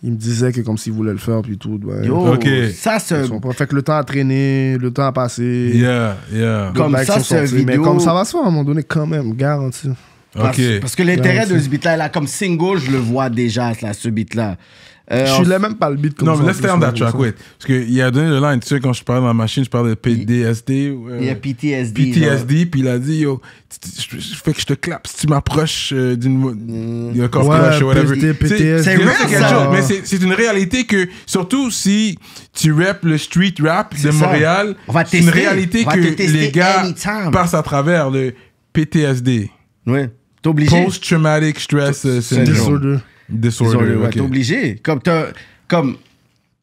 Il me disait que comme s'il voulait le faire, puis tout. Ben, Yo, ça se. Fait que le temps a traîné le temps a passé Yeah, yeah. Comme ça, c'est vidéo... Mais comme ça va se faire à un moment donné, quand même, garanti. Parce, que l'intérêt de ce beat-là, comme single, je le vois déjà, là, ce beat-là. Euh, je suis là même pas le beat comme Non, mais laisse terminer en track, oui. Parce qu'il a donné le line, tu sais, quand je parle dans la machine, je parle de PTSD. Il y a PTSD. Euh, PTSD, puis il a dit, yo, je fais que je te clappe si tu m'approches euh, d'une. Mm. Il y a corps crush ou whatever. C'est quelque mais c'est une réalité que, surtout si tu rappes le street rap de Montréal, c'est une réalité que les gars passent à travers le PTSD. Ouais. T'es obligé. Post-traumatic stress syndrome. Disorder, Disorder ouais, t'es obligé. Comme, comme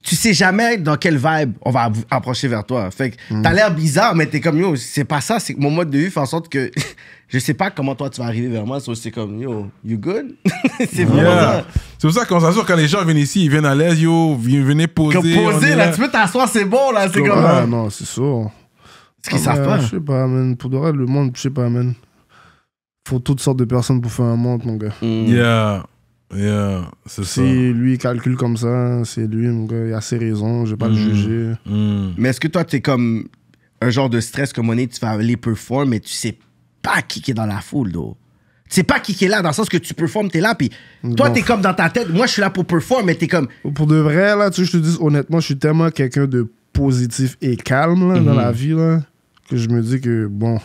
tu sais jamais dans quelle vibe on va approcher vers toi. Fait que hmm. t'as l'air bizarre, mais t'es comme yo, c'est pas ça. C'est mon mode de vie fait en sorte que je sais pas comment toi tu vas arriver vers moi. c'est comme yo, you good? c'est vraiment ça. C'est pour ça qu'on s'assure quand les gens viennent ici, ils viennent à l'aise, yo, venez poser. Comme poser, là, tu peux t'asseoir, c'est bon, là, c'est comme. Ah, non, c'est sûr. ce qu'ils ah savent pas. Je sais pas, man. Pour de vrai, le monde, je sais pas, man. Faut toutes sortes de personnes pour faire un monde, mon gars. Hmm. Yeah. Yeah, c'est si lui calcule comme ça, c'est lui, il a ses raisons, je vais pas le mm. juger. Mm. Mais est-ce que toi, es comme un genre de stress comme on est, tu vas aller performer, mais tu sais pas qui est dans la foule, d'eau tu sais pas qui, qui est là, dans le sens que tu performes, t'es là, puis toi, t'es comme dans ta tête, moi, je suis là pour performer, mais t'es comme... Pour de vrai, là, tu je te dis, honnêtement, je suis tellement quelqu'un de positif et calme, dans mm-hmm. la vie, là, que je me dis que, bon,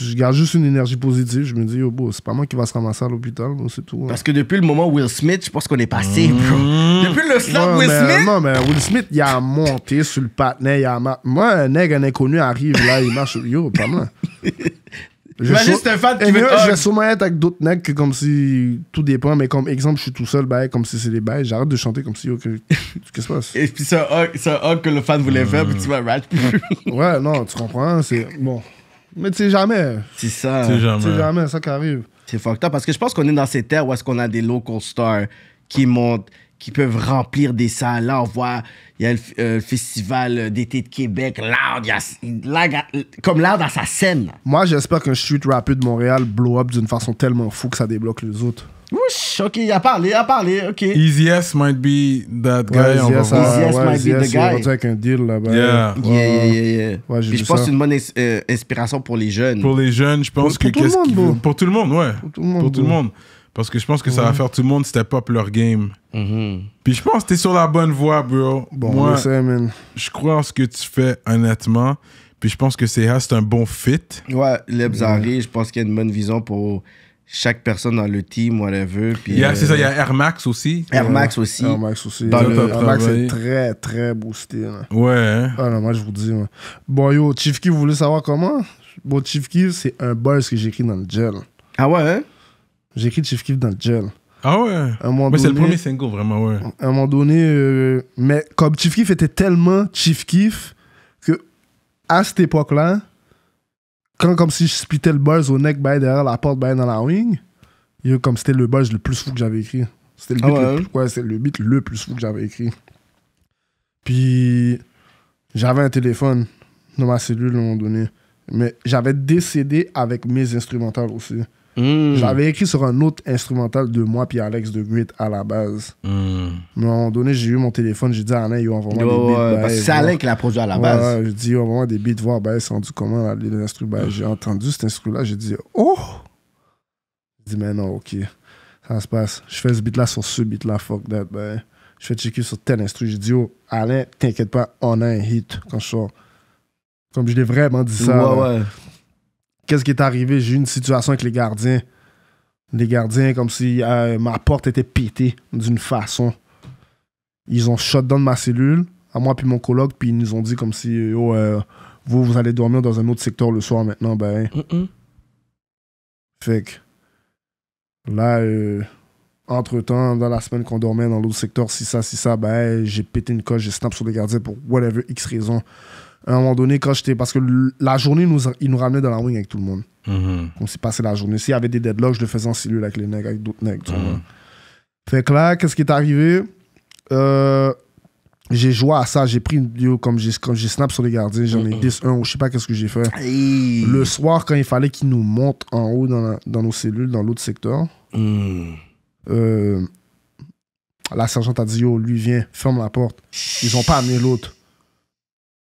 je garde juste une énergie positive. Je me dis, oh, c'est pas moi qui va se ramasser à l'hôpital, c'est tout. Hein. Parce que depuis le moment Will Smith, je pense qu'on est passé, mhm. Depuis le slap Will Smith. Non, mais Will Smith, il a monté sur le patinet. Il a Moi, un nègre, un inconnu arrive là, il marche. Yo, pas mal. Imagine, c'est un fan qui veut. Je vais sûrement être avec d'autres nègres comme si tout dépend, mais comme exemple, je suis tout seul, bah, comme si c'était des bails. J'arrête de chanter comme si, ok, qu'est-ce qui se passe? Et puis c'est un hug que le fan voulait euh. faire, puis tu vas rat. ouais, non, tu comprends, c'est. Bon. Mais tu sais jamais. C'est ça. C'est jamais. C'est jamais ça qui arrive. C'est fucked up parce que je pense qu'on est dans ces terres où est-ce qu'on a des local stars qui montent, qui peuvent remplir des salles. Là, on voit, il y a le, euh, festival euh, d'été de Québec, loud, comme loud dans sa scène. Moi, j'espère qu'un street rapide de Montréal blow up d'une façon tellement fou que ça débloque les autres. Wouh! ok, il a parlé, il a parlé, ok. Easy might be that guy. on va voir. Easy might be the guy. Il avec un deal là-bas. Yeah. Yeah, yeah, yeah, Ouais, Puis je pense que c'est une bonne euh, inspiration pour les jeunes. Pour les jeunes, je pense que qu'est-ce Pour tout le monde, ouais. Pour tout le monde. Pour tout le monde. Parce que je pense que ça va faire tout le monde step up leur game. Mm-hmm. Puis je pense que t'es sur la bonne voie, bro. Bon, Moi, je crois en ce que tu fais, honnêtement. Puis je pense que c'est un bon fit. Ouais, Lebzari, je pense qu'il y a une bonne vision pour chaque personne dans le team, whatever. Puis, euh, c'est ça, il y a euh, Air Max aussi. Air Max aussi. Air Max aussi. Air Max est très, très boosté. Ouais. Hein. Ah non, moi, je vous dis. Bon, yo, Chief Keef, vous voulez savoir comment? Bon, Chief Keef, c'est un buzz que j'écris dans le gel. Ah ouais? hein? J'écris Chief Keef dans le gel. Ah ouais? Mais c'est le premier single, vraiment, ouais. à un moment donné, euh, mais comme Chief Keef était tellement Chief Keef que à cette époque-là, quand comme si je spitais le buzz au neck, ben, derrière la porte, ben, dans la wing, comme c'était le buzz le plus fou que j'avais écrit. C'était le, ah beat le, plus, hein? beat le plus fou que j'avais écrit. Puis j'avais un téléphone dans ma cellule à un moment donné. Mais j'avais décédé avec mes instrumentales aussi. Hmm. J'avais écrit sur un autre instrumental de moi puis Alex de Great à la base. Hmm. Mais à un moment donné, j'ai eu mon téléphone, j'ai dit à Alain, il envoie vraiment des beats. parce ben, que c'est Alain qui l'a produit à la base. Ouais, j'ai dit, envoie-moi des beats, voir, ben, c'est du comment, les instruments. Ben, j'ai entendu cet instrument-là, j'ai dit, oh! J'ai dit, mais non, ok, ça se passe. Je fais ce beat-là sur ce beat-là, fuck that, ben. Je fais checker sur tel instrument. J'ai dit, oh, Alain, t'inquiète pas, on a un hit quand je sors. Comme je l'ai vraiment dit ça. Ouais, ouais qu'est-ce qui est arrivé? J'ai eu une situation avec les gardiens. Les gardiens, comme si euh, ma porte était pétée d'une façon. Ils ont shot down ma cellule, à moi puis mon coloc, puis ils nous ont dit comme si, oh, vous, vous allez dormir dans un autre secteur le soir maintenant, ben. Fait que là, entre-temps, dans la semaine qu'on dormait dans l'autre secteur, si ça, si ça, ben, j'ai pété une coche, j'ai snap sur les gardiens pour whatever X raison à un moment donné, quand j'étais. Parce que la journée, nous, il nous ramenait dans la wing avec tout le monde. Mm-hmm. On s'est passé la journée. S'il y avait des deadlocks, je le faisais en cellule avec les nègres avec d'autres nègres mm-hmm. Fait que là, qu'est-ce qui est arrivé euh, J'ai joué à ça. J'ai pris une vidéo comme j'ai snap sur les gardiens. J'en ai 10, mm-hmm. 1 ou je sais pas qu'est-ce que j'ai fait. Le soir, quand il fallait qu'ils nous montent en haut dans, dans nos cellules, dans l'autre secteur. Mm. Euh, la sergente a dit Yo, lui, viens, ferme la porte. Ils ont pas amené l'autre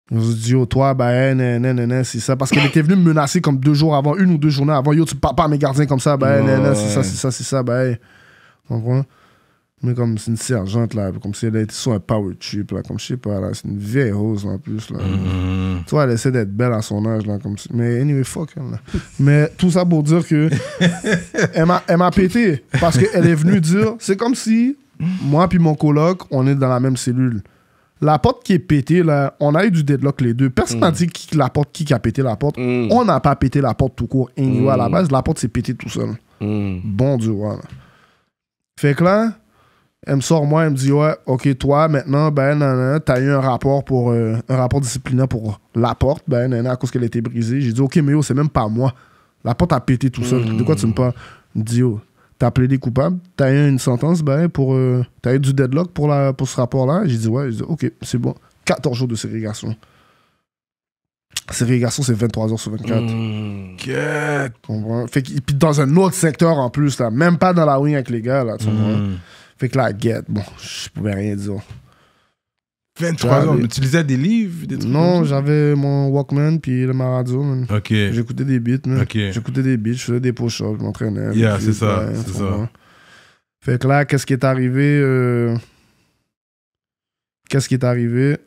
nous dit, oh, toi, ben, eh, nanana, c'est ça. Parce qu'elle était venue me menacer comme deux jours avant, une ou deux journées avant, yo, tu parles pas à mes gardiens comme ça, ben, eh, nanana, c'est ça, c'est ça, c'est ça, ben. Eh. comprends? Mais comme c'est une sergente, là, comme si elle était sur un power trip, là, comme je sais pas, là, c'est une vieille rose en plus, là. Mm-hmm. Toi, elle essaie d'être belle à son âge, là, comme si... Mais anyway, fuck, là. Mais tout ça pour dire que elle m'a pété parce qu'elle est venue dire, c'est comme si moi puis mon coloc, on est dans la même cellule. La porte qui est pétée, là, on a eu du deadlock les deux. Personne n'a mm. dit qui, la porte, qui a pété la porte. Mm. On n'a pas pété la porte tout court. et à la mm. base, la porte s'est pétée tout seul. Bon Dieu, voilà. Fait que là, elle me sort moi, elle me dit Ouais, ok, toi, maintenant, ben, t'as eu un rapport pour euh, un rapport disciplinaire pour la porte, ben, nanana, à cause qu'elle était brisée. J'ai dit Ok, mais yo, c'est même pas moi. La porte a pété tout seul. De quoi tu me parles? dit t'as appelé des coupables, t'as eu une sentence, ben, pour, euh, t'as eu du deadlock pour, la, pour ce rapport-là. J'ai dit, ouais, ok, c'est bon. 14 jours de ségrégation. Ségrégation, c'est 23 heures sur 24. Hmm. Get. Fait que, puis dans un autre secteur en plus, là, même pas dans la wing avec les gars, là, hmm. Fait que la guette bon, je pouvais rien dire. 23 ans, mais tu des livres Non, j'avais mon Walkman puis le radio. J'écoutais des beats, man. J'écoutais des beats, je faisais des push-ups, je m'entraînais. Yeah, c'est ça, ben, c'est ça. Fait que là, qu'est-ce qui est arrivé euh, Qu'est-ce qui est arrivé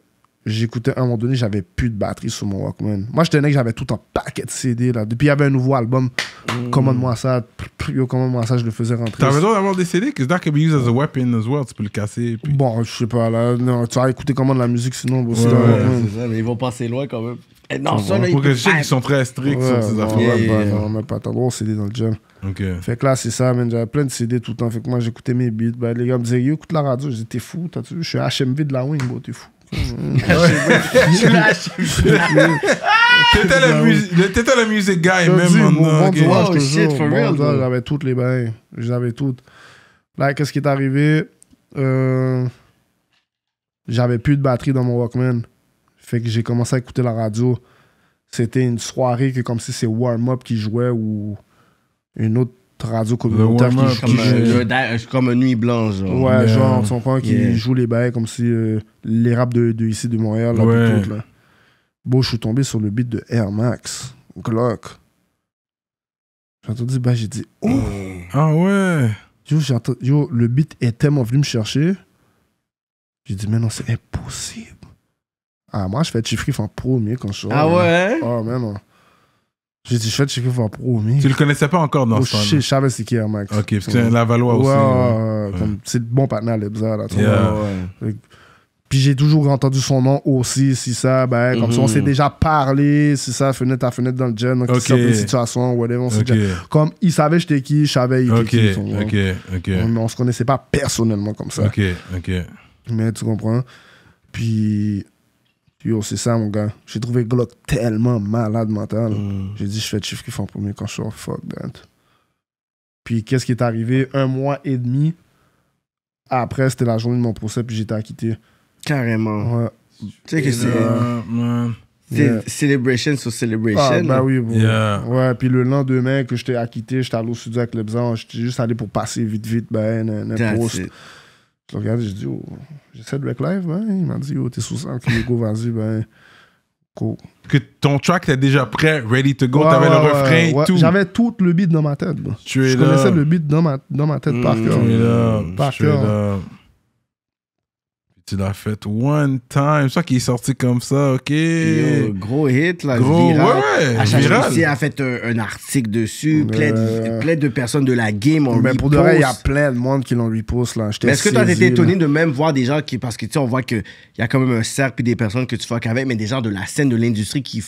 j'écoutais à un moment donné, j'avais plus de batterie sur mon Walkman. Moi, je tenais que j'avais tout un paquet de CD. Là. Depuis, il y avait un nouveau album. Mm. Commande-moi ça. commande-moi ça, je le faisais rentrer. T'avais besoin d'avoir des CD, que ça peut être utilisé as a weapon as well. Tu peux le casser. Bon, je sais pas, là. Non, tu vas écouter comment de la musique sinon. Aussi, ouais, c'est ça, mais ils vont passer loin quand même. Eh, non, ça, là, Pour que je sais qu'ils sont très stricts sur ces affaires. là yeah, yeah. Non, mais pas tant gros CD dans le jam. Okay. Fait que là, c'est ça, man. J'avais plein de CD tout le temps. Fait que moi, j'écoutais mes beats. Ben, les gars me disaient, écoute la radio. J'étais fou. Je suis HMV de la Wing, bro. T'es fou. T'étais le, le music guy, même. mon oh, shit, for real. J'avais toutes les bains. J'avais toutes. Là, qu'est-ce qui est arrivé? Euh, j'avais plus de batterie dans mon Walkman. Fait que j'ai commencé à écouter la radio. C'était une soirée que comme si c'est Warm Up qui jouait ou une autre radio communautaire qui, joue, comme, euh, comme une nuit blanche. Genre. Ouais, genre, son frère qui joue les bails comme si euh, les raps de, de, ici de Montréal, là, ouais. là. Bon, je suis tombé sur le beat de Air Max, Glock. J'ai entendu bah j'ai dit, oh! Ah ouais! Yo, yo, le beat est tellement venu me chercher. J'ai dit, mais non, c'est impossible. Ah, moi, je fais chiffrer en premier quand je suis. Ah ouais? Ah, mais non. J'ai dit, je sais pas pro, mais. Tu le connaissais pas encore dans oh, Je savais c'est qui Max. Ok, parce que c'est un Lavalois aussi. Ouais, hein. Comme, c'est le bon partenaire, le bizarre. Là, ouais. Puis j'ai toujours entendu son nom aussi, si ça, ben, comme si ça, on mm-hmm. s'est déjà parlé, si ça, fenêtre à fenêtre dans le jeu, dans certaines une situation, whatever, Comme il savait j'étais qui, je savais il était qui. Ok, ok, ok. On, on se connaissait pas personnellement comme ça. Ok, ok. Mais tu comprends? Puis Yo, oh, c'est ça, mon gars. J'ai trouvé Glock tellement malade mental. Mm. J'ai dit, je fais le chiffre qui font premier quand je sors. Fuck that. Puis, qu'est-ce qui est arrivé? Un mois et demi après, c'était la journée de mon procès, puis j'étais acquitté. Carrément. Ouais. Tu sais que c'est. C'est Celebration sur celebration. Ah, bah oui, Ouais, puis le lendemain que j'étais acquitté, j'étais allé au sud avec gens, j'étais juste allé pour passer vite, vite, ben, un, je regarde, j'ai dit, oh, j'essaie de Black Live, ben. Il m'a dit, oh, t'es sous 100 go vas y ben. go. » Que ton track t'es déjà prêt, ready to go, t'avais le refrain tout. J'avais tout le beat dans ma tête. je connaissais le beat dans ma, dans ma tête par mm, cœur. là. Par cœur. Il l'as fait one time. ça qui est sorti comme ça, ok. gros hit, là. Gros, viral. ouais, fois a fait un, article dessus. Plein, de, de, personnes de la game ont Mais pour de vrai, il y a plein de monde qui l'ont repost, là. Mais est-ce que toi, t'étais étonné de même voir des gens qui. Parce que, tu sais, on voit qu'il y a quand même un cercle puis des personnes que tu fuck avec, mais des gens de la scène de l'industrie qui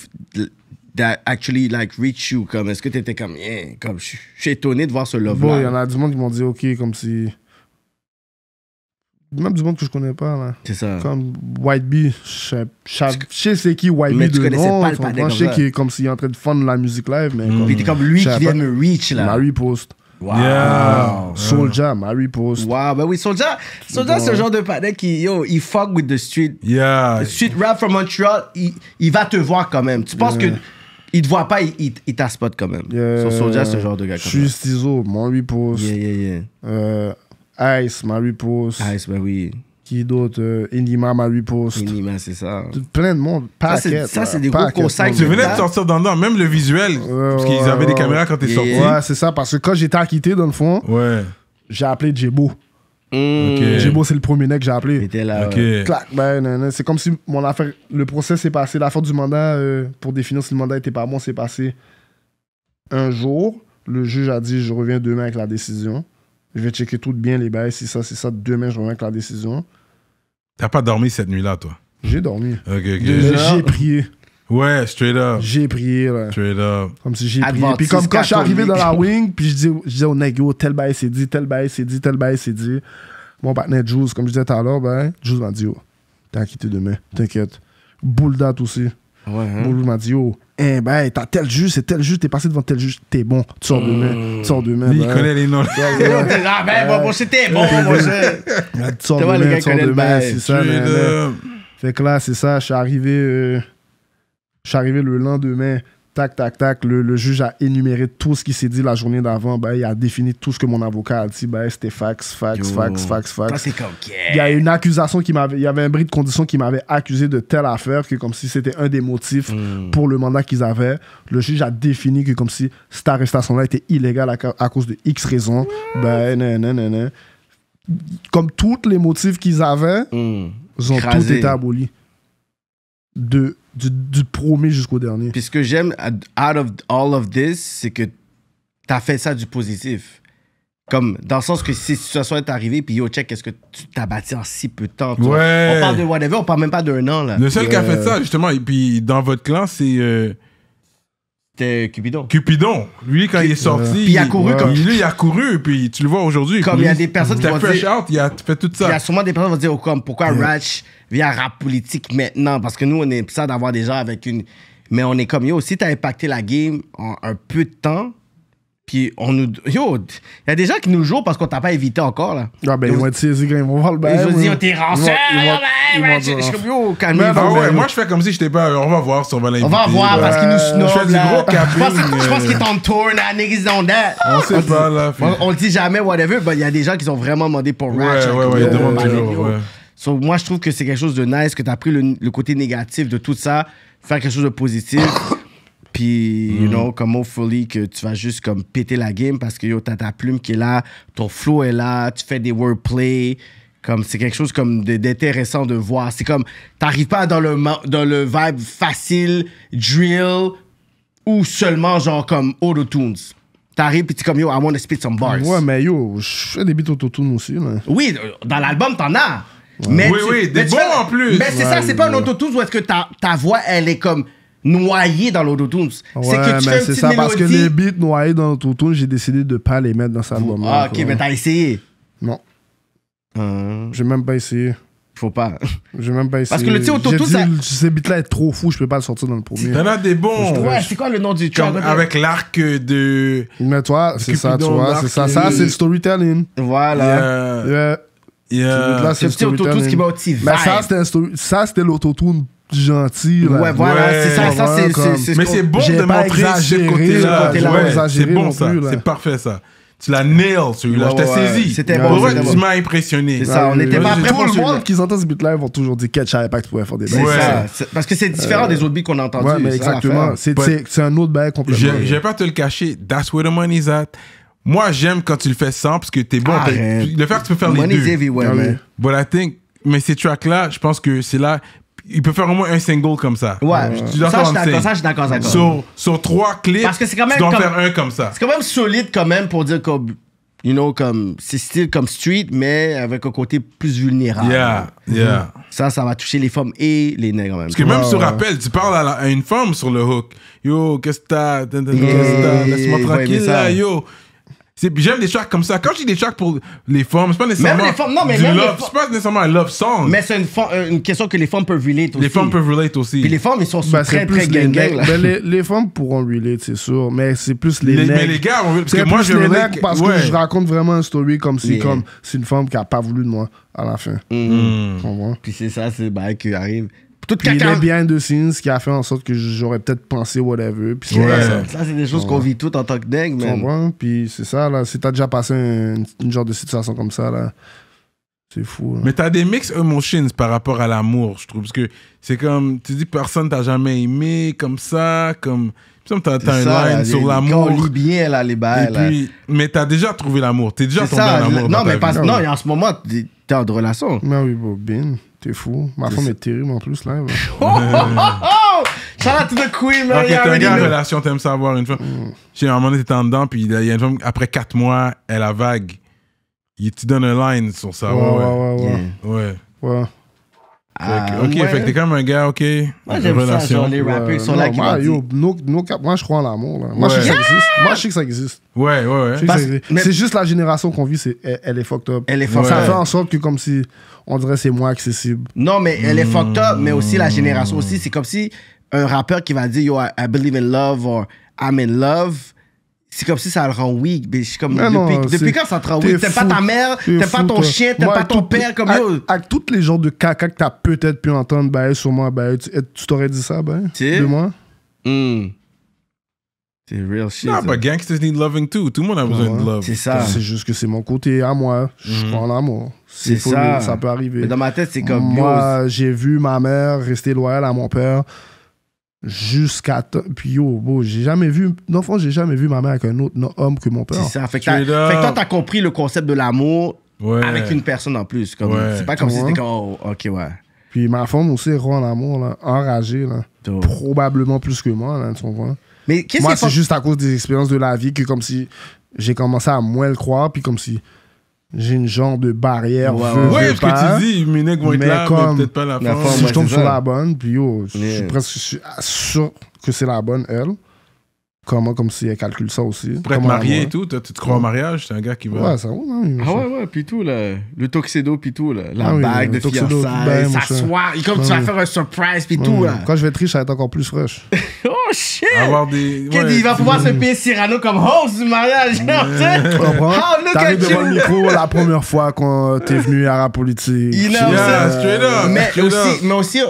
actually like reach you comme est-ce que t'étais comme yeah, comme je suis étonné de voir ce love là il y en a du monde qui m'ont dit ok comme si même du monde que je connais pas. Là. C'est ça. Comme White B. je sais c'est qui White Bee de connaissais pas le panel Je sais qu'il est comme s'il est en train de fun la musique live. Mais mm. comme, comme lui qui vient me reach là. La Post. Wow. Yeah. Soldier, Marie Post. Wow, ben oui, Soldier, Soldier c'est le genre de panel qui, yo, il fuck with the street. Yeah. street rap from Montreal, il, va te voir quand même. Tu penses qu'il que il te voit pas, il, il, t'as quand même. Yeah. Soldier, c'est le genre de gars. Je suis Stizo, Marie Post. Yeah, yeah, yeah. Euh, Ice, marie Post. Ice, ben oui. Qui d'autre euh, marie Post. Inima, c'est ça. Plein de monde. ça, c'est des gros conseils. Tu venais de sortir dans dedans, même le visuel. parce qu'ils avaient des caméras quand t'es sorti. Ouais, c'est ça. Parce que quand j'étais acquitté, dans le fond, j'ai appelé Djibo. Hmm. Ok. c'est le premier mec que j'ai appelé. Était là. Ben, c'est comme si mon affaire, le procès s'est passé, l'affaire du mandat, euh, pour définir si le mandat était pas bon, s'est passé un jour. Le juge a dit, je reviens demain avec la décision. Je vais checker tout bien les bails, c'est ça, c'est ça. Demain, je reviens avec la décision. T'as pas dormi cette nuit-là, toi J'ai dormi. Ok, ok. J'ai prié. Ouais, straight up. J'ai prié, là. Straight up. Comme si j'ai prié. Puis comme quand je suis arrivé dans la wing, puis je dis, au nègre, oh, tel bail c'est dit, tel bail c'est dit, tel bail c'est dit. Mon partenaire Jules, comme je disais tout à l'heure, ben, Jules m'a dit, oh, t'inquiète t'as demain, t'inquiète. Boule date aussi. Ouais, hein. m'a dit, oh, eh ben, t'as tel juste c'est tel juste t'es passé devant tel juste t'es bon, tu sors demain, tu sors demain. il ben. connaît les noms. ah ben, moi, c'était bon, moi, Tu sors demain, tu sors demain, c'est ça. Fait que là, c'est ça, je suis arrivé, euh, je suis arrivé le lendemain tac, tac, tac, le, juge a énuméré tout ce qui s'est dit la journée d'avant. bah il a défini tout ce que mon avocat a dit. Ben, c'était fax, fax, fax, fax, Il y a une accusation qui m'avait. Il y avait un bris de condition qui m'avait accusé de telle affaire, que comme si c'était un des motifs hmm. pour le mandat qu'ils avaient. Le juge a défini que comme si cette arrestation-là était illégale à, cause de X raisons. Ben, comme tous les motifs qu'ils avaient, hmm. ils ont été abolis de, du, du premier jusqu'au dernier. Puis ce que j'aime, out of all of this, c'est que t'as fait ça du positif. Comme, dans le sens que si ça soit arrivé, puis yo, check, qu'est-ce que tu t'as bâti en si peu de temps. On parle de whatever, on parle même pas d'un an, là. Le seul qui a euh, fait ça, justement, et puis dans votre clan, c'est. Euh, c'était Cupidon. Cupidon. Lui, quand il est sorti. Puis il a couru comme. Lui, il a couru, puis tu le vois aujourd'hui. Comme il y a des personnes qui vont fresh dire, out, il a fait tout ça. Il y a sûrement des personnes qui vont dire, oh, comme, pourquoi Ratch vient rap politique maintenant? Parce que nous, on est ça d'avoir des gens avec une. Mais on est comme, yo, si t'as impacté la game en un peu de temps, puis on nous. Yo, il y a des gens qui nous jouent parce qu'on t'a pas évité encore, là. Ah, ben, ils vont être saisis quand ils vont voir le bail. Ils vont dire, t'es ranceur, Je suis comme, yo, calme Moi, je fais comme si j'étais pas. On va voir si on va l'inviter ».« On va voir parce qu'ils nous snob. Je fais du gros capping. Je pense qu'ils t'en euh. tourné à niggas dans that. On sait pas, là. On le dit jamais, whatever, mais il y a des gens qui sont vraiment demandés pour Ratchet. Ouais, ouais, ouais, moi, je trouve que c'est quelque chose de nice, que t'as pris le, côté négatif de tout ça, faire quelque chose de positif. Puis, you mm. know, comme hopefully que tu vas juste comme péter la game parce que yo, t'as ta plume qui est là, ton flow est là, tu fais des wordplay. Comme c'est quelque chose comme d'intéressant de voir. C'est comme t'arrives pas dans le dans le vibe facile, drill ou seulement genre comme auto-tunes. T'arrives puis t'es comme yo, I wanna spit some bars. Ouais, mais yo, je fais des beats auto-tunes aussi, Oui, dans l'album t'en as. Mais oui, oui, des bons en plus. Mais c'est ça, c'est pas un auto-tunes ou est-ce que ta, ta voix elle est comme noyé dans l'autotune. c'est que tu mais c'est ça, parce que les beats noyés dans l'autotune, j'ai décidé de pas les mettre dans cet album. Ah, ok, mais t'as essayé. Non. Je hein. J'ai même pas essayé. Faut pas. J'ai même pas essayé. Parce que le petit autotune, ça... ces beats là est trop fou, je peux pas le sortir dans le premier. T'en as des bons. Ouais, c'est quoi le nom du track? Avec l'arc de... Mais toi, c'est ça, tu c'est ça. Ça, c'est le storytelling. Voilà. Yeah. Yeah. C'est le petit autotune qui m'a aussi Mais ça, c'était l'autotune gentil. Là. Ouais, voilà, c'est ça, ça c'est Mais c'est bon de montrer ce côté-là. Côté c'est bon ça, c'est parfait ça. Tu l'as nail celui-là, je t'ai saisi. C'était bon. tu m'as impressionné. C'est ça, on était pas prêts pour Tout le monde qui entendent ce beat-là vont toujours dire catch à Impact pour faire des C'est Parce que c'est différent euh, des autres beats qu'on a entendu exactement. C'est un autre bail complètement. Je vais pas te le cacher. That's where the money's at. Moi, j'aime quand tu le fais sans parce que t'es bon. Le que tu peux faire les deux. Money's everywhere, ah But I think mais ces tracks là je pense que c'est là il peut faire au moins un single comme ça. Ouais. Tu ça, je suis d'accord, ça, je suis d'accord, Sur, sur trois clips, Parce que tu dois faire un comme ça. C'est quand même solide quand même pour dire que you know, comme c'est style comme street, mais avec un côté plus vulnérable. Yeah, mm-hmm. yeah. Ça, ça va toucher les femmes et les nègres quand même. Parce que même sur rappel, tu parles à, une femme sur le hook. Yo, qu'est-ce que t'as Laisse-moi tranquille là, yo. J'aime des tracks comme ça. Quand je dis des tracks pour les femmes, c'est pas nécessairement. Même les femmes, non, mais même love, C'est pas nécessairement un love song. Mais c'est une, euh, une, question que les femmes peuvent relate aussi. Les femmes peuvent relate aussi. Puis les femmes, ils sont bah, très, très gang les, les, les, femmes pourront relate, c'est sûr. Mais c'est plus les, les Mais les gars, parce que moi, je relate. parce que je raconte vraiment une story comme si, comme, c'est une femme qui a pas voulu de moi à la fin. Mmh. Puis c'est ça, c'est le bah, qui arrive. Tout puis il est bien de scenes ce qui a fait en sorte que j'aurais peut-être pensé whatever. Puis ça, c'est des choses qu'on vit toutes en tant que dingue, mais. Puis c'est ça, là. Si t'as déjà passé une, genre de situation comme ça, là. C'est fou. mais Mais t'as des mix emotions par rapport à l'amour, je trouve. Parce que c'est comme, tu dis, personne t'a jamais aimé, comme ça, comme. Tu t'as un line sur l'amour. On lit bien, là, les balles. Et puis, mais t'as déjà trouvé l'amour. T'es déjà tombé en Non, mais non, en ce moment, t'es en relation. Mais oui, Bobine. T'es fou. Ma femme est terrible en plus, là. Oh, oh, oh, Shout out to the queen, man. y t'es un gars en relation, t'aimes savoir une femme. sais, J'ai un moment donné, t'étais en dedans, puis il y a une femme, après quatre mois, elle a vague. Il te donne un line sur ça. Ouais, ouais, ouais. Ouais. ok, ouais. fait que ah, t'es comme un gars, ok. Moi, j'aime ça, genre, les rappers sont là qui moi, moi, je crois en l'amour. Moi, je sais que ça existe. Moi, je sais que ça existe. Ouais, ouais, ouais. C'est juste la génération qu'on vit, c'est, elle, est fucked up. Elle est fucked up. Ça fait en sorte que comme si on dirait c'est moins accessible. Non, mais elle est fucked up, mais aussi la génération aussi. C'est comme si un rappeur qui va dire Yo, I, believe in love or I'm in love c'est comme si ça le rend weak, depuis, depuis quand ça te rend weak? T'aimes pas ta mère, t'es pas ton chien, t'es pas ton père, comme yo. Avec toutes les genres de caca que t'as peut-être pu entendre, bah, sur bah, moi, tu t'aurais dit ça, ben, de moi. Hmm. C'est shit. Non, mais gangsters need loving too. Tout le monde a besoin de love. C'est juste que c'est mon côté à moi. Je prends mhm. l'amour. C'est ça. Ça peut arriver. Mais dans ma tête, c'est comme. Moi, j'ai vu ma mère rester loyale à mon père jusqu'à puis yo j'ai jamais vu d'enfant j'ai jamais vu ma mère avec un autre homme que mon père c'est ça fait que, toi t'as compris le concept de l'amour avec une personne en plus c'est pas comme si c'était comme oh, ok ouais puis ma femme aussi rend l'amour là enragée là probablement plus que moi là tu point. Mais Moi, c'est juste à cause des expériences de la vie que comme si j'ai commencé à moins le croire, puis comme si j'ai une genre de barrière. Ouais, parce que tu dis, mes nègres vont être là, mais peut-être pas la, la Si je tombe sur la bonne, puis je suis presque sûr que c'est la bonne, elle. Comment, comme si elle calcule ça aussi. Pour pourrais et tout, tu te crois en mariage, c'est un gars qui va. Ouais, ça va, Ah ouais, ouais, puis tout, là, le tuxedo, puis tout, là, la ah bague de fiançailles, s'asseoir, ben, comme tu vas faire un surprise, puis tout. Quand je vais être riche, ça va être encore plus rush. oh shit! il va pouvoir se payer Cyrano comme host du mariage, genre, tu comprends? T'arrives devant le micro la première fois quand t'es venu à la politique. Il est Mais aussi, mais euh, aussi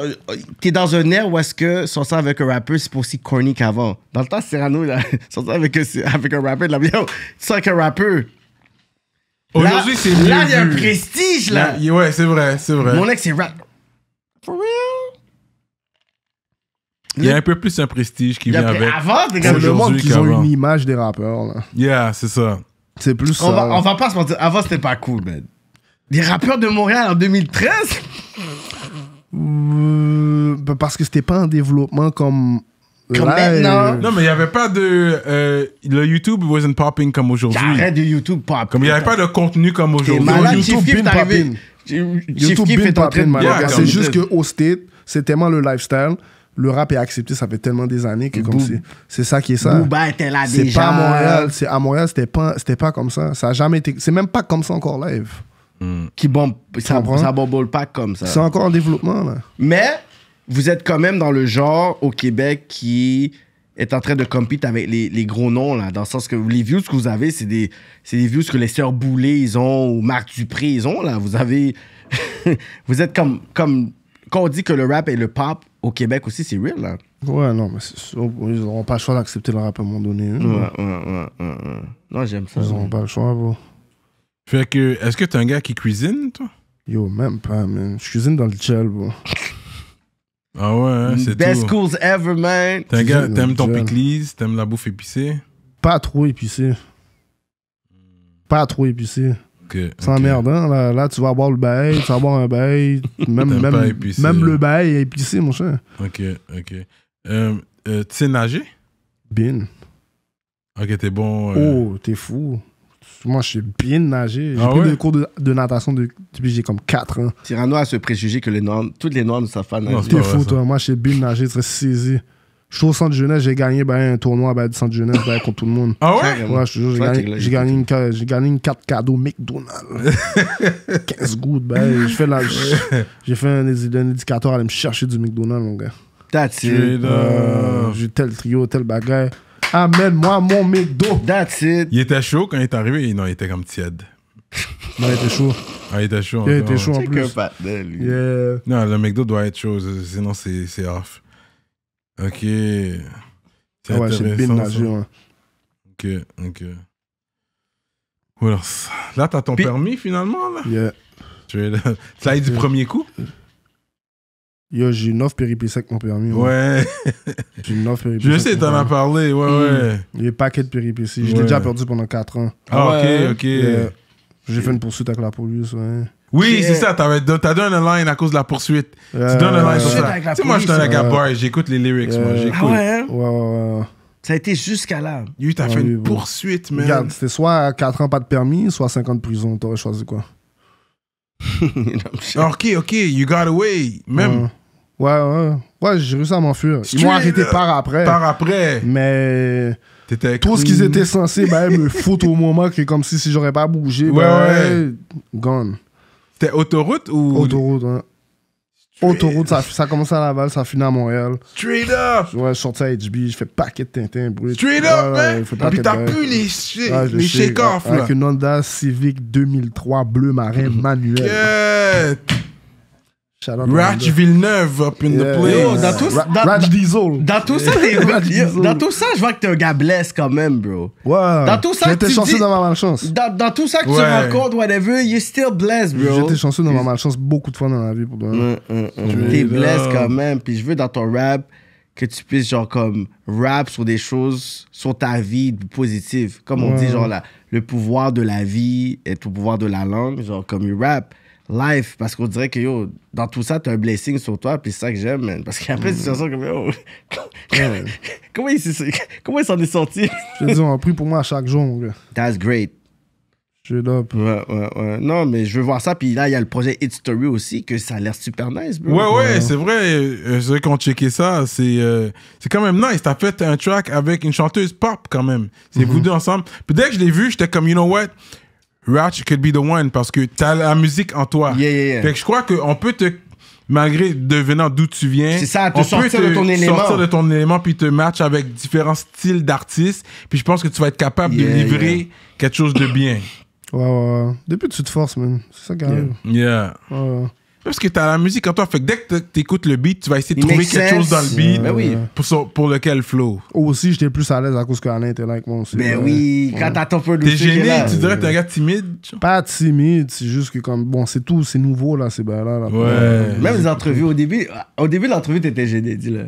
t'es dans un air où est-ce que ça, avec un rappeur, c'est pas aussi corny qu'avant. Dans le temps, Cyrano, avec, un rappeur de avec un rappeur. Aujourd'hui, c'est Là, il y a un prestige, là. ouais, c'est vrai, c'est vrai. Mon ex, c'est rap. For real? Il y a un peu plus un prestige qui vient avec. Avant, regarde le monde qu'ils ont une image des rappeurs, là. Yeah, c'est ça. C'est plus on ça. Va, on va pas se mentir. Avant, c'était pas cool, man. Des rappeurs de Montréal en 2013? Euh, parce que c'était pas un développement comme non, mais il n'y avait pas de. Euh, le YouTube wasn't popping comme aujourd'hui. YouTube il n'y avait pas de contenu comme aujourd'hui. YouTube est popping. YouTube de popping, C'est juste au State, c'est tellement le lifestyle le rap est accepté, ça fait tellement des années que comme c'est ça qui est ça. C'est pas à Montréal, c'est à Montréal, c'était pas c'était pas comme ça. Ça a jamais été c'est même pas comme ça encore live. Hmm. Qui bombe ça, ça pas comme ça. C'est encore en développement là. Mais vous êtes quand même dans le genre au Québec qui est en train de compete avec les, les, gros noms, là, dans le sens que les views que vous avez, c'est des, des views que les sœurs Boulay, ils ont, ou Marc Dupré, ils ont, là. Vous avez. vous êtes comme. comme quand on dit que le rap et le pop au Québec aussi, c'est real, là. Ouais, non, mais ils n'auront pas le choix d'accepter le rap à un moment donné. Hein. Ouais, ouais, ouais, Non, j'aime ça. Ils n'auront pas le choix, vous. Fait que, est-ce que t'es un gars qui cuisine, toi Yo, même pas, man. Je cuisine dans le gel, bon. Ah ouais, hein, mm. c'est tout. Best schools ever, man. t'aimes ton pickles, t'aimes la bouffe épicée Pas trop épicée. Pas trop épicée. C'est Sans merde, là, là, tu vas boire le bail, tu vas boire un bail, même, même, même le bail est épicé, mon chien Ok, ok. Euh, euh, tu sais nager Bien. Ok, t'es bon. Euh, oh, t'es fou moi, je suis bien nagé. J'ai ah pris des cours de, natation depuis depuis j'ai comme 4 ans. a ce préjugé que les Noirs, toutes les Noirs ne savent pas T'es fou, toi. Moi, je suis bien nagé, très saisi. Je suis au centre jeunesse, j'ai gagné ben, un tournoi ben, du centre jeunesse ben, contre tout le monde. Ah ouais? j'ai gagné, gagné, une, gagné une carte cadeau McDonald's. 15 gouttes, bah j'ai fait, j'ai fait un, un éducateur aller me chercher du McDonald's, mon gars. That's euh, J'ai eu tel trio, tel bagage. Amène-moi mon McDo. That's it. Il était chaud quand il est arrivé. Non, il était comme tiède. non, il était chaud. Ah, il était chaud. Il était chaud en plus. Non, le McDo doit être chaud, sinon c'est off. Ok. C'est ah ouais, bien nagé, Ok, ok. Voilà. Là, t'as ton permis finalement, là? Yeah. Tu es là. Ça du premier coup? Yo, j'ai une offre avec mon permis. Ouais. J'ai une offre Je sais, t'en as parlé, ouais, hmm. ouais. Les paquets de péripéties. Je l'ai déjà perdu pendant 4 ans. Ah, ok, ok. J'ai fait une poursuite avec la police, ouais. Oui, c'est ça, t'as donné un line à cause de la poursuite. Yeah. Tu donnes un line sur ça. Tu sais, moi, je suis un gars et j'écoute les lyrics, yeah. moi, j'écoute. Ah hein? ouais? ouais, Ça a été jusqu'à là. Oui, t'as fait une poursuite, man. Regarde, c'était soit 4 ans pas de permis, soit 50 prison. T'aurais choisi quoi? ok, ok, you got away. Même, Ouais, ouais. Ouais, j'ai réussi à m'enfuir. Ils m'ont arrêté par après. Par après. Mais. Tout ce qu'ils étaient censés ben, me foutre au moment que, comme si, si j'aurais pas bougé, ouais, ben, ouais. gone. T'es autoroute ou. Autoroute, ouais. Autoroute, ça, ça commence à Laval, ça finit à Montréal. Straight up! Ouais, je suis sorti à HB, je fais paquet de Tintin, bruit Straight up, man! Et puis t'as plus les, ah, les shake là. Avec une Honda Civic 2003 bleu marin manuel. Yeah. Ratch Villeneuve up in the place. dans tout, Ratch Diesel. Dans tout ça, dans tout ça, je vois que t'es un gars blesse quand même, bro. Ouais. Dans tout ça, j'étais chanceux dans ma malchance. Dans, tout ça que tu rencontres, whatever, you're still blessed, bro. J'étais chanceux dans ma malchance beaucoup de fois dans ma vie pour toi. Mm, mm, mm. t'es blessed euh, quand même, puis je veux dans ton rap que tu puisses genre comme rap sur des choses, sur ta vie positive. Comme on dit, genre le pouvoir de la vie est au pouvoir de la langue, genre comme you rap life parce qu'on dirait que yo, dans tout ça, t'as un blessing sur toi, puis c'est ça que j'aime, man. Parce qu'après, c'est une de comme yo, comment, il s'en est, comment il est sorti? Je dis, on a pris pour moi à chaque jour, That's great. Je suis Ouais, ouais, ouais. Non, mais je veux voir ça. Puis là, il y a le projet it Story aussi, que ça a l'air super nice, Ouais, ouais, c'est vrai. Euh, c'est vrai qu'on checkait ça. C'est euh, c'est quand même nice. T'as fait un track avec une chanteuse pop, quand même. C'est mm-hmm. vous deux ensemble. Puis dès que je l'ai vu, j'étais comme, you know what? Ratch could be the one parce que t'as la musique en toi. Yeah, yeah, yeah. Fait que je crois qu'on peut te malgré devenant d'où tu viens, ça, on sortir peut de ton élément. sortir de ton élément puis te match avec différents styles d'artistes. Puis je pense que tu vas être capable de livrer quelque chose de bien. Ouais, ouais. Depuis, tu te forces, man. C'est ça, Yeah. Parce que t'as la musique en toi. Fait que dès que t'écoutes le beat, tu vas essayer de trouver quelque chose dans le beat ben pour, pour lequel flow. Aussi, j'étais plus à l'aise à cause qu'Alain était ben là avec moi Mais Ben oui, quand t'as ton peu de T'es gêné, tu dirais que t'es un gars timide. Pas timide, c'est juste que comme bon, c'est tout, c'est nouveau là, c'est ben là. là. Ouais. Même les entrevues, au début, au début de l'entrevue, t'étais gêné, dis-le.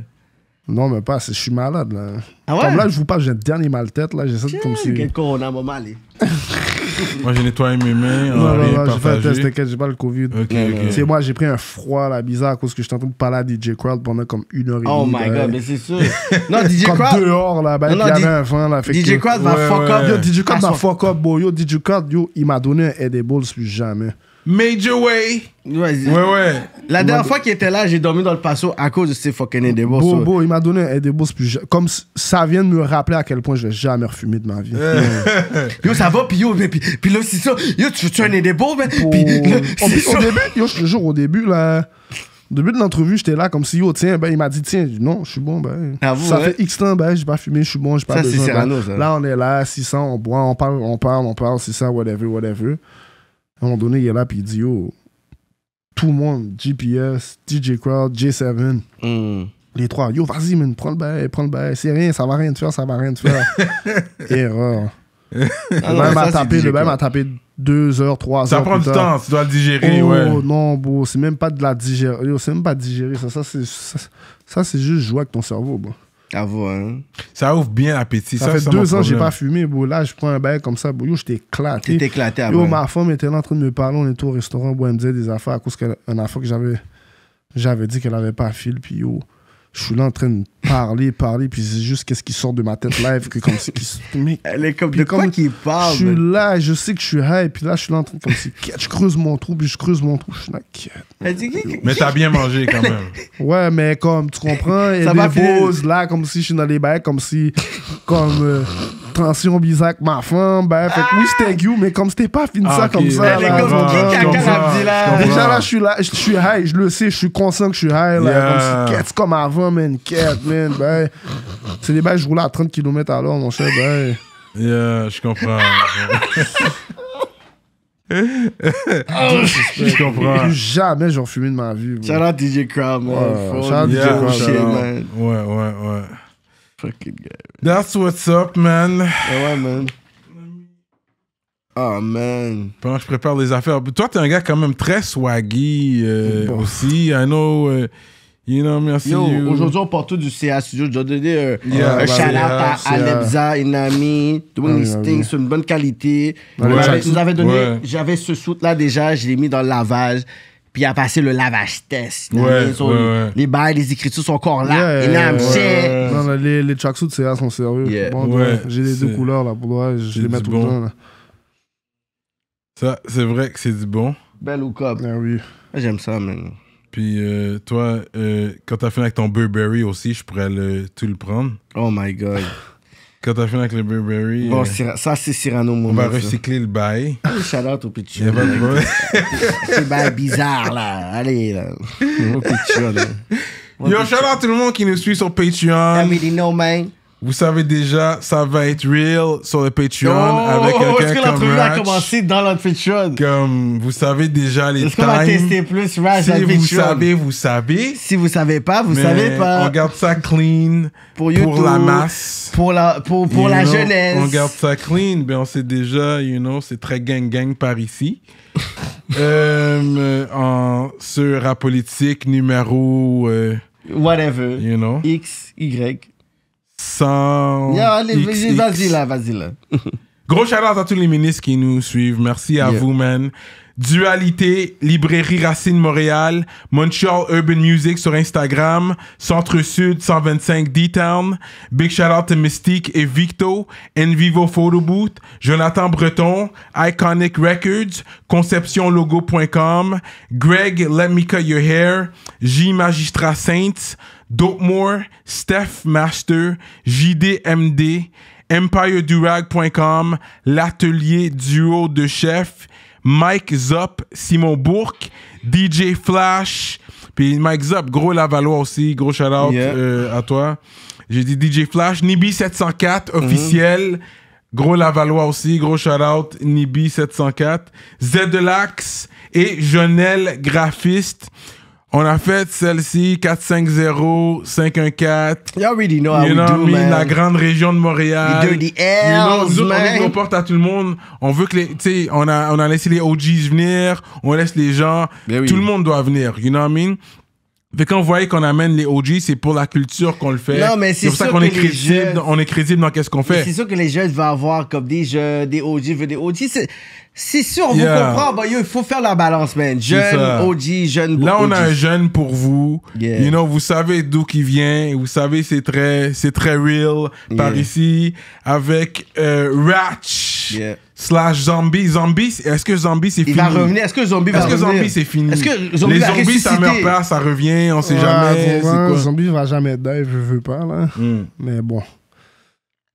Non, mais pas, je suis malade là. Ah ouais? Comme là, je vous parle, j'ai un dernier mal de tête là, j'essaie de comme si. Quel mal. moi, j'ai nettoyé mes mains. Non, non, non, j'ai fait un test, t'inquiète, j'ai pas le Covid. Okay, moi, j'ai pris un froid là, bizarre à cause que je t'entends parler à DJ Crowd pendant comme une heure et oh demie. Oh my ben, god, mais c'est sûr. Non, DJ Crowd. Comme dehors là, ben, il y avait un vent là. DJ Crowd va fuck up. Yo, DJ Crowd va fuck up, bro. Yo, DJ Crowd, yo, il m'a donné un Balls plus jamais. Major Way. Ouais, ouais, La dernière fois qu'il était là, j'ai dormi dans le passo à cause de ces fucking Edebos. Beau, beau, il m'a donné un Edebos. plus. comme ça vient de me rappeler à quel point je vais jamais refumer de ma vie. yo, ça va, puis yo, mais, puis, là, c'est ça. Yo, tu veux-tu un Edebos, mais. Puis, au, début, yo, je te jure, au début, là. Au début de l'entrevue, j'étais là comme si, yo, tiens, ben, il m'a dit, tiens, non, je suis bon, ben. Ah, ça fait X temps, ben, j'ai pas fumé, je suis bon, j'ai pas ça, besoin. Ben. Là, on est là, 600, on boit, on parle, on parle, on parle, c'est ça, whatever, whatever. À un moment donné, il est là, puis il dit, yo, oh, tout le monde, GPS, DJ Crowd, J7, hmm. les trois, yo, vas-y, man, prends le bail, prends le bail, c'est rien, ça va rien te faire, ça va rien te faire. Erreur. Ah le même m'a tapé, même deux heures, trois ça heures. Ça prend du temps, tu dois le digérer, oh, ouais. Non, bro, c'est même pas de la digérer, c'est même pas digérer, ça, ça c'est ça juste jouer avec ton cerveau, bro. Hein. Ça ouvre bien l'appétit. Ça, fait deux ans que j'ai pas fumé, Là, je prends un bail comme ça, Je Yo, ma femme était là en train de me parler. On était au restaurant, bro. Elle me disait des affaires à cause qu'un affaire que j'avais dit qu'elle n'avait pas fil. Puis je suis là en train de parler, parler, puis c'est juste qu'est-ce qui sort de ma tête live que comme c'est Elle est comme de quoi qu'il parle. Je suis là, je sais que je suis high, puis là je suis là en train de comme si je creuse mon trou, puis je creuse mon trou, je suis là. Mais t'as bien mangé quand même. ouais, mais comme tu comprends, elle pose là comme si je suis dans les bails, comme si comme euh, tension bizarre avec ma femme, ben fait que oui c'était you, mais comme c'était pas fini ah, ça comme ça. Elle est comme là. Déjà là je suis là, je suis high, je le sais, je suis conscient que je suis high là, comme si comme avant, man, quest ben, c'est des bails, je roule à 30 km à l'heure, mon cher. Ben. Yeah, je comprends. je comprends. Plus jamais j'en fumé de ma vie. Shout out DJ Crowd, man. Shout out DJ man. Ouais, ouais, ouais. Fucking guy. That's what's up, man. Ouais, ouais, man. Oh man. Pendant que je prépare les affaires. Toi, t'es un gars quand même très swaggy euh, aussi. I know. Euh, Yo, aujourd'hui, on part tout du CA Studio. Je dois donner euh, un, yeah, un shout-out à Alepza, Inami, doing these things c'est une bonne qualité. donné, j'avais ce soute-là déjà, je l'ai mis dans le lavage. Puis il a passé le lavage test. les, les bails, les écritures sont encore là. non, les, les tracksuits de CA sont sérieux. j'ai les deux couleurs là pour moi, je les mets tout le temps. Ça, c'est vrai que c'est du bon. Belle ou cop. Ah oui. J'aime ça, man. Puis euh, toi, euh, quand t'as fini avec ton Burberry aussi, je pourrais le, tout le prendre. Oh my god. Quand t'as fini avec le Burberry. Bon, euh, ça c'est Cyrano On va hein. recycler le bail. Oh, shout out au petit C'est bail bizarre là. Allez là. Au hein. Yo, shout out tout le monde qui nous suit sur Patreon. I mean, man. Vous savez déjà, ça va être real sur le Patreon oh, avec oh, oh, quelqu'un Est-ce que l'entrevue a commencé dans notre Patreon? Comme vous savez déjà les Est-ce qu'on va tester plus Ratch Si dans Si vous savez, vous savez. Si vous savez pas, vous savez pas. On garde ça clean pour, la masse, pour la pour, pour la jeunesse. On garde ça clean. Ben on sait déjà, you know, c'est très gang gang par ici. euh, en sur politique numéro euh, whatever, you know, X Y. 100. Yeah, vas-y là, vas-y là. Gros shout à tous les ministres qui nous suivent. Merci à vous, man. Dualité, Librairie Racine Montréal, Montreal Urban Music sur Instagram, Centre Sud 125 D-Town, Big shout out to Mystique et Victo, Envivo Photo Booth, Jonathan Breton, Iconic Records, ConceptionLogo.com, Greg Let Me Cut Your Hair, J Magistrat Saints, Moore, Steph Master, JDMD, EmpireDurag.com, L'Atelier Duo de Chef, Mike Zop, Simon Bourque, DJ Flash, puis Mike Zop, gros Lavalois aussi, gros shout out euh, à toi. J'ai dit DJ Flash, Nibi704 mhm. officiel. Gros Lavalois aussi, gros shout out, Nibi704, Zedelax et Jonel Graphiste. On a fait celle-ci, 450-514. You already know how you know, we do, man. La grande région de Montréal. We dirty L's, you know, man. On ouvre nos portes à tout le monde. On veut que les... Tu sais, on a, on a laissé les OGs venir. On laisse les gens. Ben tout le monde doit venir, you know what I mean? Fait quand vous voyez qu'on amène les OG, c'est pour la culture qu'on le fait. Non, mais c'est pour ça qu'on est crédible. On est crédible dans qu'est-ce qu'on fait. C'est sûr que les jeunes vont avoir comme des jeux, des OG, des OG. C'est sûr, vous yeah. comprenez. Bah, il faut faire la balance, man. Jeune, OG, jeune. Là, on a un jeune pour vous. Yeah. You know, vous savez d'où qui vient. Vous savez, c'est très, c'est très real par ici avec euh, Ratch. Slash zombie. Zombie, est-ce que zombie c'est fini? Il va revenir. Est-ce que zombie va Est-ce que zombie c'est fini? Les zombies, ça meurt pas, ça revient, on sait jamais. c'est quoi. Zombie va jamais être je veux pas, là. Hmm. Mais bon.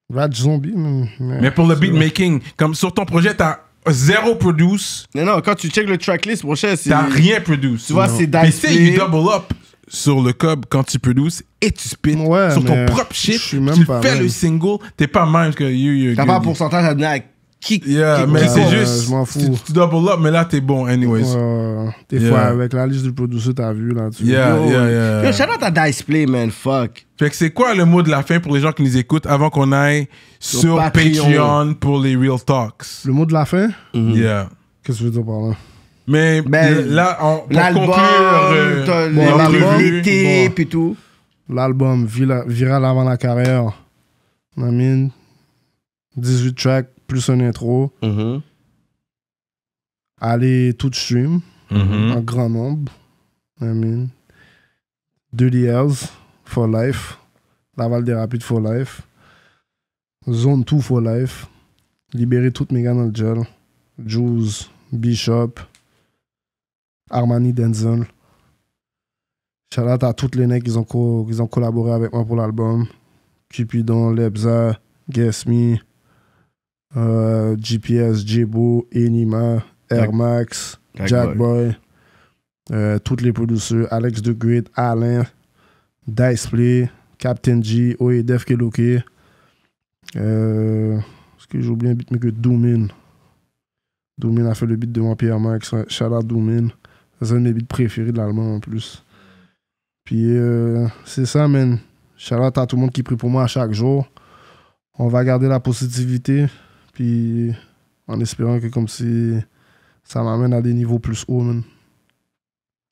va Rat zombie. Mais, pour le beatmaking, comme sur ton projet, t'as zéro produce. Non, non, quand tu check le tracklist, prochain T'as rien produce. Tu vois, c'est d'ailleurs. Mais you double up sur le cob quand tu produces et tu spins sur ton propre shit. Tu fais le single, t'es pas mal que T'as pas un pourcentage à donner avec kick. mais c'est juste. Euh, tu, double up, mais là, t'es bon, anyways. Euh, des fois, avec la liste du producer, t'as vu, là. Tu yeah, yo, yeah, yeah, shout out à man. Fuck. Fait que c'est quoi le mot de la fin pour les gens qui nous écoutent avant qu'on aille sur, Patreon. pour les Real Talks? Le mot de la fin? Mm-hmm. Yeah. Qu'est-ce que tu veux dire par là? Mais ben, là, on, pour conclure, euh, puis tout. L'album viral avant la carrière. I mean, 18 tracks plus un intro. Mm-hmm. Allez tout stream mm-hmm. un grand nombre. I mean, deux Hells for life. Laval des Rapides for life. Zone 2 for life. Libérer toutes mes gars dans Juice, Bishop, Armani Denzel. Shout à toutes les nègres qui ont, ont collaboré avec moi pour l'album. Cupidon, Lebza, Guess Me. Euh, GPS, Jebo, Enima, Air Max, Jack, euh, toutes les producteurs, Alex De Great, Alain, Diceplay, Captain G, Oedef Keloke. Euh, est-ce que j'oublie un beat, mais que Doomin. Doomin a fait le beat de mon Pierre Max. Shout Doomin. C'est un de mes beats préférés de l'allemand en plus. Puis c'est ça, man. Shout t'as tout le monde qui prie pour moi à chaque jour. On va garder la positivité. Puis en espérant que comme si ça m'amène à des niveaux plus hauts, man.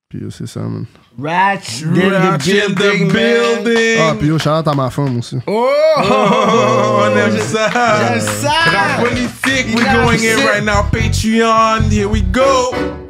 Puis euh, c'est ça, man. Ratch, Ratch the, building, the Ah, puis yo, shout à ma femme aussi. Oh, oh, on aime ça. J'aime ça. politique, we're going in right now. Patreon, here we go.